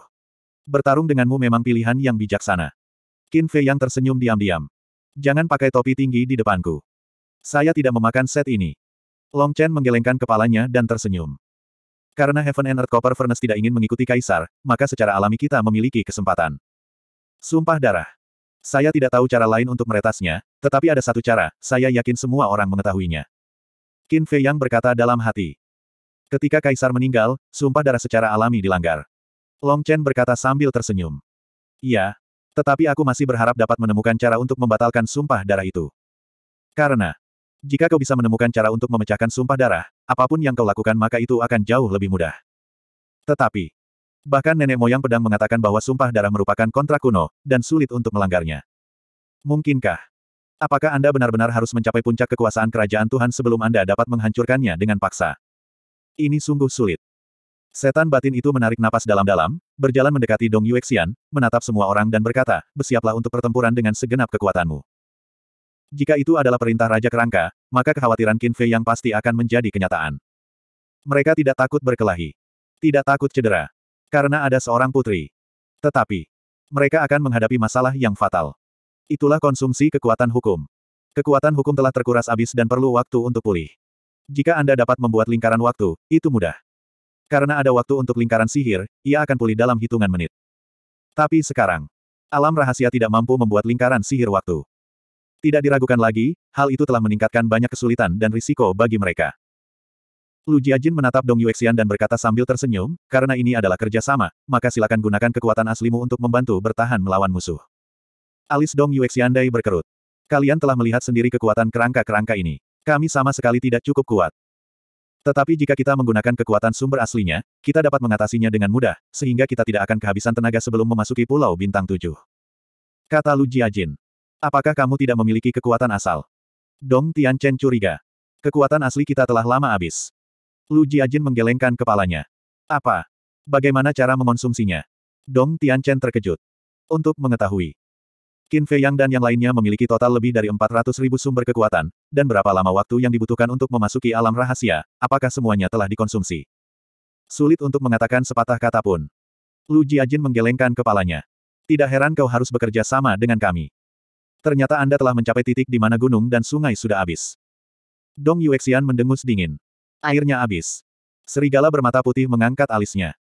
Bertarung denganmu memang pilihan yang bijaksana. Qin Fei yang tersenyum diam-diam. Jangan pakai topi tinggi di depanku. Saya tidak memakan set ini. Long Chen menggelengkan kepalanya dan tersenyum. Karena Heaven and Earth Copper Furnace tidak ingin mengikuti Kaisar, maka secara alami kita memiliki kesempatan. Sumpah darah. Saya tidak tahu cara lain untuk meretasnya, tetapi ada satu cara, saya yakin semua orang mengetahuinya. Qin Fei Yang berkata dalam hati. Ketika kaisar meninggal, sumpah darah secara alami dilanggar. Long Chen berkata sambil tersenyum. Iya. Tetapi aku masih berharap dapat menemukan cara untuk membatalkan sumpah darah itu. Karena, jika kau bisa menemukan cara untuk memecahkan sumpah darah, apapun yang kau lakukan maka itu akan jauh lebih mudah. Tetapi, bahkan nenek moyang pedang mengatakan bahwa sumpah darah merupakan kontrak kuno, dan sulit untuk melanggarnya. Mungkinkah? Apakah Anda benar-benar harus mencapai puncak kekuasaan kerajaan Tuhan sebelum Anda dapat menghancurkannya dengan paksa? Ini sungguh sulit. Setan batin itu menarik napas dalam-dalam, berjalan mendekati Dong Yuexian, menatap semua orang dan berkata, bersiaplah untuk pertempuran dengan segenap kekuatanmu. Jika itu adalah perintah Raja Kerangka, maka kekhawatiran Qin Fei yang pasti akan menjadi kenyataan. Mereka tidak takut berkelahi. Tidak takut cedera. Karena ada seorang putri. Tetapi, mereka akan menghadapi masalah yang fatal. Itulah konsumsi kekuatan hukum. Kekuatan hukum telah terkuras habis dan perlu waktu untuk pulih. Jika Anda dapat membuat lingkaran waktu, itu mudah. Karena ada waktu untuk lingkaran sihir, ia akan pulih dalam hitungan menit. Tapi sekarang, alam rahasia tidak mampu membuat lingkaran sihir waktu. Tidak diragukan lagi, hal itu telah meningkatkan banyak kesulitan dan risiko bagi mereka. Lu Jiajin menatap Dong Yuexian dan berkata sambil tersenyum, karena ini adalah kerjasama, maka silakan gunakan kekuatan aslimu untuk membantu bertahan melawan musuh. Alis Dong Yuexian dai berkerut. Kalian telah melihat sendiri kekuatan kerangka-kerangka ini. Kami sama sekali tidak cukup kuat. Tetapi jika kita menggunakan kekuatan sumber aslinya, kita dapat mengatasinya dengan mudah, sehingga kita tidak akan kehabisan tenaga sebelum memasuki Pulau Bintang Tujuh. Kata Lu Jiajin. Apakah kamu tidak memiliki kekuatan asal? Dong Tian Chen curiga. Kekuatan asli kita telah lama habis. Lu Jiajin menggelengkan kepalanya. Apa? Bagaimana cara mengonsumsinya? Dong Tian Chen terkejut. Untuk mengetahui, Qin Fei Yang dan yang lainnya memiliki total lebih dari 400 ribu sumber kekuatan, dan berapa lama waktu yang dibutuhkan untuk memasuki alam rahasia, apakah semuanya telah dikonsumsi. Sulit untuk mengatakan sepatah kata pun. Lu Jiajin menggelengkan kepalanya. Tidak heran kau harus bekerja sama dengan kami. Ternyata Anda telah mencapai titik di mana gunung dan sungai sudah habis. Dong Yuexian mendengus dingin. Airnya habis. Serigala bermata putih mengangkat alisnya.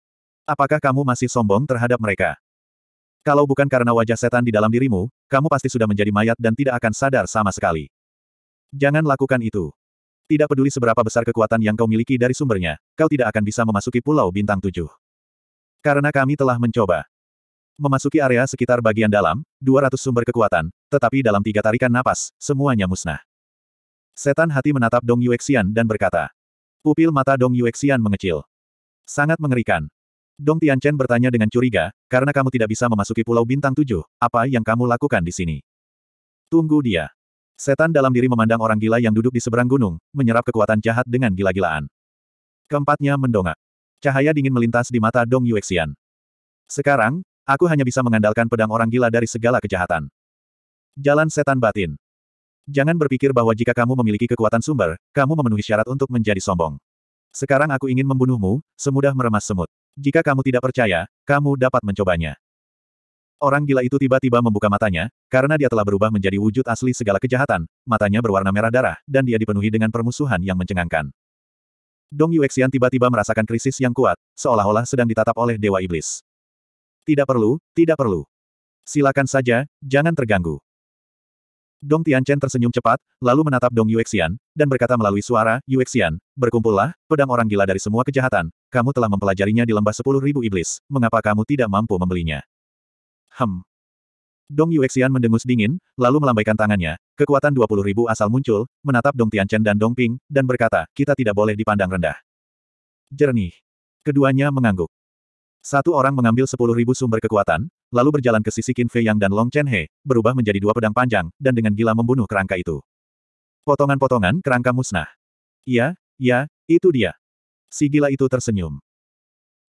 Apakah kamu masih sombong terhadap mereka? Kalau bukan karena wajah setan di dalam dirimu, kamu pasti sudah menjadi mayat dan tidak akan sadar sama sekali. Jangan lakukan itu. Tidak peduli seberapa besar kekuatan yang kau miliki dari sumbernya, kau tidak akan bisa memasuki Pulau Bintang Tujuh. Karena kami telah mencoba memasuki area sekitar bagian dalam, 200 sumber kekuatan, tetapi dalam tiga tarikan napas, semuanya musnah. Setan hati menatap Dong Yuexian dan berkata, Pupil mata Dong Yuexian mengecil. Sangat mengerikan. Dong Tianchen bertanya dengan curiga, karena kamu tidak bisa memasuki Pulau Bintang Tujuh, apa yang kamu lakukan di sini? Tunggu dia. Setan dalam diri memandang orang gila yang duduk di seberang gunung, menyerap kekuatan jahat dengan gila-gilaan. Keempatnya mendongak. Cahaya dingin melintas di mata Dong Yuexian. Sekarang, aku hanya bisa mengandalkan pedang orang gila dari segala kejahatan. Jalan setan batin. Jangan berpikir bahwa jika kamu memiliki kekuatan sumber, kamu memenuhi syarat untuk menjadi sombong. Sekarang aku ingin membunuhmu, semudah meremas semut. Jika kamu tidak percaya, kamu dapat mencobanya. Orang gila itu tiba-tiba membuka matanya, karena dia telah berubah menjadi wujud asli segala kejahatan, matanya berwarna merah darah, dan dia dipenuhi dengan permusuhan yang mencengangkan. Dong Yuexian tiba-tiba merasakan krisis yang kuat, seolah-olah sedang ditatap oleh Dewa Iblis. Tidak perlu, tidak perlu. Silakan saja, jangan terganggu. Dong Tianchen tersenyum cepat, lalu menatap Dong Yuexian, dan berkata melalui suara, Yuexian, berkumpullah, pedang orang gila dari semua kejahatan, kamu telah mempelajarinya di lembah sepuluh ribu iblis, mengapa kamu tidak mampu membelinya? Hem. Dong Yuexian mendengus dingin, lalu melambaikan tangannya, kekuatan dua puluh ribu asal muncul, menatap Dong Tianchen dan Dong Ping, dan berkata, kita tidak boleh dipandang rendah. Jernih. Keduanya mengangguk. Satu orang mengambil sepuluh ribu sumber kekuatan, lalu berjalan ke sisi Qin Fei Yang dan Long Chen He, berubah menjadi dua pedang panjang, dan dengan gila membunuh kerangka itu. Potongan-potongan kerangka musnah. Iya, iya, itu dia. Si gila itu tersenyum.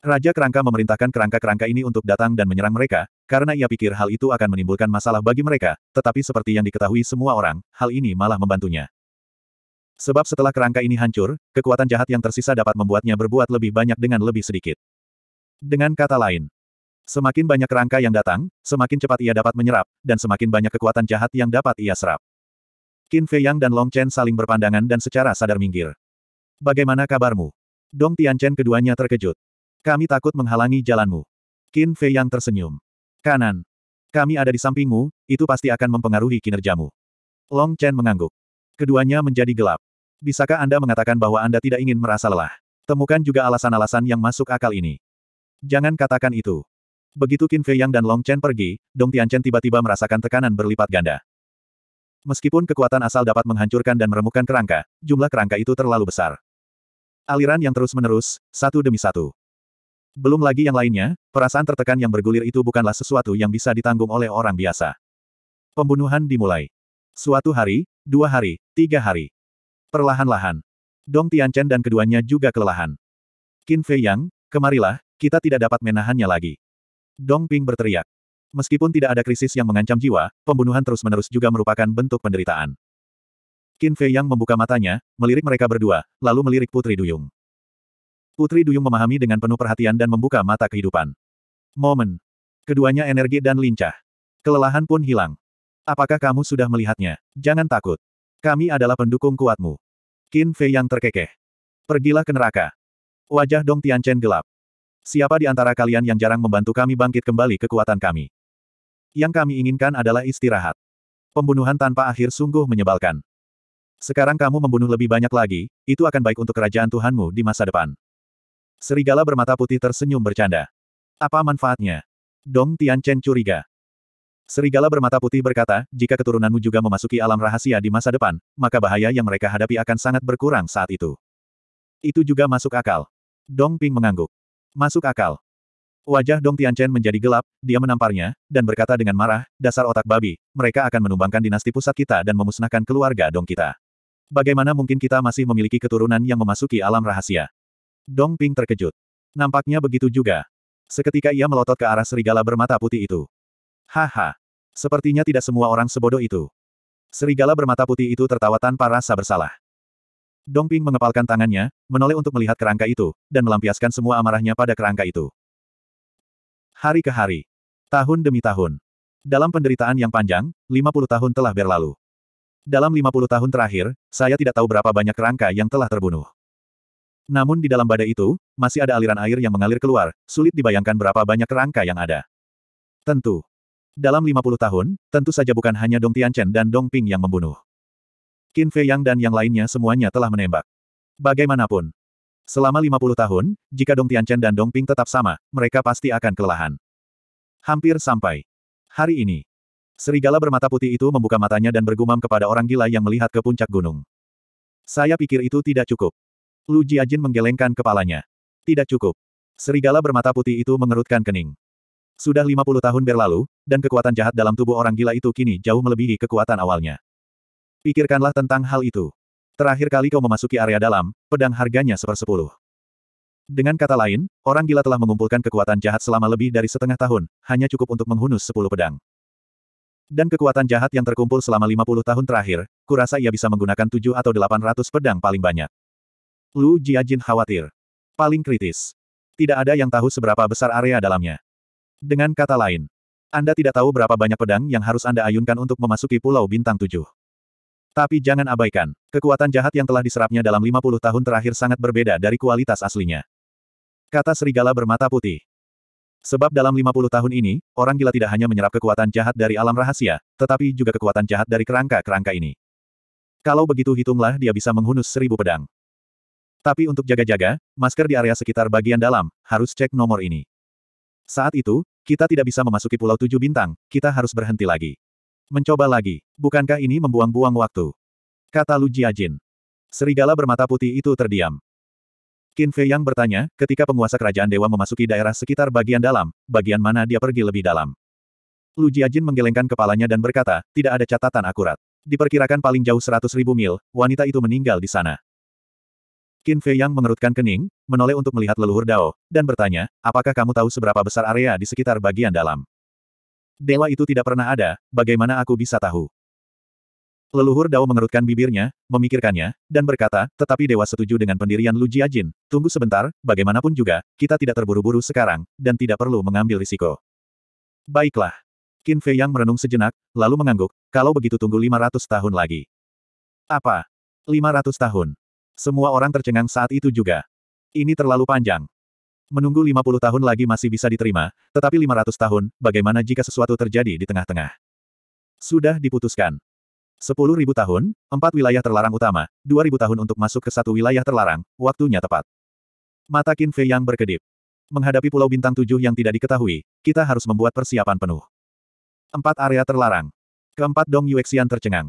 Raja kerangka memerintahkan kerangka-kerangka ini untuk datang dan menyerang mereka, karena ia pikir hal itu akan menimbulkan masalah bagi mereka, tetapi seperti yang diketahui semua orang, hal ini malah membantunya. Sebab setelah kerangka ini hancur, kekuatan jahat yang tersisa dapat membuatnya berbuat lebih banyak dengan lebih sedikit. Dengan kata lain, semakin banyak kerangka yang datang, semakin cepat ia dapat menyerap, dan semakin banyak kekuatan jahat yang dapat ia serap. Qin Fei Yang dan Long Chen saling berpandangan dan secara sadar minggir. Bagaimana kabarmu? Dong Tianchen keduanya terkejut. Kami takut menghalangi jalanmu. Qin Fei yang tersenyum. Kanan. Kami ada di sampingmu, itu pasti akan mempengaruhi kinerjamu. Long Chen mengangguk. Keduanya menjadi gelap. Bisakah Anda mengatakan bahwa Anda tidak ingin merasa lelah? Temukan juga alasan-alasan yang masuk akal ini. Jangan katakan itu. Begitu Qin Fei Yang dan Long Chen pergi, Dong Tianchen tiba-tiba merasakan tekanan berlipat ganda. Meskipun kekuatan asal dapat menghancurkan dan meremukkan kerangka, jumlah kerangka itu terlalu besar. Aliran yang terus-menerus, satu demi satu. Belum lagi yang lainnya, perasaan tertekan yang bergulir itu bukanlah sesuatu yang bisa ditanggung oleh orang biasa. Pembunuhan dimulai. Suatu hari, dua hari, tiga hari. Perlahan-lahan. Dong Tianchen dan keduanya juga kelelahan. Qin Fei Yang, kemarilah, kita tidak dapat menahannya lagi. Dong Ping berteriak. Meskipun tidak ada krisis yang mengancam jiwa, pembunuhan terus-menerus juga merupakan bentuk penderitaan. Qin Fei Yang membuka matanya, melirik mereka berdua, lalu melirik Putri Duyung. Putri Duyung memahami dengan penuh perhatian dan membuka mata kehidupan. Momen. Keduanya energi dan lincah. Kelelahan pun hilang. Apakah kamu sudah melihatnya? Jangan takut. Kami adalah pendukung kuatmu. Qin Fei Yang terkekeh. Pergilah ke neraka. Wajah Dong Tian Chen gelap. Siapa di antara kalian yang jarang membantu kami bangkit kembali kekuatan kami? Yang kami inginkan adalah istirahat. Pembunuhan tanpa akhir sungguh menyebalkan. Sekarang kamu membunuh lebih banyak lagi, itu akan baik untuk kerajaan Tuhanmu di masa depan. Serigala bermata putih tersenyum bercanda. Apa manfaatnya? Dong Tianchen curiga. Serigala bermata putih berkata, jika keturunanmu juga memasuki alam rahasia di masa depan, maka bahaya yang mereka hadapi akan sangat berkurang saat itu. Itu juga masuk akal. Dong Ping mengangguk. Masuk akal. Wajah Dong Tianchen menjadi gelap, dia menamparnya, dan berkata dengan marah, dasar otak babi, mereka akan menumbangkan dinasti pusat kita dan memusnahkan keluarga Dong kita. Bagaimana mungkin kita masih memiliki keturunan yang memasuki alam rahasia? Dong Ping terkejut. Nampaknya begitu juga. Seketika ia melotot ke arah serigala bermata putih itu. Haha. Sepertinya tidak semua orang sebodoh itu. Serigala bermata putih itu tertawa tanpa rasa bersalah. Dong Ping mengepalkan tangannya, menoleh untuk melihat kerangka itu, dan melampiaskan semua amarahnya pada kerangka itu. Hari ke hari. Tahun demi tahun. Dalam penderitaan yang panjang, 50 tahun telah berlalu. Dalam 50 tahun terakhir, saya tidak tahu berapa banyak kerangka yang telah terbunuh. Namun di dalam badai itu, masih ada aliran air yang mengalir keluar, sulit dibayangkan berapa banyak kerangka yang ada. Tentu. Dalam 50 tahun, tentu saja bukan hanya Dong Tianchen dan Dong Ping yang membunuh. Qin Fei Yang dan yang lainnya semuanya telah menembak. Bagaimanapun. Selama 50 tahun, jika Dong Tianchen dan Dong Ping tetap sama, mereka pasti akan kelelahan. Hampir sampai. Hari ini, Serigala bermata putih itu membuka matanya dan bergumam kepada orang gila yang melihat ke puncak gunung. Saya pikir itu tidak cukup. Lu Jiajin menggelengkan kepalanya. Tidak cukup. Serigala bermata putih itu mengerutkan kening. Sudah 50 tahun berlalu, dan kekuatan jahat dalam tubuh orang gila itu kini jauh melebihi kekuatan awalnya. Pikirkanlah tentang hal itu. Terakhir kali kau memasuki area dalam, pedang harganya sepersepuluh. Dengan kata lain, orang gila telah mengumpulkan kekuatan jahat selama lebih dari setengah tahun, hanya cukup untuk menghunus sepuluh pedang. Dan kekuatan jahat yang terkumpul selama 50 tahun terakhir, kurasa ia bisa menggunakan 7 atau 800 pedang paling banyak. Lu Jiajin khawatir. Paling kritis. Tidak ada yang tahu seberapa besar area dalamnya. Dengan kata lain, Anda tidak tahu berapa banyak pedang yang harus Anda ayunkan untuk memasuki Pulau Bintang Tujuh. Tapi jangan abaikan, kekuatan jahat yang telah diserapnya dalam 50 tahun terakhir sangat berbeda dari kualitas aslinya. Kata serigala bermata putih. Sebab dalam 50 tahun ini, orang gila tidak hanya menyerap kekuatan jahat dari alam rahasia, tetapi juga kekuatan jahat dari kerangka-kerangka ini. Kalau begitu hitunglah dia bisa menghunus seribu pedang. Tapi untuk jaga-jaga, masker di area sekitar bagian dalam, harus cek nomor ini. Saat itu, kita tidak bisa memasuki Pulau Tujuh Bintang, kita harus berhenti lagi. Mencoba lagi, bukankah ini membuang-buang waktu? Kata Lu Jiajin. Serigala bermata putih itu terdiam. Qin Fei Yang bertanya, ketika penguasa kerajaan dewa memasuki daerah sekitar bagian dalam, bagian mana dia pergi lebih dalam? Lu Jiajin menggelengkan kepalanya dan berkata, tidak ada catatan akurat. Diperkirakan paling jauh seratus ribu mil, wanita itu meninggal di sana. Qin Fei Yang mengerutkan kening, menoleh untuk melihat leluhur Dao, dan bertanya, apakah kamu tahu seberapa besar area di sekitar bagian dalam? Dewa itu tidak pernah ada, bagaimana aku bisa tahu? Leluhur Dao mengerutkan bibirnya, memikirkannya, dan berkata, tetapi dewa setuju dengan pendirian Lu Jiajin, tunggu sebentar, bagaimanapun juga, kita tidak terburu-buru sekarang, dan tidak perlu mengambil risiko. Baiklah. Qin Fei Yang merenung sejenak, lalu mengangguk, kalau begitu tunggu 500 tahun lagi. Apa? 500 tahun. Semua orang tercengang saat itu juga. Ini terlalu panjang. Menunggu 50 tahun lagi masih bisa diterima, tetapi 500 tahun, bagaimana jika sesuatu terjadi di tengah-tengah? Sudah diputuskan. Sepuluh ribu tahun, empat wilayah terlarang utama, dua ribu tahun untuk masuk ke satu wilayah terlarang, waktunya tepat. Mata Qin Fei yang berkedip. Menghadapi Pulau Bintang Tujuh yang tidak diketahui, kita harus membuat persiapan penuh. Empat area terlarang. Keempat Dong Yuexian tercengang.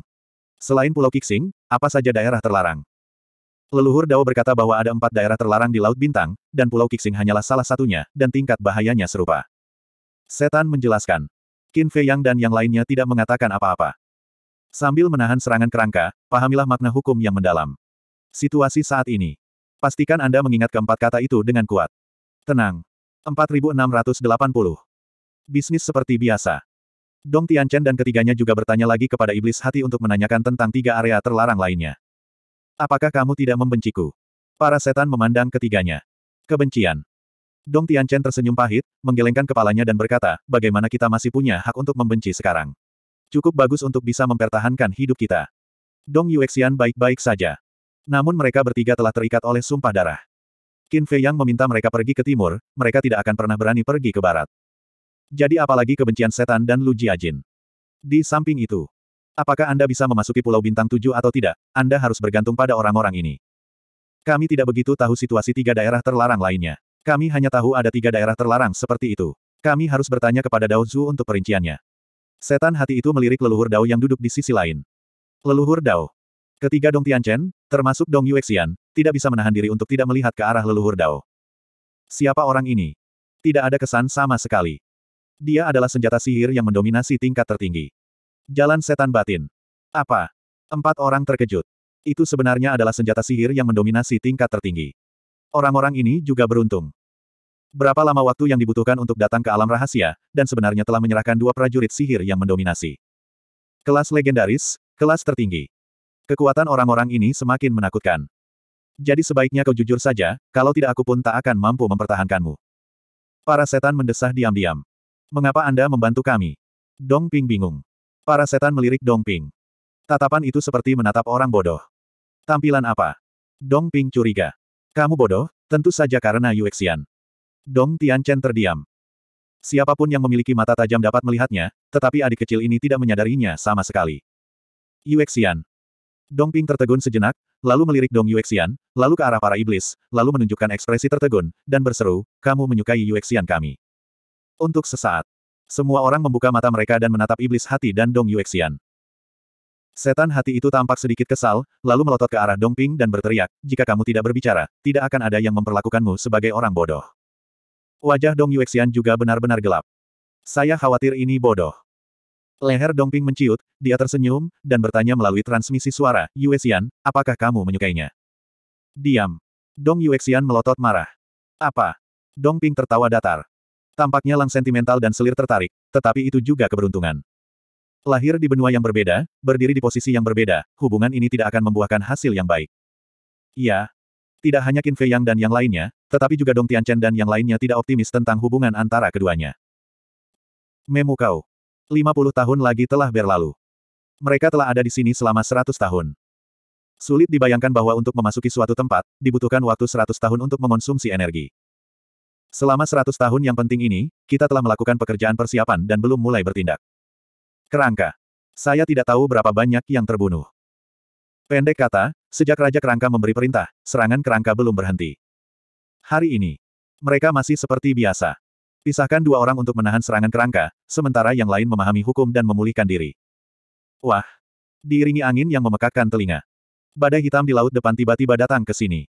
Selain Pulau Kixing, apa saja daerah terlarang? Leluhur Dao berkata bahwa ada empat daerah terlarang di Laut Bintang, dan Pulau Kixing hanyalah salah satunya, dan tingkat bahayanya serupa. Setan menjelaskan. Qin Fei Yang dan yang lainnya tidak mengatakan apa-apa. Sambil menahan serangan kerangka, pahamilah makna hukum yang mendalam. Situasi saat ini. Pastikan Anda mengingat keempat kata itu dengan kuat. Tenang. 4680. Bisnis seperti biasa. Dong Tianchen dan ketiganya juga bertanya lagi kepada iblis hati untuk menanyakan tentang tiga area terlarang lainnya. Apakah kamu tidak membenciku? Para setan memandang ketiganya. Kebencian. Dong Tianchen tersenyum pahit, menggelengkan kepalanya dan berkata, bagaimana kita masih punya hak untuk membenci sekarang? cukup bagus untuk bisa mempertahankan hidup kita. Dong Yuexian baik-baik saja. Namun mereka bertiga telah terikat oleh sumpah darah. Qin Fei Yang meminta mereka pergi ke timur, mereka tidak akan pernah berani pergi ke barat. Jadi apalagi kebencian setan dan Lu Jiajin. Di samping itu, apakah Anda bisa memasuki Pulau Bintang Tujuh atau tidak, Anda harus bergantung pada orang-orang ini. Kami tidak begitu tahu situasi tiga daerah terlarang lainnya. Kami hanya tahu ada tiga daerah terlarang seperti itu. Kami harus bertanya kepada Dao Zhu untuk perinciannya. Setan hati itu melirik leluhur Dao yang duduk di sisi lain. Leluhur Dao. Ketiga Dong Tianchen, termasuk Dong Yuexian, tidak bisa menahan diri untuk tidak melihat ke arah leluhur Dao. Siapa orang ini? Tidak ada kesan sama sekali. Dia adalah senjata sihir yang mendominasi tingkat tertinggi. Jalan setan batin. Apa? Empat orang terkejut. Itu sebenarnya adalah senjata sihir yang mendominasi tingkat tertinggi. Orang-orang ini juga beruntung. Berapa lama waktu yang dibutuhkan untuk datang ke alam rahasia, dan sebenarnya telah menyerahkan dua prajurit sihir yang mendominasi. Kelas legendaris, kelas tertinggi. Kekuatan orang-orang ini semakin menakutkan. Jadi sebaiknya kau jujur saja, kalau tidak aku pun tak akan mampu mempertahankanmu. Para setan mendesah diam-diam. Mengapa Anda membantu kami? Dong Ping bingung. Para setan melirik Dong Ping. Tatapan itu seperti menatap orang bodoh. Tampilan apa? Dong Ping curiga. Kamu bodoh? Tentu saja karena Yuexian. Dong Tianchen terdiam. Siapapun yang memiliki mata tajam dapat melihatnya, tetapi adik kecil ini tidak menyadarinya sama sekali. Yuexian. Dong Ping tertegun sejenak, lalu melirik Dong Yuexian, lalu ke arah para iblis, lalu menunjukkan ekspresi tertegun, dan berseru, kamu menyukai Yuexian kami. Untuk sesaat, semua orang membuka mata mereka dan menatap iblis hati dan Dong Yuexian. Setan hati itu tampak sedikit kesal, lalu melotot ke arah Dong Ping dan berteriak, jika kamu tidak berbicara, tidak akan ada yang memperlakukanmu sebagai orang bodoh. Wajah Dong Yuexian juga benar-benar gelap. Saya khawatir ini bodoh. Leher Dong Ping menciut, dia tersenyum, dan bertanya melalui transmisi suara, Yuexian, apakah kamu menyukainya? Diam. Dong Yuexian melotot marah. Apa? Dong Ping tertawa datar. Tampaknya lang sentimental dan selir tertarik, tetapi itu juga keberuntungan. Lahir di benua yang berbeda, berdiri di posisi yang berbeda, hubungan ini tidak akan membuahkan hasil yang baik. Ya. Tidak hanya Qin Fei Yang dan yang lainnya, tetapi juga Dong Tianchen dan yang lainnya tidak optimis tentang hubungan antara keduanya. Memu kau. 50 tahun lagi telah berlalu. Mereka telah ada di sini selama 100 tahun. Sulit dibayangkan bahwa untuk memasuki suatu tempat, dibutuhkan waktu 100 tahun untuk mengonsumsi energi. Selama 100 tahun yang penting ini, kita telah melakukan pekerjaan persiapan dan belum mulai bertindak. Kerangka. Saya tidak tahu berapa banyak yang terbunuh. Pendek kata, sejak Raja Kerangka memberi perintah, serangan kerangka belum berhenti. Hari ini, mereka masih seperti biasa. Pisahkan dua orang untuk menahan serangan kerangka, sementara yang lain memahami hukum dan memulihkan diri. Wah! Diiringi angin yang memekakkan telinga. Badai hitam di laut depan tiba-tiba datang ke sini.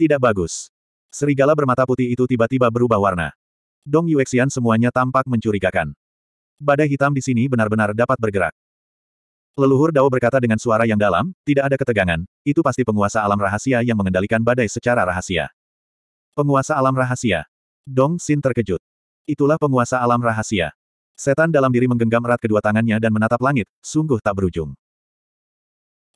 Tidak bagus. Serigala bermata putih itu tiba-tiba berubah warna. Dong Yuexian semuanya tampak mencurigakan. Badai hitam di sini benar-benar dapat bergerak. Leluhur Dao berkata dengan suara yang dalam, tidak ada ketegangan, itu pasti penguasa alam rahasia yang mengendalikan badai secara rahasia. Penguasa alam rahasia. Dong Xin terkejut. Itulah penguasa alam rahasia. Setan dalam diri menggenggam erat kedua tangannya dan menatap langit, sungguh tak berujung.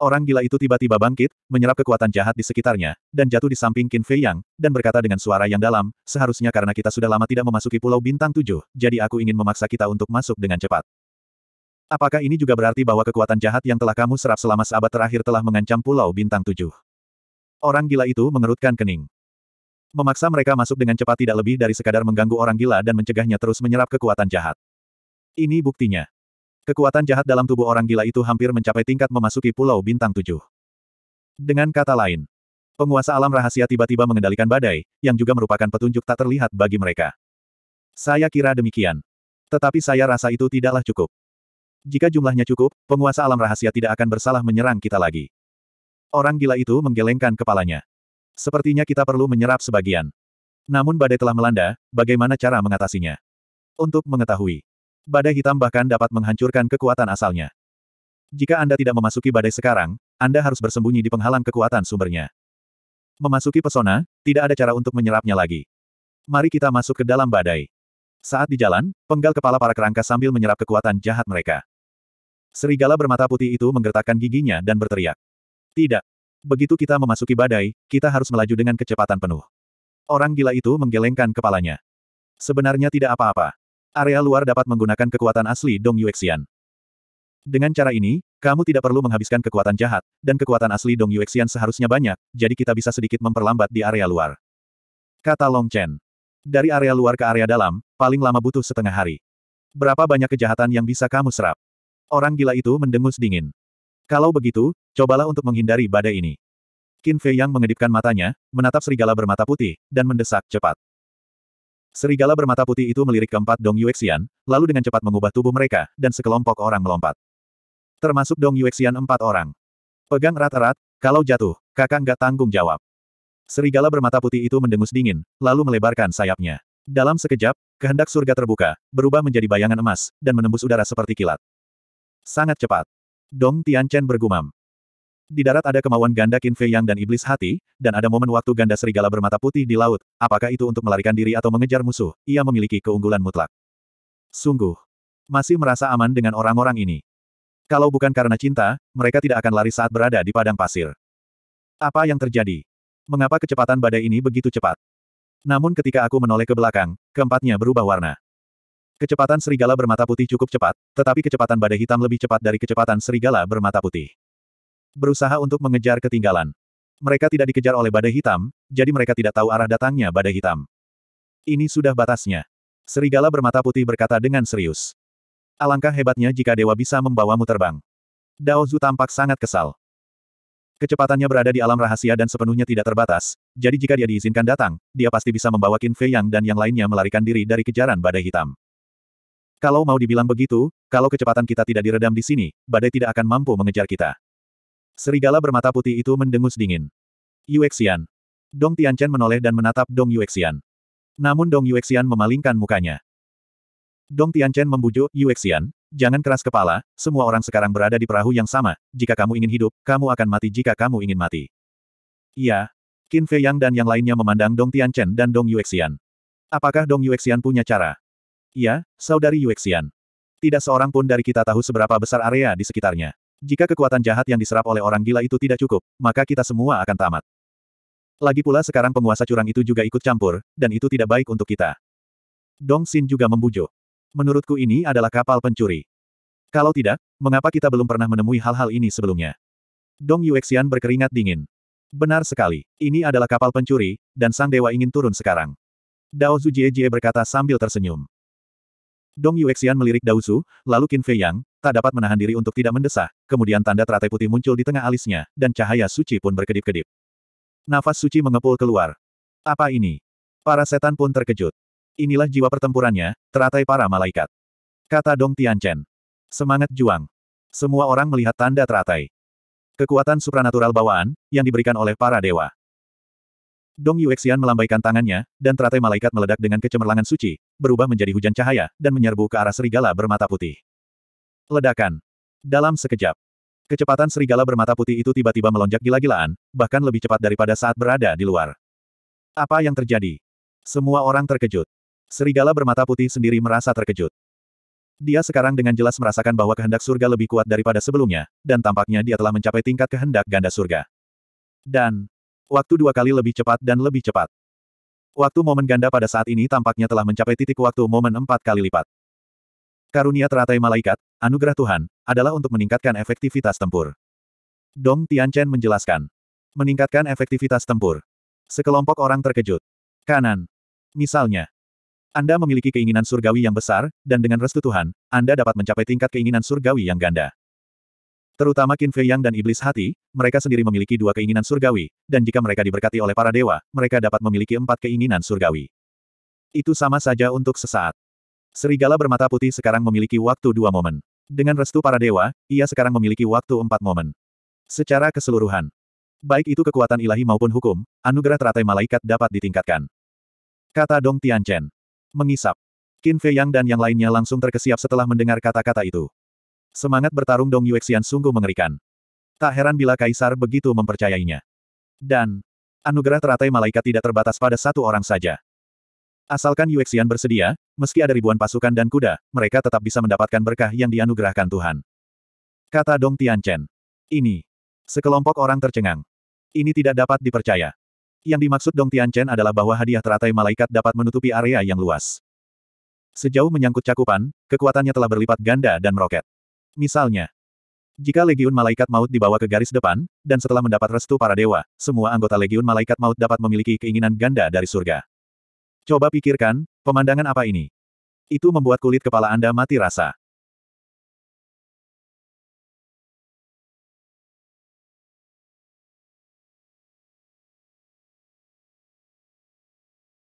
Orang gila itu tiba-tiba bangkit, menyerap kekuatan jahat di sekitarnya, dan jatuh di samping Qin Fei Yang, dan berkata dengan suara yang dalam, seharusnya karena kita sudah lama tidak memasuki Pulau Bintang Tujuh, jadi aku ingin memaksa kita untuk masuk dengan cepat. Apakah ini juga berarti bahwa kekuatan jahat yang telah kamu serap selama seabad terakhir telah mengancam Pulau Bintang Tujuh? Orang gila itu mengerutkan kening. Memaksa mereka masuk dengan cepat tidak lebih dari sekadar mengganggu orang gila dan mencegahnya terus menyerap kekuatan jahat. Ini buktinya. Kekuatan jahat dalam tubuh orang gila itu hampir mencapai tingkat memasuki Pulau Bintang Tujuh. Dengan kata lain, penguasa alam rahasia tiba-tiba mengendalikan badai, yang juga merupakan petunjuk tak terlihat bagi mereka. Saya kira demikian. Tetapi saya rasa itu tidaklah cukup. Jika jumlahnya cukup, penguasa alam rahasia tidak akan bersalah menyerang kita lagi. Orang gila itu menggelengkan kepalanya. Sepertinya kita perlu menyerap sebagian. Namun badai telah melanda, bagaimana cara mengatasinya? Untuk mengetahui, badai hitam bahkan dapat menghancurkan kekuatan asalnya. Jika Anda tidak memasuki badai sekarang, Anda harus bersembunyi di penghalang kekuatan sumbernya. Memasuki pesona, tidak ada cara untuk menyerapnya lagi. Mari kita masuk ke dalam badai. Saat di jalan, penggal kepala para kerangka sambil menyerap kekuatan jahat mereka. Serigala bermata putih itu menggertakkan giginya dan berteriak. Tidak. Begitu kita memasuki badai, kita harus melaju dengan kecepatan penuh. Orang gila itu menggelengkan kepalanya. Sebenarnya tidak apa-apa. Area luar dapat menggunakan kekuatan asli Dong Yuexian. Dengan cara ini, kamu tidak perlu menghabiskan kekuatan jahat, dan kekuatan asli Dong Yuexian seharusnya banyak, jadi kita bisa sedikit memperlambat di area luar. Kata Long Chen. Dari area luar ke area dalam, paling lama butuh setengah hari. Berapa banyak kejahatan yang bisa kamu serap? Orang gila itu mendengus dingin. Kalau begitu, cobalah untuk menghindari badai ini. Qin Fei Yang mengedipkan matanya, menatap serigala bermata putih, dan mendesak cepat. Serigala bermata putih itu melirik keempat Dong Yuexian, lalu dengan cepat mengubah tubuh mereka, dan sekelompok orang melompat. Termasuk Dong Yuexian empat orang. Pegang erat-erat, kalau jatuh, kakak nggak tanggung jawab. Serigala bermata putih itu mendengus dingin, lalu melebarkan sayapnya. Dalam sekejap, kehendak surga terbuka, berubah menjadi bayangan emas, dan menembus udara seperti kilat. Sangat cepat. Dong Tianchen bergumam. Di darat ada kemauan ganda Qin Fei Yang dan iblis hati, dan ada momen waktu ganda serigala bermata putih di laut. Apakah itu untuk melarikan diri atau mengejar musuh? Ia memiliki keunggulan mutlak. Sungguh. Masih merasa aman dengan orang-orang ini. Kalau bukan karena cinta, mereka tidak akan lari saat berada di padang pasir. Apa yang terjadi? Mengapa kecepatan badai ini begitu cepat? Namun ketika aku menoleh ke belakang, keempatnya berubah warna. Kecepatan serigala bermata putih cukup cepat, tetapi kecepatan badai hitam lebih cepat dari kecepatan serigala bermata putih. Berusaha untuk mengejar ketinggalan. Mereka tidak dikejar oleh badai hitam, jadi mereka tidak tahu arah datangnya badai hitam. Ini sudah batasnya. Serigala bermata putih berkata dengan serius. Alangkah hebatnya jika dewa bisa membawamu terbang. Dao Zu tampak sangat kesal. Kecepatannya berada di alam rahasia dan sepenuhnya tidak terbatas, jadi jika dia diizinkan datang, dia pasti bisa membawa Qin Fei Yang dan yang lainnya melarikan diri dari kejaran badai hitam. Kalau mau dibilang begitu, kalau kecepatan kita tidak diredam di sini, badai tidak akan mampu mengejar kita. Serigala bermata putih itu mendengus dingin. Yuexian. Dong Tianchen menoleh dan menatap Dong Yuexian. Namun Dong Yuexian memalingkan mukanya. Dong Tianchen membujuk Yuexian, jangan keras kepala, semua orang sekarang berada di perahu yang sama, jika kamu ingin hidup, kamu akan mati jika kamu ingin mati. Iya. Qin Fei Yang dan yang lainnya memandang Dong Tianchen dan Dong Yuexian. Apakah Dong Yuexian punya cara? Ya, saudari Yuexian. Tidak seorang pun dari kita tahu seberapa besar area di sekitarnya. Jika kekuatan jahat yang diserap oleh orang gila itu tidak cukup, maka kita semua akan tamat. Lagi pula sekarang penguasa curang itu juga ikut campur, dan itu tidak baik untuk kita. Dong Xin juga membujuk. Menurutku ini adalah kapal pencuri. Kalau tidak, mengapa kita belum pernah menemui hal-hal ini sebelumnya? Dong Yuexian berkeringat dingin. Benar sekali, ini adalah kapal pencuri, dan sang dewa ingin turun sekarang. Dao Zujie Jie berkata sambil tersenyum. Dong Yuexian melirik Dausu, lalu Qin Fei Yang, tak dapat menahan diri untuk tidak mendesah, kemudian tanda teratai putih muncul di tengah alisnya, dan cahaya suci pun berkedip-kedip. Nafas suci mengepul keluar. Apa ini? Para setan pun terkejut. Inilah jiwa pertempurannya, teratai para malaikat. Kata Dong Tianchen. Semangat juang. Semua orang melihat tanda teratai. Kekuatan supranatural bawaan, yang diberikan oleh para dewa. Dong Yuexian melambaikan tangannya, dan teratai malaikat meledak dengan kecemerlangan suci, berubah menjadi hujan cahaya, dan menyerbu ke arah serigala bermata putih. Ledakan. Dalam sekejap. Kecepatan serigala bermata putih itu tiba-tiba melonjak gila-gilaan, bahkan lebih cepat daripada saat berada di luar. Apa yang terjadi? Semua orang terkejut. Serigala bermata putih sendiri merasa terkejut. Dia sekarang dengan jelas merasakan bahwa kehendak surga lebih kuat daripada sebelumnya, dan tampaknya dia telah mencapai tingkat kehendak ganda surga. Dan, Waktu dua kali lebih cepat dan lebih cepat. Waktu momen ganda pada saat ini tampaknya telah mencapai titik waktu momen empat kali lipat. Karunia teratai malaikat, anugerah Tuhan, adalah untuk meningkatkan efektivitas tempur. Dong Tianchen menjelaskan. Meningkatkan efektivitas tempur. Sekelompok orang terkejut. Kanan. Misalnya, Anda memiliki keinginan surgawi yang besar, dan dengan restu Tuhan, Anda dapat mencapai tingkat keinginan surgawi yang ganda. Terutama Qin Fei Yang dan Iblis Hati, mereka sendiri memiliki dua keinginan surgawi, dan jika mereka diberkati oleh para dewa, mereka dapat memiliki empat keinginan surgawi. Itu sama saja untuk sesaat. Serigala bermata putih sekarang memiliki waktu dua momen. Dengan restu para dewa, ia sekarang memiliki waktu empat momen. Secara keseluruhan. Baik itu kekuatan ilahi maupun hukum, anugerah teratai malaikat dapat ditingkatkan. Kata Dong Tianchen. Mengisap. Qin Fei Yang dan yang lainnya langsung terkesiap setelah mendengar kata-kata itu. Semangat bertarung Dong Yuexian sungguh mengerikan. Tak heran bila Kaisar begitu mempercayainya. Dan, anugerah teratai malaikat tidak terbatas pada satu orang saja. Asalkan Yuexian bersedia, meski ada ribuan pasukan dan kuda, mereka tetap bisa mendapatkan berkah yang dianugerahkan Tuhan. Kata Dong Tianchen. Ini. Sekelompok orang tercengang. Ini tidak dapat dipercaya. Yang dimaksud Dong Tianchen adalah bahwa hadiah teratai malaikat dapat menutupi area yang luas. Sejauh menyangkut cakupan, kekuatannya telah berlipat ganda dan meroket. Misalnya, jika Legiun Malaikat Maut dibawa ke garis depan, dan setelah mendapat restu para dewa, semua anggota Legiun Malaikat Maut dapat memiliki keinginan ganda dari surga. Coba pikirkan, pemandangan apa ini? Itu membuat kulit kepala Anda mati rasa.